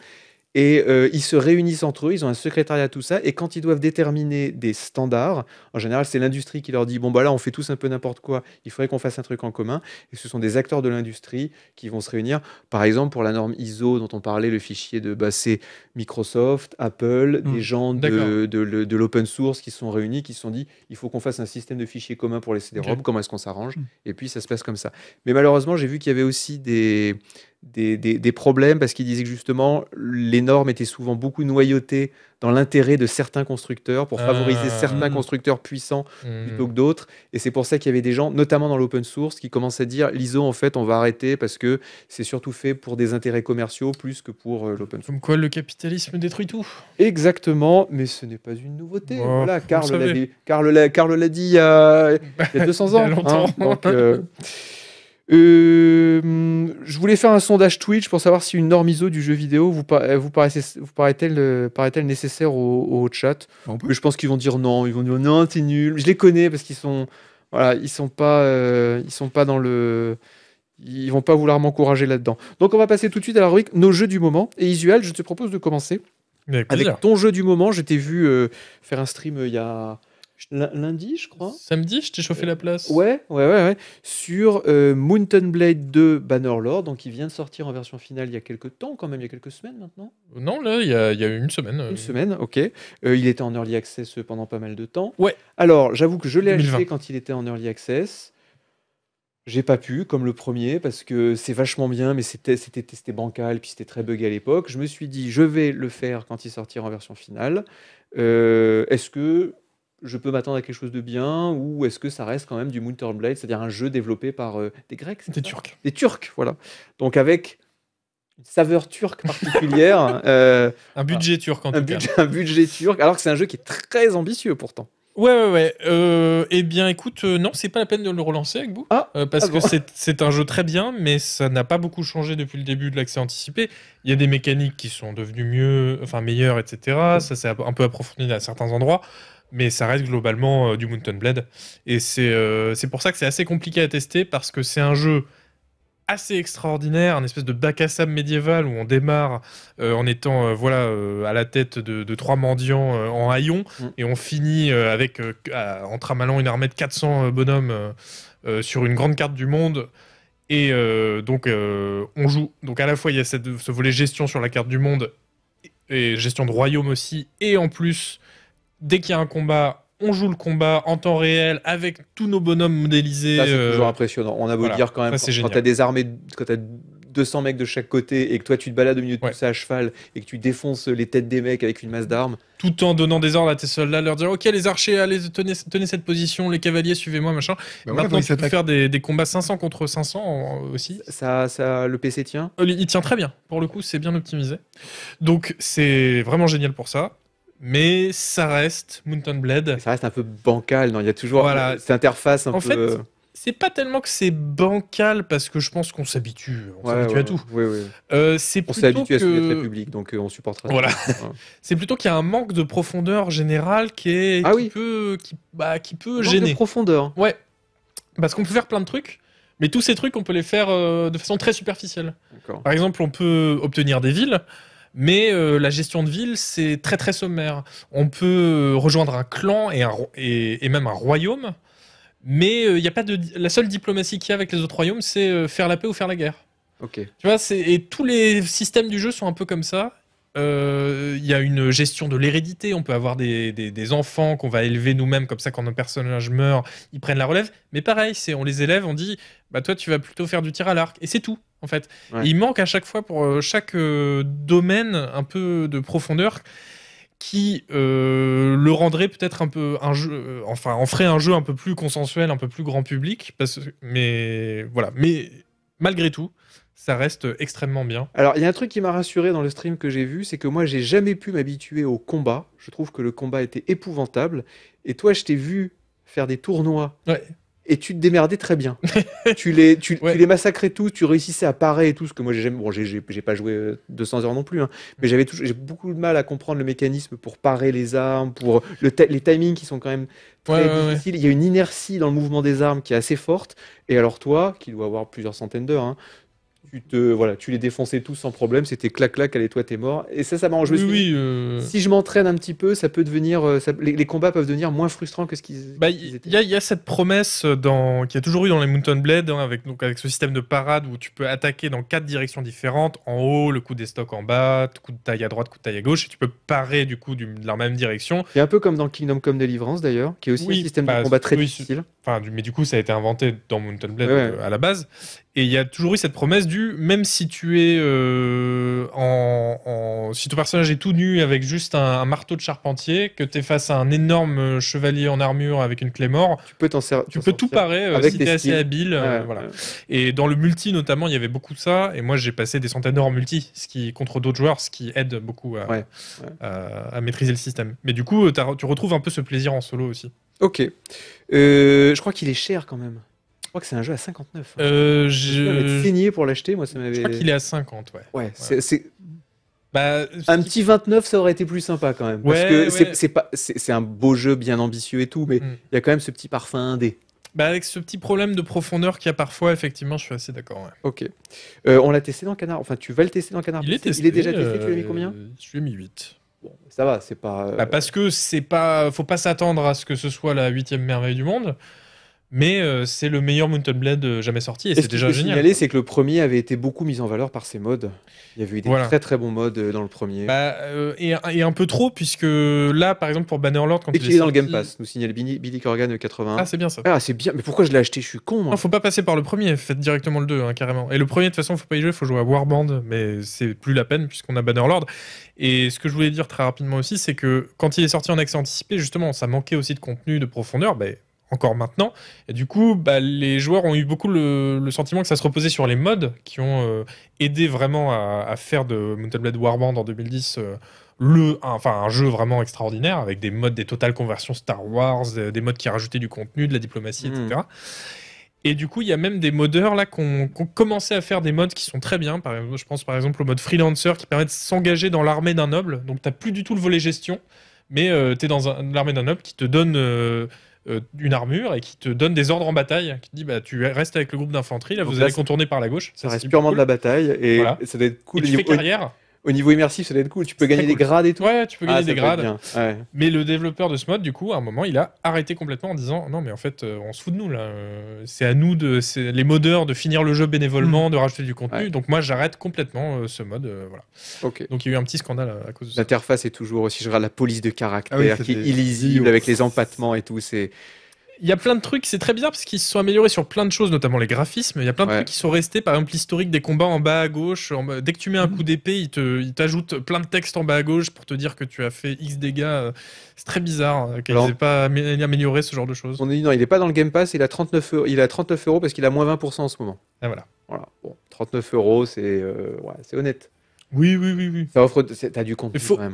Et euh, ils se réunissent entre eux, ils ont un secrétariat, tout ça. Et quand ils doivent déterminer des standards, en général, c'est l'industrie qui leur dit Bon, bah là, on fait tous un peu n'importe quoi, il faudrait qu'on fasse un truc en commun. Et ce sont des acteurs de l'industrie qui vont se réunir. Par exemple, pour la norme ISO dont on parlait, le fichier de bah, c'est Microsoft, Apple, des hmm, gens de, l'open source qui sont réunis, qui se sont dit Il faut qu'on fasse un système de fichiers commun pour laisser des robes, comment est-ce qu'on s'arrange hmm. Et puis, ça se passe comme ça. Mais malheureusement, j'ai vu qu'il y avait aussi des des, des, problèmes parce qu'il disait que justement les normes étaient souvent beaucoup noyautées dans l'intérêt de certains constructeurs pour favoriser ah. certains mm. constructeurs puissants plutôt mm. que d'autres. Et c'est pour ça qu'il y avait des gens, notamment dans l'open source, qui commençaient à dire l'ISO, en fait, on va arrêter parce que c'est surtout fait pour des intérêts commerciaux plus que pour euh, l'open source. Comme quoi, le capitalisme détruit tout. Exactement, mais ce n'est pas une nouveauté. car voilà, Karl l'a dit il y a, il y a 200 ans. Hein. Euh, Euh, je voulais faire un sondage Twitch pour savoir si une norme ISO du jeu vidéo vous, euh, vous, vous paraît-elle euh, paraît nécessaire au, chat Mais je pense qu'ils vont dire non. Ils vont dire non, t'es nul. Je les connais parce qu'ils sont voilà, ils sont pas ils sont pas dans le ils vont pas vouloir m'encourager là-dedans. Donc on va passer tout de suite à la rubrique nos jeux du moment et Isuel, je te propose de commencer. Avec, ton jeu du moment, J'étais vu faire un stream il y a lundi, je crois. Samedi, je t'ai chauffé la euh, place. Ouais, ouais, ouais, ouais. Sur euh, Mountain Blade 2 Bannerlord, donc il vient de sortir en version finale il y a quelques temps, quand même, il y a quelques semaines maintenant. Euh, non, là, il y a, une semaine. Une semaine, ok. il était en early access pendant pas mal de temps. Ouais. Alors, j'avoue que je l'ai acheté quand il était en early access. J'ai pas pu, comme le premier, parce que c'est vachement bien, mais c'était testé bancal, puis c'était très bugué à l'époque. Je me suis dit, je vais le faire quand il sortira en version finale. Est-ce que je peux m'attendre à quelque chose de bien ou est-ce que ça reste quand même du Moon Blade, c'est-à-dire un jeu développé par euh, des Grecs Des Turcs. Des Turcs, voilà. Donc avec une saveur turque particulière. Euh, un budget turc en tout cas. Un budget turc, alors que c'est un jeu qui est très ambitieux pourtant. Ouais, ouais, ouais. Euh, eh bien, écoute, non, c'est pas la peine de le relancer, avec vous. Ah, parce ah que c'est un jeu très bien, mais ça n'a pas beaucoup changé depuis le début de l'accès anticipé. Il y a des mécaniques qui sont devenues mieux, enfin meilleures, etc. Mm. Ça s'est un peu approfondi à certains endroits mais ça reste globalement euh, du Mountain Blade. Et euh, c'est pour ça que c'est assez compliqué à tester, parce que c'est un jeu assez extraordinaire, un espèce de bac à sable médiéval où on démarre euh, en étant voilà à la tête de, trois mendiants en haillons mm. et on finit avec en tramalant une armée de 400 bonhommes sur une grande carte du monde. Et donc on joue. Donc à la fois il y a ce volet gestion sur la carte du monde et gestion de royaume aussi, et en plus dès qu'il y a un combat, on joue le combat en temps réel avec tous nos bonhommes modélisés. c'est euh, toujours impressionnant. On a beau dire quand même, quand, t'as des armées, quand t'as 200 mecs de chaque côté et que toi tu te balades au milieu de tout ça à cheval et que tu défonces les têtes des mecs avec une masse d'armes. Tout en donnant des ordres à tes soldats, leur dire Ok, les archers, allez, tenez, cette position, les cavaliers, suivez-moi, machin. Bah Maintenant, tu peux faire des, des, combats 500 contre 500 aussi. Ça, ça, le PC tient euh, Il tient très bien. Pour le coup, c'est bien optimisé. Donc, c'est vraiment génial pour ça mais ça reste Mountain Blade. ça reste un peu bancal, non Il y a toujours cette interface un en Fait, c'est pas tellement que c'est bancal parce que je pense qu'on s'habitue, on s'habitue à tout. euh, c'est on s'est que... à ce public, donc euh, on supportera. Voilà. c'est plutôt qu'il y a un manque de profondeur générale qui est ah bah, qui, peut, qui, un gêner. Manque de profondeur. Ouais. Parce qu'on peut faire plein de trucs, mais tous ces trucs on peut les faire euh, de façon très superficielle. Par exemple, on peut obtenir des villes mais euh, la gestion de ville, c'est très très sommaire. On peut euh, rejoindre un clan et, et, même un royaume, mais euh, il y a pas de la seule diplomatie qu'il y a avec les autres royaumes, c'est faire la paix ou faire la guerre. Ok. Tu vois, et tous les systèmes du jeu sont un peu comme ça. Il y a une gestion de l'hérédité. On peut avoir des, des, des enfants qu'on va élever nous-mêmes comme ça quand nos personnages meurent, ils prennent la relève. Mais pareil, c'est on les élève, on dit bah toi tu vas plutôt faire du tir à l'arc et c'est tout en fait. Il manque à chaque fois pour euh, chaque euh, domaine un peu de profondeur qui euh, le rendrait peut-être un peu un jeu, enfin en ferait un jeu un peu plus consensuel, un peu plus grand public. mais voilà, mais malgré tout, ça reste extrêmement bien. Alors, il y a un truc qui m'a rassuré dans le stream que j'ai vu, c'est que moi, j'ai jamais pu m'habituer au combat. Je trouve que le combat était épouvantable. Et toi, je t'ai vu faire des tournois ouais et tu te démerdais très bien. tu, les, tu, les massacrais tous, tu réussissais à parer et tout, ce que moi j'ai jamais. Bon, j'ai pas joué 200 euh, heures non plus, hein. mais j'avais j'ai beaucoup de mal à comprendre le mécanisme pour parer les armes, pour les timings qui sont quand même très difficiles. Il y a une inertie dans le mouvement des armes qui est assez forte. Et alors, toi, qui doit avoir plusieurs centaines d'heures, hein, tu te voilà, tu les défonçais tous sans problème, c'était clac clac, allez toi t'es mort. Et ça, ça m'a Oui, euh, Si je m'entraîne un petit peu, ça peut devenir, euh, les, combats peuvent devenir moins frustrants que ce qu'ils. Bah, étaient. Il y, a cette promesse dans qui a toujours eu dans les Mountain Blade hein, avec donc avec ce système de parade où tu peux attaquer dans quatre directions différentes, en haut le coup des stocks en bas, coup de taille à droite, coup de taille à gauche, et tu peux parer du coup de la même direction. Et un peu comme dans Kingdom Come Deliverance d'ailleurs, qui est aussi un système de bah, combat très difficile mais du coup, ça a été inventé dans Mountain Blade euh, à la base. Et il y a toujours eu cette promesse du même si tu es euh, en, si ton personnage est tout nu avec juste un, marteau de charpentier, que tu es face à un énorme euh, chevalier en armure avec une clé mort, tu peux t'en Tu peux tout parer si tu es assez habile. Et dans le multi notamment, il y avait beaucoup de ça. Et moi, j'ai passé des centaines d'heures en multi, ce qui contre d'autres joueurs, ce qui aide beaucoup à maîtriser le système. Mais du coup, tu retrouves un peu ce plaisir en solo aussi. Ok. Euh, je crois qu'il est cher quand même. Je crois que c'est un jeu à 59. Euh, je... pour l'acheter, moi ça m'avait. Je crois qu'il est à 50, ouais. Ouais, bah, un petit 29, ça aurait été plus sympa quand même. parce que c'est un beau jeu bien ambitieux et tout, mais mm. il y a quand même ce petit parfum indé. Bah avec ce petit problème de profondeur qu'il y a parfois, effectivement, je suis assez d'accord. Ok. Euh, on l'a testé dans Canard. Enfin, tu vas le tester dans Canard. Il est, déjà testé. Tu l'as mis euh, combien Je lui ai mis 8. Bon, ça va, c'est pas. Euh, bah, parce que c'est pas, faut pas s'attendre à ce que ce soit la huitième merveille du monde. Mais euh, c'est le meilleur Mountain Blade euh, jamais sorti et, c'est déjà génial. Ce que c'est que le premier avait été beaucoup mis en valeur par ses modes. Il y avait eu des très très bons modes euh, dans le premier. Bah, et, un peu trop, puisque là, par exemple, pour Bannerlord, quand et il, est, est dans le Game Pass, nous signale Billy, Corgan 81. Ah, c'est bien ça. Ah, c'est bien, mais pourquoi je l'ai acheté Je suis con. Il hein. ne faut pas passer par le premier, faites directement le 2, hein, carrément. Et le premier, de toute façon, faut pas y jouer, faut jouer à Warband, mais c'est plus la peine puisqu'on a Bannerlord. Et ce que je voulais dire très rapidement aussi, c'est que quand il est sorti en accès anticipé, justement, ça manquait aussi de contenu, de profondeur. Bah, encore maintenant. Et du coup, bah, les joueurs ont eu beaucoup le, sentiment que ça se reposait sur les modes qui ont euh, aidé vraiment à, faire de Mountain Blade Warband en 2010 euh, le, un, enfin, un jeu vraiment extraordinaire avec des modes, des totales conversions Star Wars, des, modes qui rajoutaient du contenu, de la diplomatie, etc. Hmm. Et du coup, il y a même des modeurs là qui ont, commencé à faire des modes qui sont très bien. Par, je pense par exemple au mode freelancer qui permet de s'engager dans l'armée d'un noble. Donc, tu n'as plus du tout le volet gestion, mais euh, tu es dans l'armée d'un noble qui te donne d'une euh, une armure et qui te donne des ordres en bataille, qui te dit bah, tu restes avec le groupe d'infanterie, là vous allez contourner par la gauche. Ça, reste purement de la bataille et ça doit être cool. Et tu au niveau immersif, ça doit être cool. Tu peux gagner des grades et tout. Ouais, tu peux gagner ah, des grades. Mais le développeur de ce mode, du coup, à un moment, il a arrêté complètement en disant Non, mais en fait, euh, on se fout de nous là. Euh, c'est à nous, de, les modeurs, de finir le jeu bénévolement, mm. de rajouter du contenu. Donc moi, j'arrête complètement euh, ce mode. voilà. Donc il y a eu un petit scandale à, cause de ça. L'interface est toujours aussi, je regarde la police de caractère ah qui est illisible avec les empattements et tout. C'est il y a plein de trucs, c'est très bizarre parce qu'ils se sont améliorés sur plein de choses, notamment les graphismes. Il y a plein de trucs qui sont restés, par exemple l'historique des combats en bas à gauche. dès que tu mets un mm. coup d'épée, il te, t'ajoute plein de textes en bas à gauche pour te dire que tu as fait X dégâts. C'est très bizarre euh, qu'ils n'aient pas amélioré ce genre de choses. On est, non, il n'est pas dans le Game Pass. Il a 39 euros. Il a 39 euros parce qu'il a moins 20% en ce moment. Ah voilà. Voilà. 39 euros, c'est, euh, ouais, honnête. Oui, oui, oui, oui. Ça offre, t'as du contenu. Il faut, quand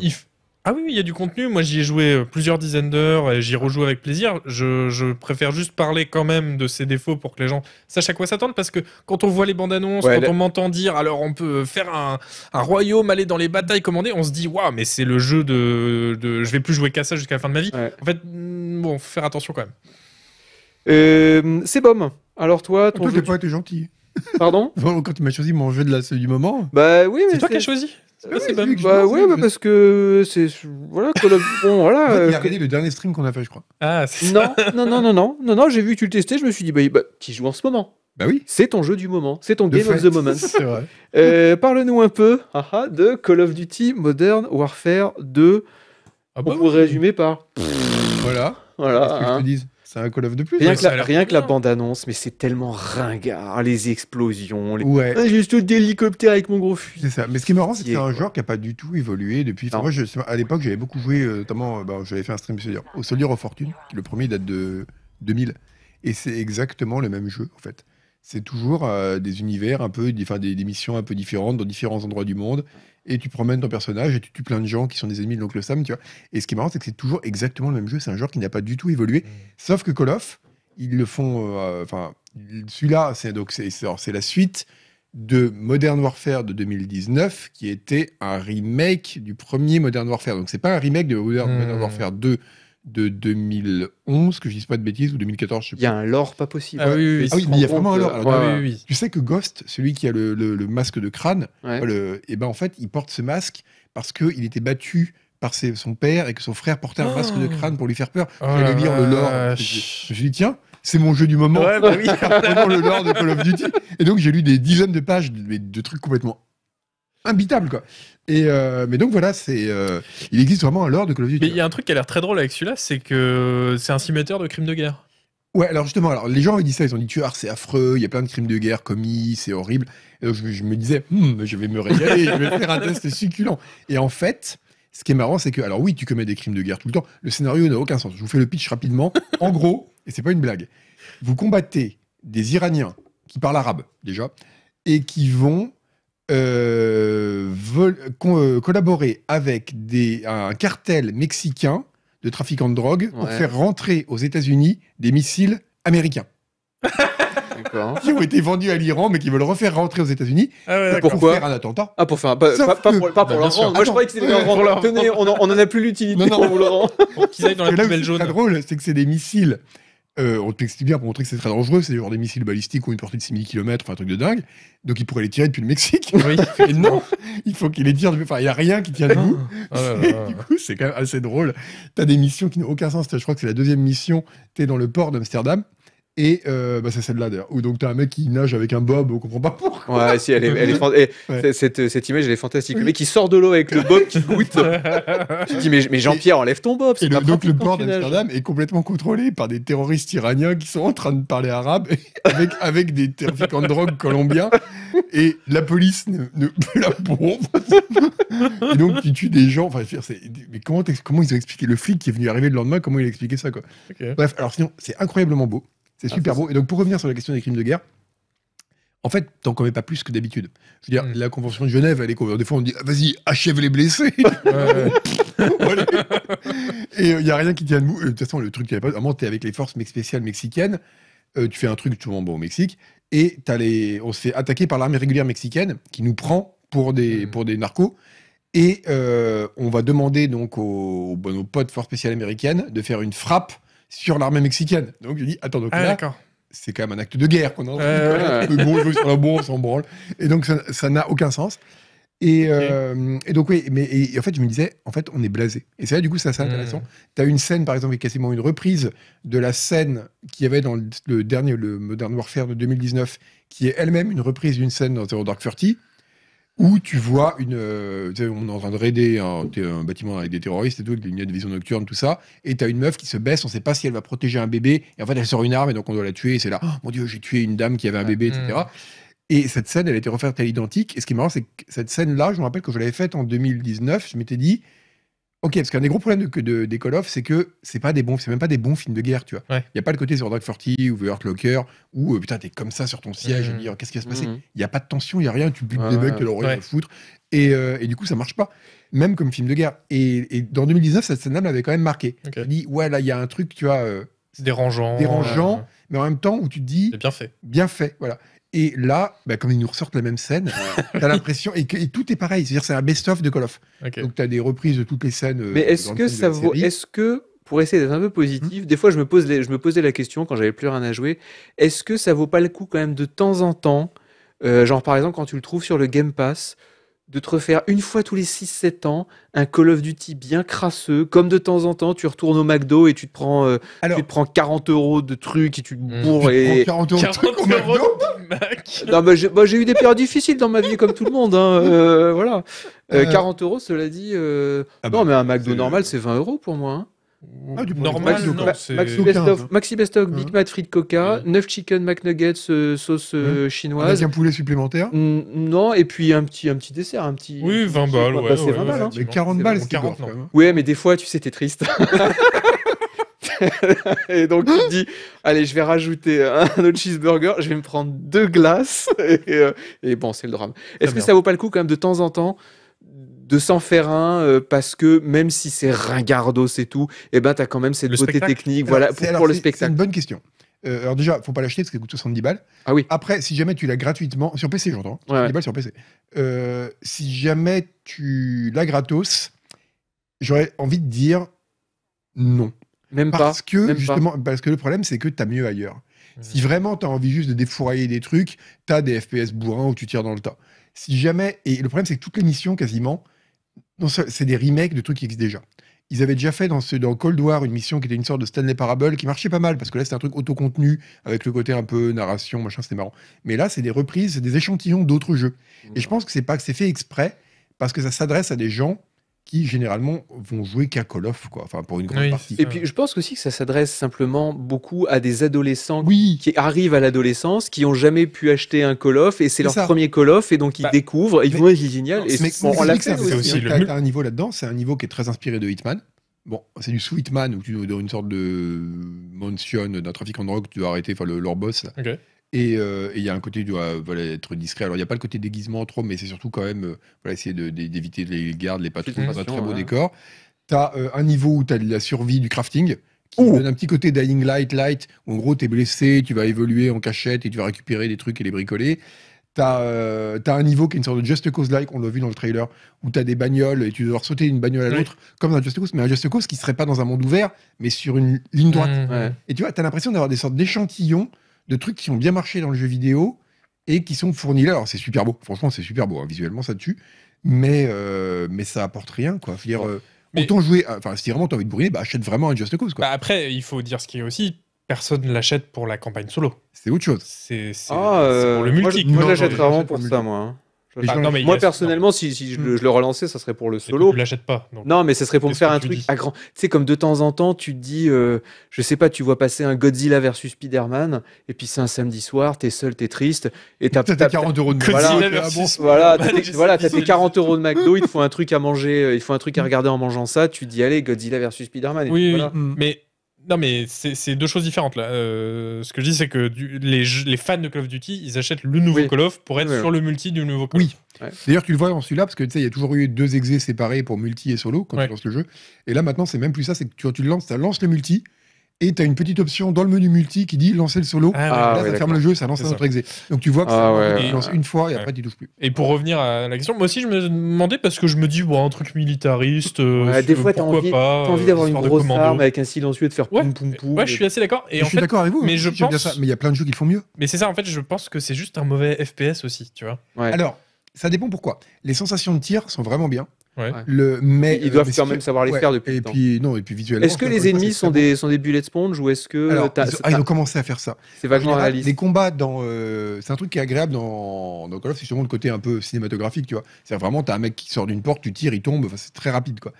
ah oui, il y a du contenu. Moi, j'y ai joué euh, plusieurs dizaines d'heures et j'y rejoue avec plaisir. Je, préfère juste parler quand même de ses défauts pour que les gens sachent à quoi s'attendre parce que quand on voit les bandes annonces, quand on m'entend dire alors on peut faire un, royaume, aller dans les batailles commandées, on se dit waouh, mais c'est le jeu de, je vais plus jouer qu'à ça jusqu'à la fin de ma vie. En fait, mm, bon, faire attention quand même. c'est euh, bon. Alors toi, ah, ton. Toi, jeu... été gentil. Pardon Quand tu m'as choisi mon jeu de la, du moment. Bah oui, mais c'est toi qui as choisi. Ah, bah, ouais, bah, parce que c'est voilà Call of bon voilà. Euh, le dernier stream qu'on a fait, je crois. Ah, c'est non, non, non, non, non, non, j'ai vu que tu le testais, je me suis dit bah, bah qui joue en ce moment Bah oui. C'est ton jeu du moment, c'est ton game of the moment. c'est vrai. Euh, parle-nous un peu ah, ah, de Call of Duty Modern Warfare 2. Ah bah, On pourrait résumer par voilà. Voilà. Qu'est-ce que je te hein. dise Call of de plus. Rien, hein. que, la, bande-annonce, mais c'est tellement ringard. Hein, les explosions. Les... Ouais. Ah, juste avec mon gros fusil. C'est ça. Mais ce qui est marrant, c'est que c'est un genre qui n'a pas du tout évolué depuis. moi, à l'époque, j'avais beaucoup joué, euh, notamment, euh, ben, j'avais fait un stream au Soldier of Fortune. Le premier date de 2000. Et c'est exactement le même jeu, en fait. C'est toujours euh, des univers un peu, des missions un peu différentes dans différents endroits du monde et tu promènes ton personnage et tu tues plein de gens qui sont des ennemis de l'oncle Sam, tu vois. Et ce qui est marrant, c'est que c'est toujours exactement le même jeu. C'est un genre qui n'a pas du tout évolué, mm. sauf que Call of, ils le font. Euh, enfin, celui-là, c'est donc c'est la suite de Modern Warfare de 2019, qui était un remake du premier Modern Warfare. Donc c'est pas un remake de Modern, Modern mm. Warfare 2 de 2011, que je dise pas de bêtises, ou 2014, je sais pas. Il y a un lore pas possible. Ah oui, mais ah il y a vraiment un lore. oui, oui. Tu sais que Ghost, celui qui a le, le, masque de crâne, et eh ben en fait, il porte ce masque parce qu'il était battu par ses, son père et que son frère portait un oh. masque de crâne pour lui faire peur. Oh J'allais lire le lore. je me suis tiens, c'est mon jeu du moment. Bah le lore de Call of Duty. Et donc, j'ai lu des dizaines de pages de, de trucs complètement imbitable quoi. Et euh, mais donc voilà, c'est euh, il existe vraiment un lore de Call Mais il y a hein. un truc qui a l'air très drôle avec celui-là, c'est que c'est un simulateur de crimes de guerre. Ouais, alors justement, alors les gens ont dit ça, ils ont dit tu c'est affreux, il y a plein de crimes de guerre commis, c'est horrible. Et donc je, me disais, hmm, je vais me régaler, je vais faire un test succulent. Et en fait, ce qui est marrant, c'est que alors oui, tu commets des crimes de guerre tout le temps. Le scénario n'a aucun sens. Je vous fais le pitch rapidement. En gros, et c'est pas une blague, vous combattez des Iraniens qui parlent arabe déjà et qui vont euh, euh, collaborer avec des, un cartel mexicain de trafiquants de drogue pour faire rentrer aux États-Unis des missiles américains. qui ont été vendus à l'Iran, mais qui veulent refaire rentrer aux États-Unis ah pour faire un attentat. Ah, pour faire Pas, pour, pas bah, leur Moi, je croyais que c'était ah leur Tenez, on en, a plus l'utilité. Non, non, Qu'ils aillent dans la poubelle jaune. Ce qui est drôle, c'est que c'est des missiles euh, on te bien pour montrer que c'est très dangereux, c'est genre des missiles balistiques ou une portée de 6000 km, enfin un truc de dingue. Donc il pourrait les tirer depuis le Mexique. non, il faut qu'il les tire Enfin, il n'y a rien qui tient ah. debout. Ah, du coup, c'est quand même assez drôle. T'as des missions qui n'ont aucun sens. Je crois que c'est la deuxième mission. T'es dans le port d'Amsterdam. Et euh, bah c'est celle-là d'ailleurs. Où donc t'as un mec qui nage avec un bob, on comprend pas pourquoi. Ouais, si, elle est, cette, cette, image, elle est fantastique. Le mec qui sort de l'eau avec le bob qui goûte. tu dis, mais, Jean-Pierre, enlève ton bob. Et donc le port d'Amsterdam est complètement contrôlé par des terroristes iraniens qui sont en train de parler arabe avec, avec des trafiquants de drogue colombiens. Et la police ne, ne la bombe. et donc tu tues des gens. Enfin, mais comment, comment ils ont expliqué le flic qui est venu arriver le lendemain Comment il a expliqué ça quoi Bref, alors sinon, c'est incroyablement beau. C'est ah, super beau. Et donc, pour revenir sur la question des crimes de guerre, en fait, t'en commets pas plus que d'habitude. Je veux dire, hmm. la Convention de Genève, elle est Des fois, on dit, ah, vas-y, achève les blessés. et il euh, n'y a rien qui tient debout. De toute façon, le truc, qui pas. À un moment, t'es avec les forces spéciales mexicaines. Euh, tu fais un truc, tout le au Mexique. Et t'as les... on se fait par l'armée régulière mexicaine qui nous prend pour des, hmm. pour des narcos. Et euh, on va demander donc aux, aux, aux potes forces spéciales américaines de faire une frappe sur l'armée mexicaine. Donc je dis, attends, donc ah, c'est quand même un acte de guerre qu'on a bon, sur la on Et donc ça n'a aucun sens. Et, euh, donc, oui, mais en fait, je me disais, en fait, on est blasé. Et c'est là, du coup, c'est mmh. intéressant. Tu as une scène, par exemple, qui est quasiment une reprise de la scène qu'il y avait dans le, dernier, le Modern Warfare de 2019, qui est elle-même une reprise d'une scène dans Zero Dark Thirty où tu vois une. Euh, on est en train de raider un, bâtiment avec des terroristes et tout, des lunettes de vision nocturne, tout ça, et tu as une meuf qui se baisse, on ne sait pas si elle va protéger un bébé, et en fait elle sort une arme et donc on doit la tuer, et c'est là, oh mon dieu, j'ai tué une dame qui avait un bébé, etc. Mm. Et cette scène, elle a été refaite à l'identique, et ce qui est marrant, c'est que cette scène-là, je me rappelle que je l'avais faite en 2019, je m'étais dit, Ok, parce qu'un des gros problèmes de, des Call of, c'est que c'est pas des bons, c'est même pas des bons films de guerre, tu vois. Il y n'y a pas le côté sur Dark Forty ou The Heart Locker où euh, putain t'es comme ça sur ton siège mm. dire qu'est-ce qui va se passer. Mm. Il y n'y a pas de tension, il n'y a rien, tu butes des mecs, tu leur rien à foutre. Euh, et, du coup ça marche pas, même comme film de guerre. Et, dans 2019 cette scène-là m'avait quand même marqué. Okay. Je dis ouais là il y a un truc, tu vois. C'est euh, dérangeant. Dérangeant, mais en même temps où tu te dis. bien fait. Bien fait, voilà. Et là, bah, comme ils nous ressortent la même scène, t'as l'impression. Et, tout est pareil. C'est-à-dire, c'est un best-of de Call of. Donc, t'as des reprises de toutes les scènes. Euh, Mais est-ce que ça vaut. Est-ce que pour essayer d'être un peu positif, hum. des fois je me, pose je me posais la question quand j'avais plus rien à jouer, est-ce que ça vaut pas le coup quand même de temps en temps, euh, genre par exemple quand tu le trouves sur le Game Pass, de te refaire une fois tous les 6-7 ans un Call of Duty bien crasseux, comme de temps en temps tu retournes au McDo et tu te prends, euh, tu te prends 40 euros de trucs et tu te hum. bourres. et... 40 euros de trucs McDo Mac. Non, mais bah, j'ai eu des périodes difficiles dans ma vie, comme tout le monde. Hein. Euh, voilà. 40 euh, euh. euros, cela dit. Ah non, bah, mais un McDo normal, c'est 20 euros pour moi. Hein. Ah, du normal, c'est. non, Maxi Bestock, Maxi Best Big hein. Mac frit Coca, 9 hein. Chicken McNuggets sauce euh, chinoise. y un poulet supplémentaire Non, et puis un petit, un petit dessert. Un petit, oui, 20 balles. Ouais, bah, ouais, Mais 40 balles, c'est 40 quand même. Ouais, mais des fois, tu sais, t'es triste. et donc, il dit Allez, je vais rajouter euh, un autre cheeseburger, je vais me prendre deux glaces. Euh, et, bon, c'est le drame. Est-ce que ça vaut pas le coup, quand même, de temps en temps de s'en faire un euh, parce que même si c'est ringardos et tout, et eh ben t'as quand même cette beauté technique, voilà pour, le spectacle. C'est une bonne question. alors déjà, faut pas l'acheter parce ça coûte 70 balles. Ah oui. Après, si jamais tu l'as gratuitement sur PC, j'entends, 70 balles sur PC. si jamais tu l'as gratos, j'aurais envie de dire non parce que, justement, parce que le problème, c'est que tu as mieux ailleurs. Mmh. Si vraiment tu as envie juste de défourailler des trucs, tu as des FPS bourrins où tu tires dans le tas. Si jamais, et le problème, c'est que toutes les missions, quasiment, c'est des remakes de trucs qui existent déjà. Ils avaient déjà fait dans, ce, dans Cold War une mission qui était une sorte de Stanley Parable qui marchait pas mal parce que là c'était un truc autocontenu avec le côté un peu narration, machin, c'était marrant. Mais là c'est des reprises, c'est des échantillons d'autres jeux. Et mmh. je pense que c'est pas que c'est fait exprès parce que ça s'adresse à des gens qui généralement vont jouer qu'à Call of, quoi. Enfin, pour une grande partie. Et puis, je pense aussi que ça s'adresse simplement beaucoup à des adolescents qui arrivent à l'adolescence, qui n'ont jamais pu acheter un Call of, et c'est leur premier Call of, et donc ils bah, découvrent, et ils vont, c'est génial. Et c'est aussi. le... un niveau là-dedans, c'est un niveau qui est très inspiré de Hitman. Bon, c'est du sous Hitman où tu dans une sorte de mansion d'un trafic en drogue, tu dois arrêter, enfin, leur boss. Euh, et il y a un côté, doit être discret. Alors, il n'y a pas le côté déguisement trop, mais c'est surtout quand même euh, essayer d'éviter les gardes, les patrons, un très beau décor. Tu as euh, un niveau où tu as de la survie, du crafting. Qui donne un petit côté Dying Light, Light, où en gros, t'es es blessé, tu vas évoluer en cachette et tu vas récupérer des trucs et les bricoler. T'as un niveau qui est une sorte de Just Cause-like, on l'a vu dans le trailer, où t'as des bagnoles et tu dois sauter d'une bagnole à l'autre, comme dans Just Cause, mais un Just Cause qui serait pas dans un monde ouvert, mais sur une ligne droite. Mmh, et tu vois, t'as l'impression d'avoir des sortes d'échantillons de trucs qui ont bien marché dans le jeu vidéo et qui sont fournis là. Alors c'est super beau, franchement c'est super beau, hein. visuellement ça tue, mais, euh, mais ça apporte rien quoi. dire, euh, Autant jouer, enfin si vraiment t'as envie de brûler, bah, achète vraiment un Just Cause quoi. Bah, après, il faut dire ce qui est aussi, personne ne l'achète pour la campagne solo. C'est autre chose. C'est ah, euh, pour le multi. Moi, moi j'achète pour ça, moi. Hein moi, personnellement, si, je, le, relançais, ça serait pour le solo. Tu l'achètes pas. Non, mais ça serait pour me faire un truc à grand. Tu sais, comme de temps en temps, tu te dis, euh, je sais pas, tu vois passer un Godzilla versus Spider-Man, et puis c'est un samedi soir, t'es seul, t'es triste, et t'as. as 40 euros de Voilà, voilà, t'as tes 40 euros de McDo, il te faut un truc à manger, euh, il faut un truc à regarder en mangeant ça, tu dis, allez, Godzilla versus Spider-Man. Oui, voilà. oui, mm. mais non, mais c'est deux choses différentes là. Euh, ce que je dis, c'est que les, fans de Call of Duty, ils achètent le nouveau Call of pour être sur le multi du nouveau Call Oui. D'ailleurs, tu le vois dans celui-là, parce que tu sais, il y a toujours eu deux exés séparés pour multi et solo quand tu lances le jeu. Et là, maintenant, c'est même plus ça, c'est que tu, tu lances, tu lances le multi, et tu as une petite option dans le menu multi qui dit lancer le solo. Ah là, ah ça ferme le jeu, ça lance un autre exé. Donc tu vois que ah ça lance une fois et après tu touches plus. Et pour revenir à la question, moi aussi je me demandais parce que je me dis, bon, un truc militariste, euh, des fois, envie, T'as envie d'avoir euh, une grosse arme avec un silencieux de faire poum poum poum. Ouais, je suis assez d'accord. je suis d'accord avec vous. Mais hein. je pense. Mais il y a plein de jeux qui font mieux. Mais c'est ça, en fait, je pense que c'est juste un mauvais FPS aussi, tu vois. Alors, ça dépend pourquoi. Les sensations de tir sont vraiment bien. Le, mais ils euh, doivent quand même savoir les faire depuis. Et non, et Est-ce que les ennemis sont des sont des bullet sponge ou est-ce que ils, ont, commencé à faire ça C'est vachement réaliste. Les combats dans euh, c'est un truc qui est agréable dans dans Call of, c'est justement le côté un peu cinématographique, tu vois. C'est vraiment t'as un mec qui sort d'une porte, tu tires, il tombe, c'est très rapide quoi.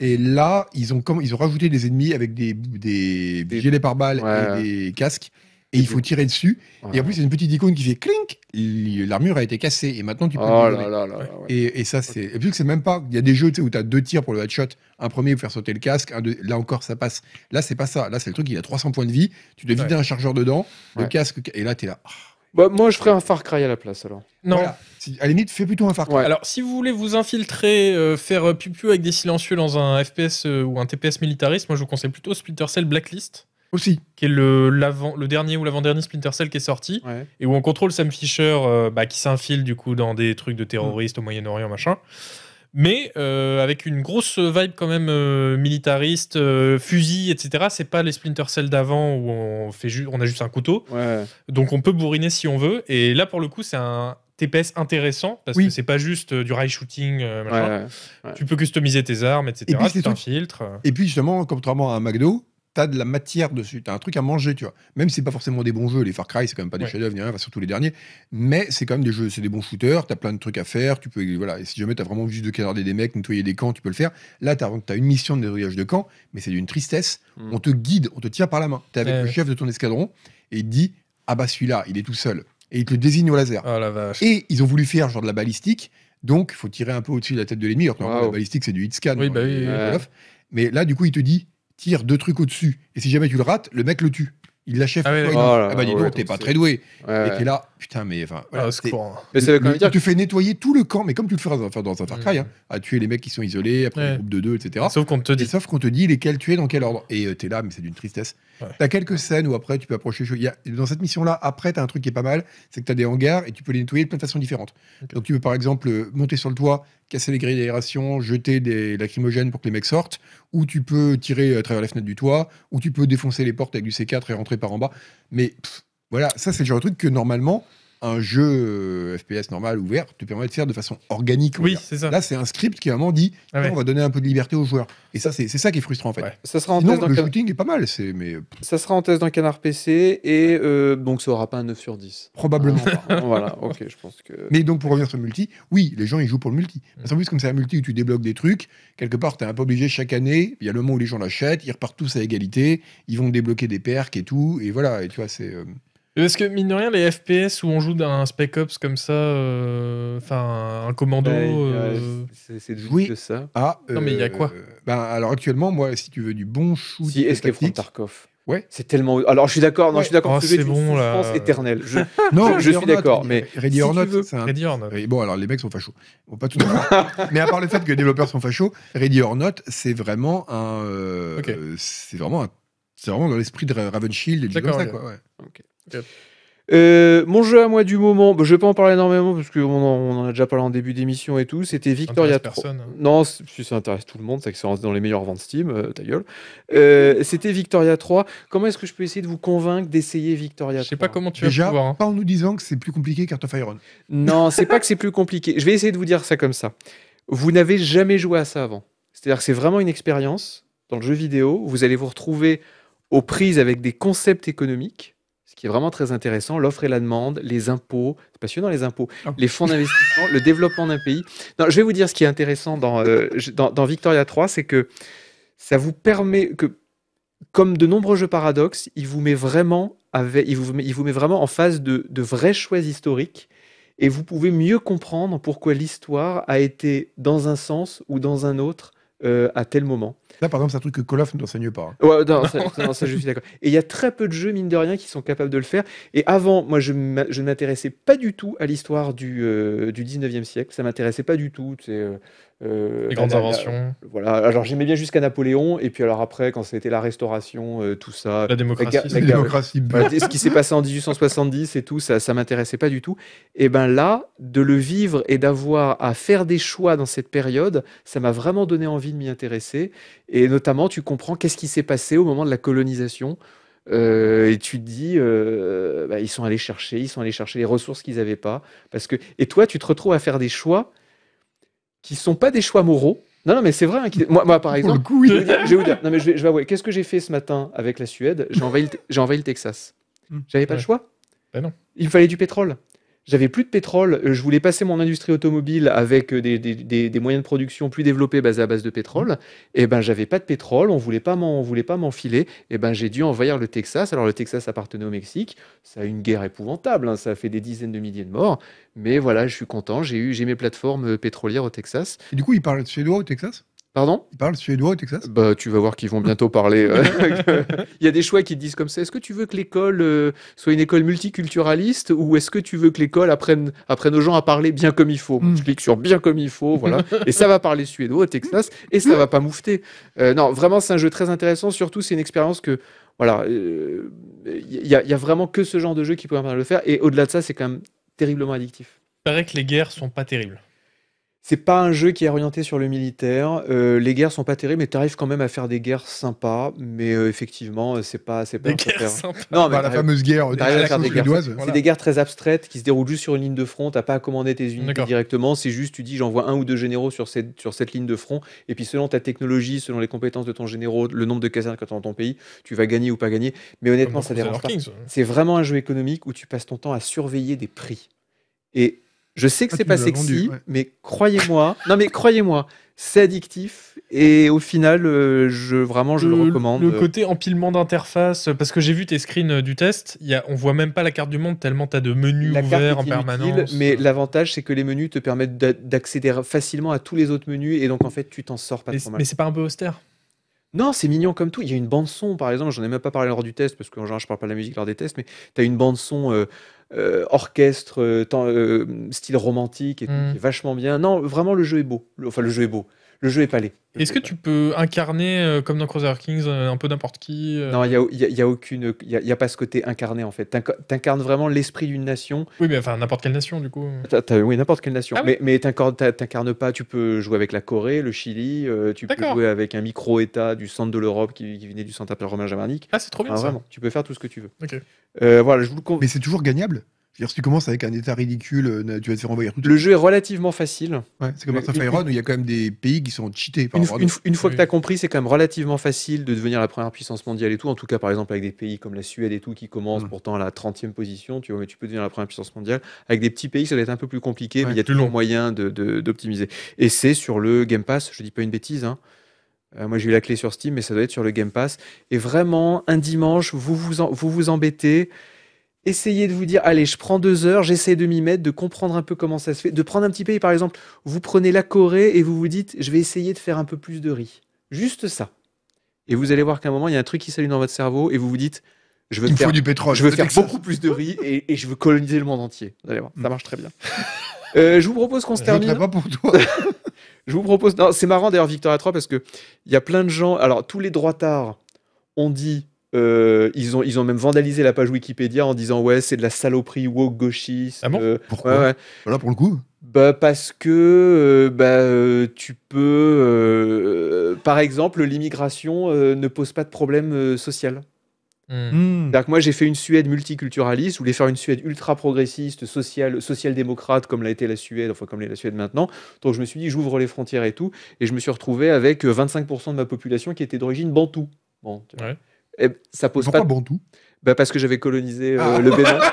Et là, ils ont ils ont rajouté des ennemis avec des des, gilets pare-balles et des casques et il faut tirer dessus. Et en plus, c'est une petite icône qui fait clink, l'armure a été cassée et maintenant tu peux. Oh là et, ça, c'est. Et que c'est même pas. Il y a des jeux où tu as deux tirs pour le headshot, un premier pour faire sauter le casque, un là encore ça passe. Là, c'est pas ça. Là, c'est le truc, il a 300 points de vie, tu dois vider un chargeur dedans, le casque, et là, tu es là. Ah. Bah, moi, je ferais un Far Cry à la place alors. Non. À la limite, fais plutôt un Far Cry. Alors, si vous voulez vous infiltrer, euh, faire euh, pipi avec des silencieux dans un FPS euh, ou un TPS militariste, moi je vous conseille plutôt Splinter Cell Blacklist. Aussi. Qui est le, le dernier ou l'avant-dernier Splinter Cell qui est sorti. Et où on contrôle Sam Fisher euh, bah, qui s'infile du coup dans des trucs de terroristes au Moyen-Orient, machin. Mais euh, avec une grosse vibe quand même euh, militariste, fusil, etc. C'est pas les Splinter Cell d'avant où on, fait on a juste un couteau. Donc on peut bourriner si on veut. Et là pour le coup, c'est un TPS intéressant parce que c'est pas juste du rail shooting. tu peux customiser tes armes, etc. Et puis, Et puis justement, contrairement à un McDo, de la matière dessus, t'as un truc à manger, tu vois. Même si c'est pas forcément des bons jeux, les Far Cry, c'est quand même pas des chefs-d'œuvre, ni rien, surtout les derniers, mais c'est quand même des jeux, c'est des bons shooters, t'as plein de trucs à faire, tu peux, voilà, et si jamais t'as vraiment juste de canarder des mecs, nettoyer des camps, tu peux le faire. Là, t'as as une mission de nettoyage de camp, mais c'est d'une tristesse, hmm. on te guide, on te tient par la main. T'es avec le chef de ton escadron, et il dit, ah bah celui-là, il est tout seul. Et il te le désigne au laser. Oh et ils ont voulu faire genre de la balistique, donc faut tirer un peu au-dessus de la tête de l'ennemi, alors que la balistique, c'est du hit scan. Hein, bah mais là, du coup, il te dit, tire deux trucs au-dessus. Et si jamais tu le rates, le mec le tue. Il l'achève. Ah, oui, oh ah bah, dis donc, t'es pas très doué. et t'es là, Putain, mais enfin. Ah, mais dire... Tu fais nettoyer tout le camp, mais comme tu le feras dans, dans un Far Cry, mmh. hein, à tuer les mecs qui sont isolés, après un groupe de deux, etc. Sauf qu'on te dit. sauf qu'on te dit lesquels tuer dans quel ordre. Et tu euh, t'es là, mais c'est d'une tristesse. tu T'as quelques scènes où après tu peux approcher. dans cette mission-là, après, t'as un truc qui est pas mal, c'est que t'as des hangars et tu peux les nettoyer de plein de façons différentes. Donc tu peux par exemple euh, monter sur le toit, casser les grilles d'aération, jeter des lacrymogènes pour que les mecs sortent, ou tu peux tirer à travers la fenêtre du toit, ou tu peux défoncer les portes avec du C4 et rentrer par en bas. Mais voilà, ça c'est le genre de truc que normalement, un jeu euh, FPS normal, ouvert, te permet de faire de façon organique. Oui, c'est ça. Là, c'est un script qui vraiment dit ah on va donner un peu de liberté aux joueurs. Et ça, c'est ça qui est frustrant en fait. Ça sera en Sinon, dans le shooting est pas mal, ça euh, sera en test dans Canard PC et euh, donc ça aura pas un 9 sur 10. Probablement. voilà, OK, je pense que Mais donc pour revenir sur le multi, oui, les gens ils jouent pour le multi. Mm. En plus comme c'est un multi où tu débloques des trucs, quelque part tu es un peu obligé chaque année, il y a le moment où les gens l'achètent, ils repartent tous à égalité, ils vont débloquer des perks et tout et voilà, et tu vois, c'est euh, est-ce que mine de rien, les FPS où on joue d'un Spec Ops comme ça, euh, enfin un commando. Euh, c'est de jouer de ça. Ah, non, mais il y a euh, quoi ben, Alors actuellement, moi, si tu veux du bon shoot. Si Escape from Tarkov. Ouais. C'est tellement. Alors je suis d'accord. Non, je suis d'accord. Oh, c'est bon France éternelle. Je... non, je, suis d'accord. Mais Ready or Not. Un... Bon, alors les mecs sont fachos. pas tout. mais à part le fait que les développeurs sont fachos, Ready or Not, c'est vraiment un. C'est vraiment C'est vraiment dans l'esprit de Raven Shield et du comme ça, quoi. Ouais. Euh, mon jeu à moi du moment, bah, je vais pas en parler énormément parce qu'on en, on en a déjà parlé en début d'émission et tout. C'était Victoria 3. Hein. Non, si ça intéresse tout le monde, c'est que dans les meilleurs ventes Steam, euh, ta gueule. Euh, c'était Victoria 3. Comment est-ce que je peux essayer de vous convaincre d'essayer Victoria 3 Je sais pas comment tu vas pouvoir, hein. pas en nous disant que c'est plus compliqué qu'Art of Iron. Non, c'est pas que c'est plus compliqué. Je vais essayer de vous dire ça comme ça. Vous n'avez jamais joué à ça avant. C'est-à-dire que c'est vraiment une expérience dans le jeu vidéo. Vous allez vous retrouver aux prises avec des concepts économiques qui est vraiment très intéressant, l'offre et la demande, les impôts, c'est passionnant les impôts, ah. les fonds d'investissement, le développement d'un pays. Non, je vais vous dire ce qui est intéressant dans, euh, dans, Victoria 3, c'est que ça vous permet que, comme de nombreux jeux paradoxes, il vous met vraiment, il vous met, vraiment en face de, de vrais choix historiques et vous pouvez mieux comprendre pourquoi l'histoire a été dans un sens ou dans un autre euh, à tel moment. Là, par exemple, c'est un truc que Call of t'enseigne pas. Hein. Ouais, ça, je suis d'accord. Et il y a très peu de jeux, mine de rien, qui sont capables de le faire. Et avant, moi, je ne m'intéressais pas du tout à l'histoire du, 19e euh, siècle. Ça m'intéressait pas du tout. Euh, euh, Les grandes inventions. voilà. Alors, j'aimais bien jusqu'à Napoléon. Et puis, alors après, quand c'était la restauration, tout ça. La démocratie. La, démocratie. ce qui s'est passé en 1870 et tout, ça ne m'intéressait pas du tout. Et ben là, de le vivre et d'avoir à faire des choix dans cette période, ça m'a vraiment donné envie de m'y intéresser. Et notamment, tu comprends qu'est-ce qui s'est passé au moment de la colonisation. Euh, et tu te dis, euh, bah, ils sont allés chercher, ils sont allés chercher les ressources qu'ils n'avaient pas. Parce que, et toi, tu te retrouves à faire des choix qui sont pas des choix moraux. Non, non, mais c'est vrai. Hein, moi, moi, par exemple, je, vais vous dire, non, mais je qu'est-ce que j'ai fait ce matin avec la Suède J'ai envahi, le Texas. Hmm. J'avais pas le choix. Bah non. Il me fallait du pétrole j'avais plus de pétrole, euh, je voulais passer mon industrie automobile avec euh, des, moyens de production plus développés basés à base de pétrole, et eh ben j'avais pas de pétrole, on voulait pas on voulait pas m'enfiler, et eh ben j'ai dû envahir le Texas. Alors le Texas appartenait au Mexique, ça a eu une guerre épouvantable, hein. ça a fait des dizaines de milliers de morts, mais voilà, je suis content, j'ai eu j'ai mes plateformes euh, pétrolières au Texas. du coup, il ils parlent suédois au Texas Pardon Ils parlent suédois au Texas bah, Tu vas voir qu'ils vont bientôt parler. Euh. Il y a des choix qui disent comme ça. Est-ce que tu veux que l'école euh, soit une école multiculturaliste ou est-ce que tu veux que l'école apprenne, apprenne aux gens à parler bien comme il faut Je hmm. clique sur bien comme il faut, voilà. et ça va parler suédois au Texas et ça va pas moufter. Euh, non, vraiment, c'est un jeu très intéressant. Surtout, c'est une expérience que voilà, il y, a, vraiment que ce genre de jeu qui peut le faire. Et au-delà de ça, c'est quand même terriblement addictif. Il paraît que les guerres sont pas terribles c'est pas un jeu qui est orienté sur le militaire. Euh, les guerres sont pas terribles, mais tu arrives quand même à faire des guerres sympas. Mais euh, effectivement, euh, c'est pas, c'est pas. Des guerres sympas. Non, mais bah, la fameuse guerre. Des la faire C'est des guerres très abstraites qui se déroulent juste sur une ligne de front. T'as pas à commander tes unités directement. C'est juste, tu dis, j'envoie un ou deux généraux sur cette sur cette ligne de front. Et puis selon ta technologie, selon les compétences de ton généraux, le nombre de casernes que tu as dans ton pays, tu vas gagner ou pas gagner. Mais honnêtement, ça dérange pas. C'est vraiment un jeu économique où tu passes ton temps à surveiller des prix. Et je sais que ah, c'est pas sexy, mais croyez-moi. non, mais croyez-moi, c'est addictif et au final, euh, je vraiment, je le, recommande. Le côté empilement d'interface, parce que j'ai vu tes screens euh, du test, y a, on voit même pas la carte du monde tellement as de menus ouverts en permanence. Mais l'avantage, c'est que les menus te permettent d'accéder facilement à tous les autres menus et donc en fait, tu t'en sors pas trop mal. Mais c'est pas un peu austère non, c'est mignon comme tout. Il y a une bande son, par exemple. J'en ai même pas parlé lors du test parce que genre je parle pas de la musique lors des tests, mais tu as une bande son euh, euh, orchestre, euh, style romantique et hmm. qui est vachement bien. Non, vraiment, le jeu est beau. Enfin, le jeu est beau le jeu est palé. Est-ce que tu peux incarner, euh, comme dans Crusader Kings, euh, un peu n'importe qui euh Non, il n'y a, y a, aucune, y y a pas ce côté incarné en fait. incarnes vraiment l'esprit d'une nation. Oui, mais enfin n'importe quelle nation du coup. oui, n'importe quelle nation. Ah mais t'incarnes pas, tu peux jouer avec la Corée, le Chili, tu peux jouer avec un micro-État du centre de l'Europe qui, venait du centre appelé romain germanique. Ah, c'est trop bien ça. Vraiment, tu peux faire tout ce que tu veux. Ok. voilà, je vous le Mais c'est toujours gagnable si tu commences avec un état ridicule, euh, tu vas te faire envoyer tout. Le jeu est relativement facile. c'est comme un où il y a quand même des pays qui sont cheatés. une, fois que tu as compris, c'est quand même relativement facile de devenir la première puissance mondiale et tout. En tout cas, par exemple, avec des pays comme la Suède et tout qui commencent pourtant à la 30e position, tu vois, mais tu peux devenir la première puissance mondiale. Avec des petits pays, ça doit être un peu plus compliqué, mais il y a toujours moyen d'optimiser. De, et c'est sur le Game Pass, je dis pas une bêtise, hein. euh, Moi, j'ai eu la clé sur Steam, mais ça doit être sur le Game Pass. Et vraiment, un dimanche, vous vous, vous, vous embêtez essayez de vous dire, allez, je prends deux heures, j'essaie de m'y mettre, de comprendre un peu comment ça se fait, de prendre un petit pays, par exemple, vous prenez la Corée et vous vous dites, je vais essayer de faire un peu plus de riz. Juste ça. Et vous allez voir qu'à un moment, il y a un truc qui s'allume dans votre cerveau et vous vous dites, je veux, faire, beaucoup plus de riz et, je veux coloniser le monde entier. Vous allez voir, ça hmm. marche très bien. Euh, je vous propose qu'on se termine. Pas pour toi. je vous propose. c'est marrant d'ailleurs Victor 3, parce que il y a plein de gens. Alors tous les droits tard ont dit euh, ils, ont, ils ont même vandalisé la page Wikipédia en disant ouais c'est de la saloperie woke gauchiste. Ah bon euh, Pourquoi Voilà bah pour le coup. Bah parce que euh, bah, tu peux par exemple l'immigration ne pose pas de problème social. Hmm. Hmm. donc moi j'ai fait une Suède multiculturaliste, je voulais faire une Suède ultra progressiste, sociale, social-démocrate comme l'a été la Suède, enfin comme l'est la Suède maintenant. Donc je me suis dit j'ouvre les frontières et tout, et je me suis retrouvé avec 25% de ma population qui était d'origine bantou. Bon, eh, ça pose Pourquoi pas. Bandou bah Parce que j'avais colonisé euh, ah. le Bénin.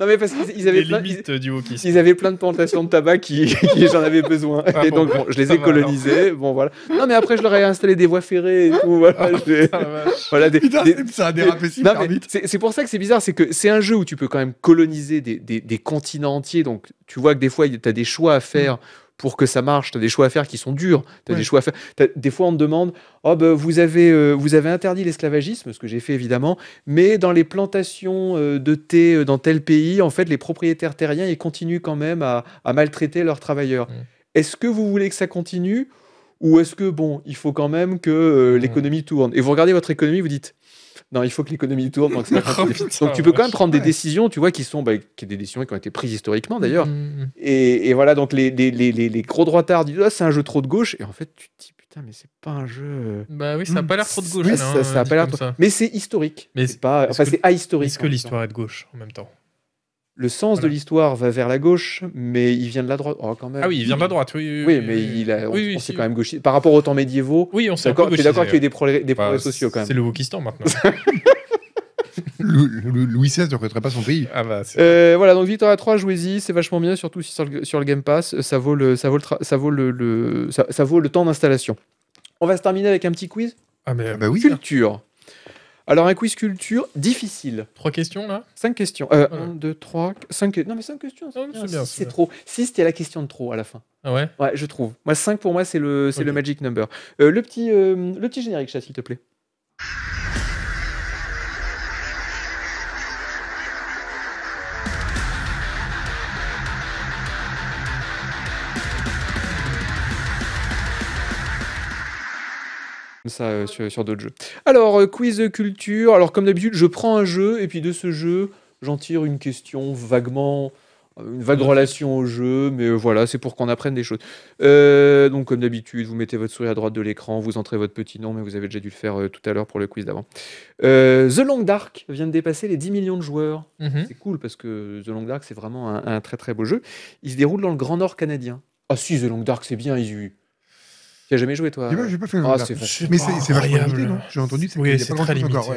non mais parce qu'ils avaient, ils, avaient plein de plantations de tabac qui, j'en avais besoin ah et donc bah, je les ai colonisés bon voilà non mais après je leur ai installé des voies ferrées et tout voilà, ah, voilà dérapé c'est pour ça que c'est bizarre c'est que c'est un jeu où tu peux quand même coloniser des, des, des continents entiers donc tu vois que des fois tu as des choix à faire pour que ça marche. Tu as des choix à faire qui sont durs. des, choix à faire. des fois, on te demande oh, ben, vous, avez, euh, vous avez interdit l'esclavagisme, ce que j'ai fait évidemment, mais dans les plantations euh, de thé euh, dans tel pays, en fait, les propriétaires terriens, ils continuent quand même à, maltraiter leurs travailleurs. Est-ce que vous voulez que ça continue ou est-ce que, bon, il faut quand même que l'économie tourne Et vous regardez votre économie, vous dites non, il faut que l'économie tourne. Donc, oh, tu peux quand même prendre des décisions, tu vois, qui sont bah, qui, des décisions qui ont été prises historiquement d'ailleurs. Mm, mm, mm. Et, voilà, donc les, les, les, les gros droitards disent, ah c'est un jeu trop de gauche. Et en fait, tu te dis, putain, mais c'est pas un jeu. Euh, bah oui, ça n'a pas l'air trop de gauche. Hein, mais c'est historique. Mais c'est pas... Enfin, c'est ahistorique. est que l'histoire est de gauche en même temps le sens de l'histoire va vers la gauche, mais il vient de la droite. Oh, quand même. Ah oui, il vient de la droite, oui. Oui, mais il a, on, oui, quand même gauchiste. Par rapport aux temps médiévaux, oui, on d'accord qu'il y a eu des progrès, des bah, sociaux quand même. C'est le Wokistan maintenant. Louis XVI ne reconnaîtrait pas son pays. Ah, bah, euh, voilà, donc Victoria 3, jouez-y, c'est vachement bien, surtout sur le, sur le, Game Pass, ça vaut le, temps d'installation. On va se terminer avec un petit quiz. Ah, mais, ah, bah, oui. Culture. Alors, un quiz culture difficile. Trois questions, là Cinq questions. Euh, un, deux, trois, cinq. Non, mais cinq questions. C'est trop. Six, c'était la question de trop à la fin. Ah ouais Ouais, je trouve. Moi, cinq, pour moi, c'est le, le magic number. Euh, le, petit, euh, le petit générique, chat, s'il te plaît. ça euh, sur, d'autres jeux. Alors, euh, quiz culture. Alors, comme d'habitude, je prends un jeu et puis de ce jeu, j'en tire une question vaguement euh, une vague relation au jeu, mais voilà, c'est pour qu'on apprenne des choses. donc, comme d'habitude, vous mettez votre souris à droite de l'écran, vous entrez votre petit nom, mais vous avez déjà dû le faire tout à l'heure pour le quiz d'avant. The Long Dark vient de dépasser les 10 millions de joueurs. Mhm. C'est cool parce que The Long Dark, c'est vraiment un, très très beau jeu. Il se déroule dans le Grand Nord canadien. Ah si, The Long Dark, c'est bien, ils tu jamais joué, toi J'ai pas fait ah, mais c'est vachement limité, non J'ai entendu c'est très limité. Encore,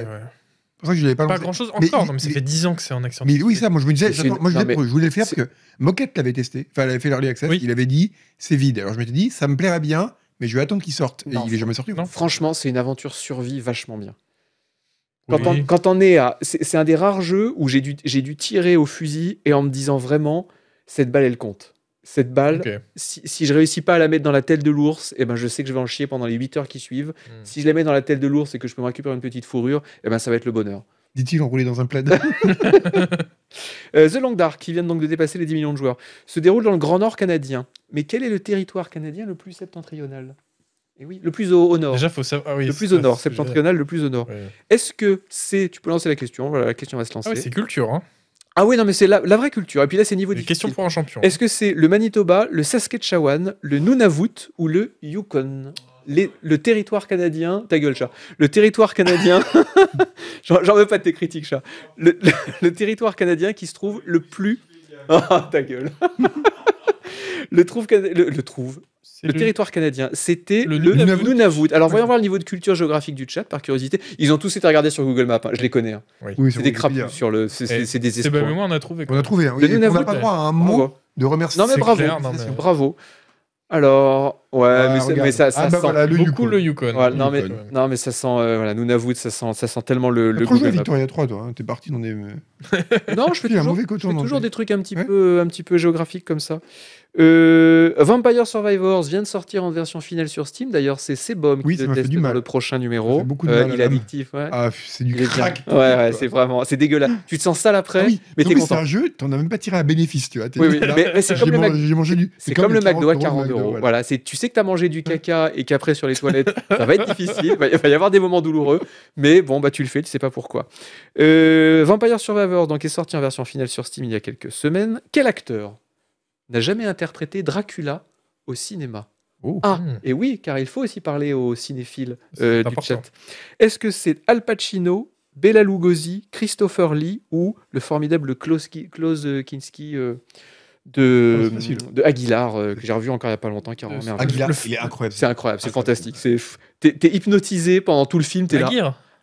pour ça je pas grand-chose encore, mais, ça fait 10 ans que c'est en accent. Mais oui, ça, moi je me disais, moi je, voulais le faire parce que Moquette l'avait testé, enfin, il avait fait l'early access, il avait dit, c'est vide. Alors je m'étais dit, ça me plairait bien, mais je vais attendre qu'il sorte. Et il est jamais sorti. franchement, c'est une aventure survie vachement bien. Quand, on, est à. C'est un des rares jeux où j'ai dû, dû tirer au fusil et en me disant vraiment, cette balle, elle compte cette balle, si, si, je réussis pas à la mettre dans la tête de l'ours, eh ben je sais que je vais en chier pendant les 8 heures qui suivent. Hmm. Si je la mets dans la tête de l'ours et que je peux me récupérer une petite fourrure, eh ben ça va être le bonheur. Dit-il enroulé dans un plaid. Euh, The Long Dark, qui vient donc de dépasser les 10 millions de joueurs, se déroule dans le Grand Nord canadien. Mais quel est le territoire canadien le plus septentrional eh oui, le plus au, nord. Déjà, faut savoir. Ah le plus au nord, septentrional, le plus au nord. Est-ce que c'est. Tu peux lancer la question, la question va se ah lancer. c'est culture, hein. Ah oui, non, mais c'est la, vraie culture. Et puis là, c'est niveau du. Question pour un champion. Hein. Est-ce que c'est le Manitoba, le Saskatchewan, le Nunavut ou le Yukon le territoire canadien, ta gueule chat, le territoire canadien, j'en veux pas de tes critiques chat, le, territoire canadien qui se trouve le plus... Oh, ta gueule le, trouve, le, le trouve le, territoire canadien, c'était le, Nunavut. Alors voyons voir le niveau de culture géographique du chat, par curiosité. Ils ont tous été regardés sur Google Maps, hein. je les connais. Hein. Oui. Oui, c'est des crapauds sur le. C'est eh, des esprits. Ben, on a trouvé. On a trouvé. Hein. Le Nunavut, on n'a pas droit à un mot de remerciement. Non mais bravo, Alors, ouais, ah, mais, mais, ça, ça ah, bah sent voilà, le beaucoup Yukon. le Yukon. non, mais, non, mais ça sent, euh, voilà, Nunavut, ça sent, ça sent tellement le. le Google Victoria hein, 3, toi, hein, t'es parti dans des. Euh, non, je fais toujours, des trucs un petit, peu, un petit peu géographiques comme ça. Euh, Vampire Survivors vient de sortir en version finale sur Steam. D'ailleurs, c'est Sebum oui, qui le teste pour le prochain numéro. Beaucoup euh, il est addictif. Ouais. Ah, c'est du crack. Ouais, c'est vraiment, c'est dégueulasse. tu te sens sale après, ah mais content. C'est un jeu, t'en as même pas tiré un bénéfice, tu vois. c'est comme, le McDo à 40 euros. Voilà, c'est, tu sais que t'as mangé du caca et qu'après sur les toilettes, ça va être difficile. Il va, y avoir des moments douloureux, mais bon, bah tu le fais, tu sais pas pourquoi. Euh, Vampire Survivors donc est sorti en version finale sur Steam il y a quelques semaines. Quel acteur n'a jamais interprété Dracula au cinéma. Oh. Ah, hmm. et oui, car il faut aussi parler aux cinéphiles euh, du chat. Est-ce que c'est Al Pacino, Bela Lugosi, Christopher Lee ou le formidable Klaus, Klaus Kinski euh, de, de Aguilar, euh, que j'ai revu encore il n'y a pas longtemps, qui Aguilar, il est incroyable. C'est incroyable, c'est fantastique. T'es hypnotisé pendant tout le film, t'es là.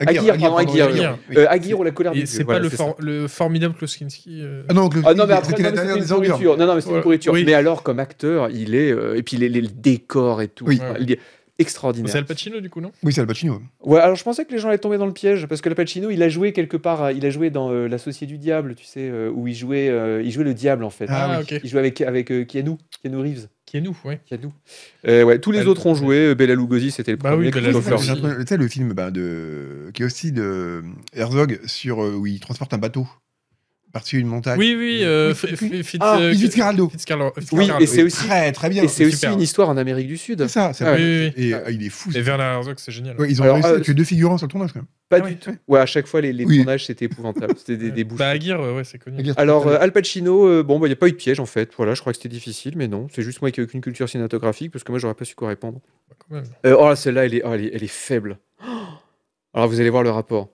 Aguirre, pardon, Aguirre. Aguirre, oui. euh, Aguirre ou la colère du C'est pas voilà, le, for le, formidable Kloskinski. Euh... Ah non, le. ah non, mais après, non, mais une pourriture. Non, non, mais c'est voilà. une pourriture. Oui. Mais alors, comme acteur, il est. Euh, et puis les, les, décors et tout. Oui. Enfin, extraordinaire. C'est Al Pacino du coup, non Oui, c'est Al Pacino. Ouais, alors je pensais que les gens allaient tomber dans le piège parce que Al Pacino, il a joué quelque part, euh, il a joué dans La euh, L'associé du diable, tu sais, euh, où il jouait, il jouait le diable en fait. Ah, ah Il jouait avec avec Keanu, Keanu Reeves. Keanu, ouais. Keanu. ouais, tous les autres ont joué. Bella Lugosi, c'était le bah premier. Oui, Tu sais le film bah, de qui est aussi de Herzog sur où il transporte un bateau partie d'une montagne. Oui, oui, Fitzgeraldo. Fitzcarraldo. Oui, et c'est aussi très, très bien. Et c'est aussi une histoire en Amérique du Sud. C'est ça, ça Et euh, il est fou. Et Werner Herzog, c'est génial. ils ont réussi euh, deux figurants sur le tournage quand même. Pas ah du tout. Ouais, à chaque fois les, tournages c'était épouvantable. C'était des, bouches. Bah, Aguirre, euh, ouais, c'est connu. Alors Al Pacino, bon, bah, il n'y a pas eu de piège en fait. Voilà, je crois que c'était difficile, mais non, c'est juste moi qui n'ai aucune culture cinématographique parce que moi j'aurais pas su quoi répondre. Bah, oh, celle-là, oh, elle est, elle est, faible. Oh, alors vous allez voir le rapport.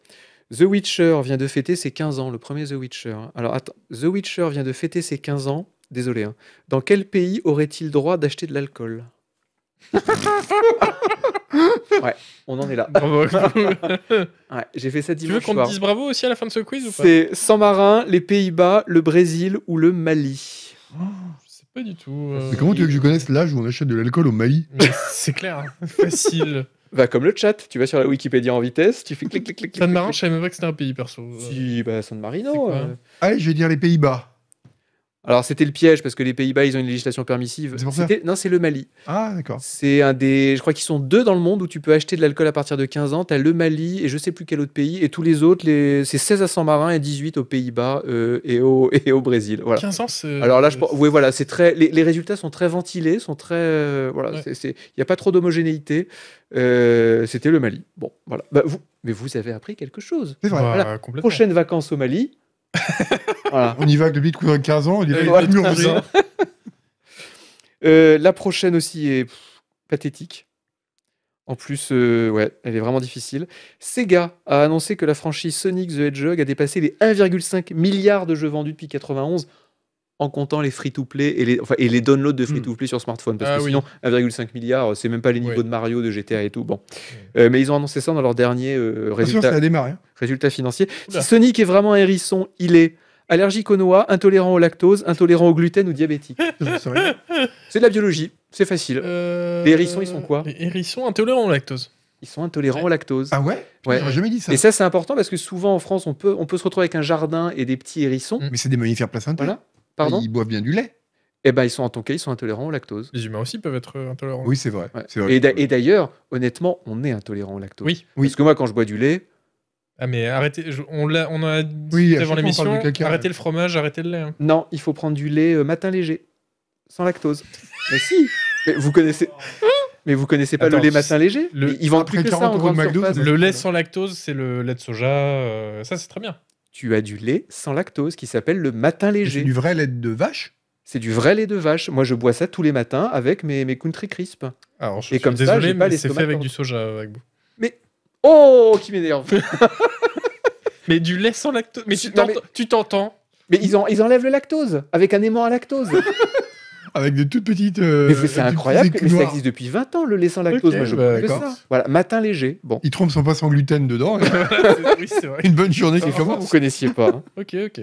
The Witcher vient de fêter ses 15 ans, le premier The Witcher. Hein. Alors attends, The Witcher vient de fêter ses 15 ans. Désolé. Hein. Dans quel pays aurait-il droit d'acheter de l'alcool Ouais, on en est là. Bah, ouais, j'ai fait ça dimanche. Tu veux qu'on te dise bravo aussi à la fin de ce quiz ou pas C'est San Marin, les Pays-Bas, le Brésil ou le Mali. Oh, je sais pas du tout. Euh, comment tu veux que je connaisse l'âge où on achète de l'alcool au Mali C'est clair, hein. facile. Va comme le chat, tu vas sur la Wikipédia en vitesse, tu fais clic, clic, clic. San Marino, je savais même pas que c'était un pays perso. Euh. Si, bah, San Marino. Euh. Allez, je vais dire les Pays-Bas. Alors c'était le piège parce que les Pays-Bas ils ont une législation permissive. C'est Non, c'est le Mali. Ah d'accord. C'est un des, je crois qu'ils sont deux dans le monde où tu peux acheter de l'alcool à partir de 15 ans. as le Mali et je sais plus quel autre pays et tous les autres, c'est 16 à 100 marins et 18 aux Pays-Bas euh, et, au... et au Brésil. Voilà. 15 ans. Alors là, je voilà, c'est très, les, résultats sont très ventilés, sont très, euh, voilà, il n'y a pas trop d'homogénéité. Euh, c'était le Mali. Bon voilà. Bah, vous... Mais vous avez appris quelque chose. C'est Voilà. Bah, vacances au Mali On y va le 15 ans, on y va euh, La prochaine aussi est pathétique. En plus, euh, ouais, elle est vraiment difficile. Sega a annoncé que la franchise Sonic the Hedgehog a dépassé les 1,5 milliard de jeux vendus depuis 1991 en comptant les free-to-play et les, downloads de hmm. free-to-play sur smartphone. Parce ah que sinon, 1,5 milliard, euh, c'est même pas les niveaux de Mario, de GTA et tout. Bon. Euh, mais ils ont annoncé ça dans leur dernier euh, hein. résultat, financier. Si Sonic est vraiment hérisson, il est allergique aux noix, intolérant au lactose, intolérant au gluten ou diabétique. c'est de la biologie, c'est facile. Les hérissons, ils sont quoi Les hérissons intolérants au lactose. Ils sont intolérants au lactose. Ah ouais, je J'aurais jamais dit ça. Et ça, c'est important parce que souvent en France, on peut, on peut se retrouver avec un jardin et des petits hérissons. Hmm. Mais c'est des mammifères placentaires. Voilà. Ils boivent bien du lait. et eh ben, ils sont en ton cas, ils sont intolérants au lactose. Les humains aussi peuvent être euh, intolérants. Oui, c'est vrai. Et d'ailleurs, honnêtement, on est intolérant au lactose. Oui. Parce que moi, quand je bois du lait, ah mais arrêtez, on, a, dit avant l'émission, arrêtez le fromage, arrêtez le lait. Hein. Non, il faut prendre du lait euh, matin léger, sans lactose. mais si, mais vous connaissez, mais vous connaissez pas le lait matin léger le... Ils vendent plus que ça Le lait sans lactose, c'est le lait de soja, euh, ça c'est très bien tu as du lait sans lactose qui s'appelle le matin léger. C'est du vrai lait de vache c'est du vrai lait de vache. Moi, je bois ça tous les matins avec mes, country crisps. et comme mais c'est fait avec du soja, euh, avec vous. Mais oh, qui m'énerve Mais du lait sans lactose. Mais tu t'entends mais... ils, ils enlèvent le lactose avec un aimant à lactose. avec de toutes petites. Euh, mais c'est incroyable, mais ça existe depuis 20 ans, le laissant la lactose. moi, je que bah, ça. Voilà, matin léger. Bon. Ils trompent son pas sans gluten dedans. Une bonne journée qui commence. Vous connaissiez pas. Hein. ok, ok.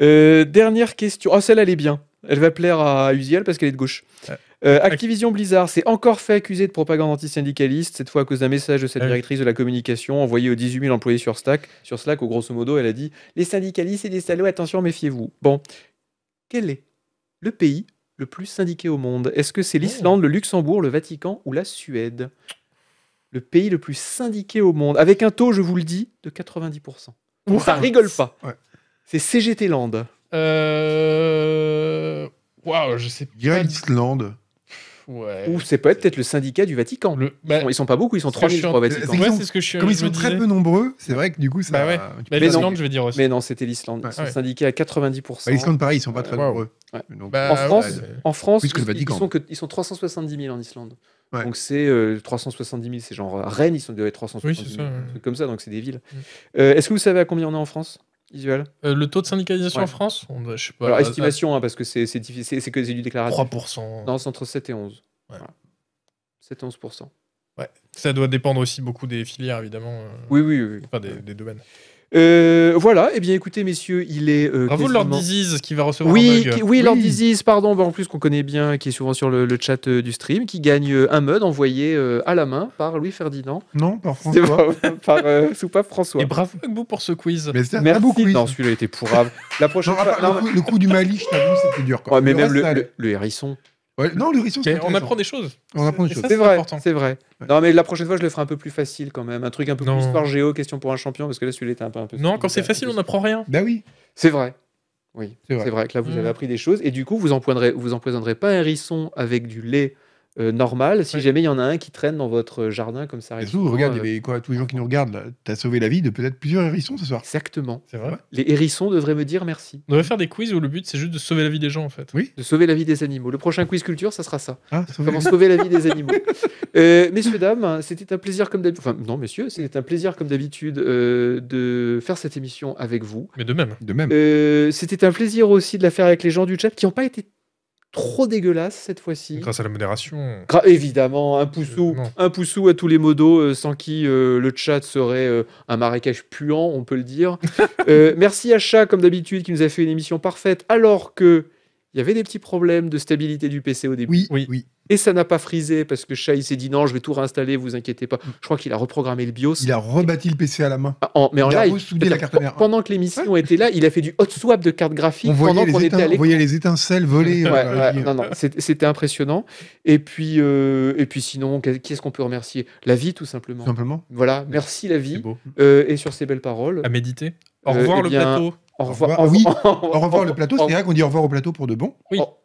Euh, dernière question. Oh, celle-là, elle est bien. Elle va plaire à Uziel parce qu'elle est de gauche. Euh, Activision Blizzard s'est encore fait accuser de propagande antisyndicaliste, cette fois à cause d'un message de cette ah directrice de la communication envoyé aux 18 000 employés sur, Slack, sur Slack, où grosso modo elle a dit Les syndicalistes et des salauds, attention, méfiez-vous. Bon, quel est le pays le plus syndiqué au monde Est-ce que c'est oh. l'Islande, le Luxembourg, le Vatican ou la Suède Le pays le plus syndiqué au monde, avec un taux, je vous le dis, de 90%. ça rigole pas. C'est CGT Land. Euh, waouh, je sais pas. Il y a l'Islande. Ou c'est peut-être le syndicat du Vatican. Bah, ils, sont, pas beaucoup, ils sont 3000 en... Comme ils sont très peu nombreux, c'est vrai que du coup ça. Bah mais, non, je veux dire mais non, c'était l'Islande. ils sont syndiqués à 90%. Bah, L'Islande, pareil, ils sont pas très nombreux. Bah, en, France, en France ils, sont que, ils, sont 370 000 en Islande. Donc c'est 370 euh, 000, c'est genre euh, Rennes, ils sont de être 370 oui, 000, ça, comme ça, donc c'est des villes. Mm. Euh, est-ce que vous savez à combien on est en France Visuel. le taux de syndicalisation en France je sais pas, Alors, estimation, hein, parce que c'est C'est que élus déclaratif. 3%. Non, c'est entre 7 et 11. 7 et 11 Ouais. Ça doit dépendre aussi beaucoup des filières, évidemment. oui, oui, oui. Enfin, des, des domaines. Euh, voilà, et eh bien écoutez, messieurs, il est. Euh, bravo Lord Disease qui va recevoir oui, un oui, oui, Lord Disease, pardon, bah, en plus qu'on connaît bien, qui est souvent sur le, chat euh, du stream, qui gagne un mode envoyé à la main par Louis Ferdinand. Non, par François. par François. Et bravo pour ce quiz. Merci. beaucoup Non, celui-là était pourrave. la le, coup, du Mali, je t'avoue, c'était dur. mais même le, le, hérisson non, le On apprend des choses. On apprend des choses. C'est vrai, c'est vrai. Non, mais la prochaine fois, je le ferai un peu plus facile quand même. Un truc un peu plus par géo, question pour un champion, parce que là, celui-là était un peu. non, quand c'est facile, on n'apprend rien. Bah oui. C'est vrai. Oui, c'est vrai. que là, vous mm. avez appris des choses. Et du coup, vous empoisonnerez, vous empoisonnerez pas un hérisson avec du lait euh, normal si jamais il y en a un qui traîne dans votre jardin comme ça. regarde, il y euh, quoi, tous les gens qui nous regardent, t'as sauvé la vie de peut-être plusieurs hérissons ce soir. Exactement. C'est vrai. Les hérissons devraient me dire merci. On devrait faire des quiz où le but c'est juste de sauver la vie des gens en fait. Oui. De sauver la vie des animaux. Le prochain quiz culture, ça sera ça. Ah, Comment sauver la vie des animaux. Euh, messieurs, dames, c'était un plaisir comme d'habitude. Enfin, non, messieurs, c'était un plaisir comme d'habitude de faire cette émission avec vous. Mais de même. De même. c'était un plaisir aussi de la faire avec les gens du chat qui n'ont pas été trop dégueulasse cette fois-ci. Grâce à la modération. évidemment, un poussou, euh, un poussou à tous les modos, euh, sans qui euh, le chat serait un marécage puant, on peut le dire. merci à Chat, comme d'habitude, qui nous a fait une émission parfaite, alors que il y avait des petits problèmes de stabilité du PC au début. Oui, oui. oui. Et ça n'a pas frisé parce que Shai s'est dit non, je vais tout réinstaller, vous inquiétez pas. Mm. Je crois qu'il a reprogrammé le BIOS. Il a rebâti le PC à la main. Ah, en, mais il en a La Pendant que l'émission était là, il a fait du hot swap de cartes graphiques On voyait les étincelles voler. Euh, non, non, c'était impressionnant. Et puis, euh, et puis sinon, qui est-ce qu'on peut remercier La vie, tout simplement. Simplement. Voilà, merci la vie. Beau. Euh, et sur ces belles paroles. À méditer. Au revoir le plateau. Au revoir, oui. au revoir le plateau, c'est vrai qu'on dit au revoir au plateau pour de bon.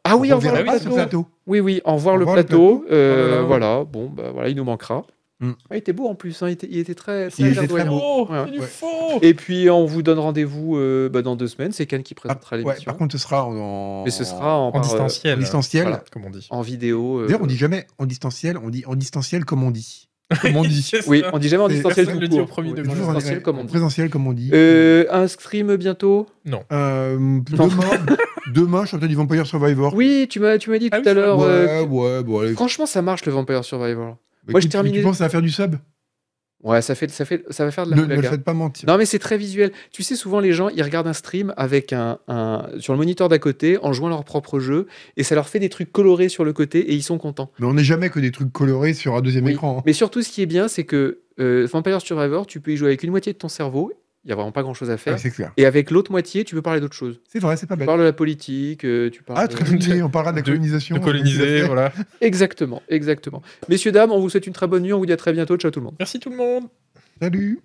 Ah oui, au revoir le plateau. Oui, oui, au revoir, le plateau. Euh, oh voilà, bon, bah, voilà, il nous manquera. Mm. Ah, il était beau en plus, hein. il, était, il, était, très, il était très hein. beau. Ouais. Du faux. Et puis on vous donne rendez-vous euh, bah, dans deux semaines. C'est Ken qui ah, présentera les. l'émission. par contre, ce sera en, Mais ce sera en, en euh, distanciel, distanciel comme on dit. En vidéo. D'ailleurs, on dit jamais en distanciel, on dit en distanciel comme on dit. comme on dit. oui, on dit jamais en distanciel tout court. en comme on dit. Présentiel, comme on dit. Euh, un stream bientôt Non. Euh, demain, demain, je suis du Vampire Survivor. Oui, tu m'as, tu m'as dit ah tout à l'heure. Euh, ouais, ouais, bon, allez. Franchement, ça marche le Vampire Survivor. Bah Moi, j'ai terminé. Tu penses à faire du sub Ouais, ça, fait, ça, fait, ça va faire de la ne, Ne le faites pas mentir. Non, mais c'est très visuel. Tu sais, souvent, les gens, ils regardent un stream avec un, sur le moniteur d'à côté en jouant leur propre jeu et ça leur fait des trucs colorés sur le côté et ils sont contents. Mais on n'est jamais que des trucs colorés sur un deuxième écran. Hein. Mais surtout, ce qui est bien, c'est que euh, Vampire Survivor, tu peux y jouer avec une moitié de ton cerveau il n'y a vraiment pas grand chose à faire. Ah, Et avec l'autre moitié, tu peux parler d'autre chose. C'est vrai, c'est pas bête. Tu parles de la politique, euh, tu parles. Ah, de... on parlera de la colonisation. voilà. exactement, exactement. Messieurs, dames, on vous souhaite une très bonne nuit, on vous dit à très bientôt. Ciao tout le monde. Merci tout le monde. Salut.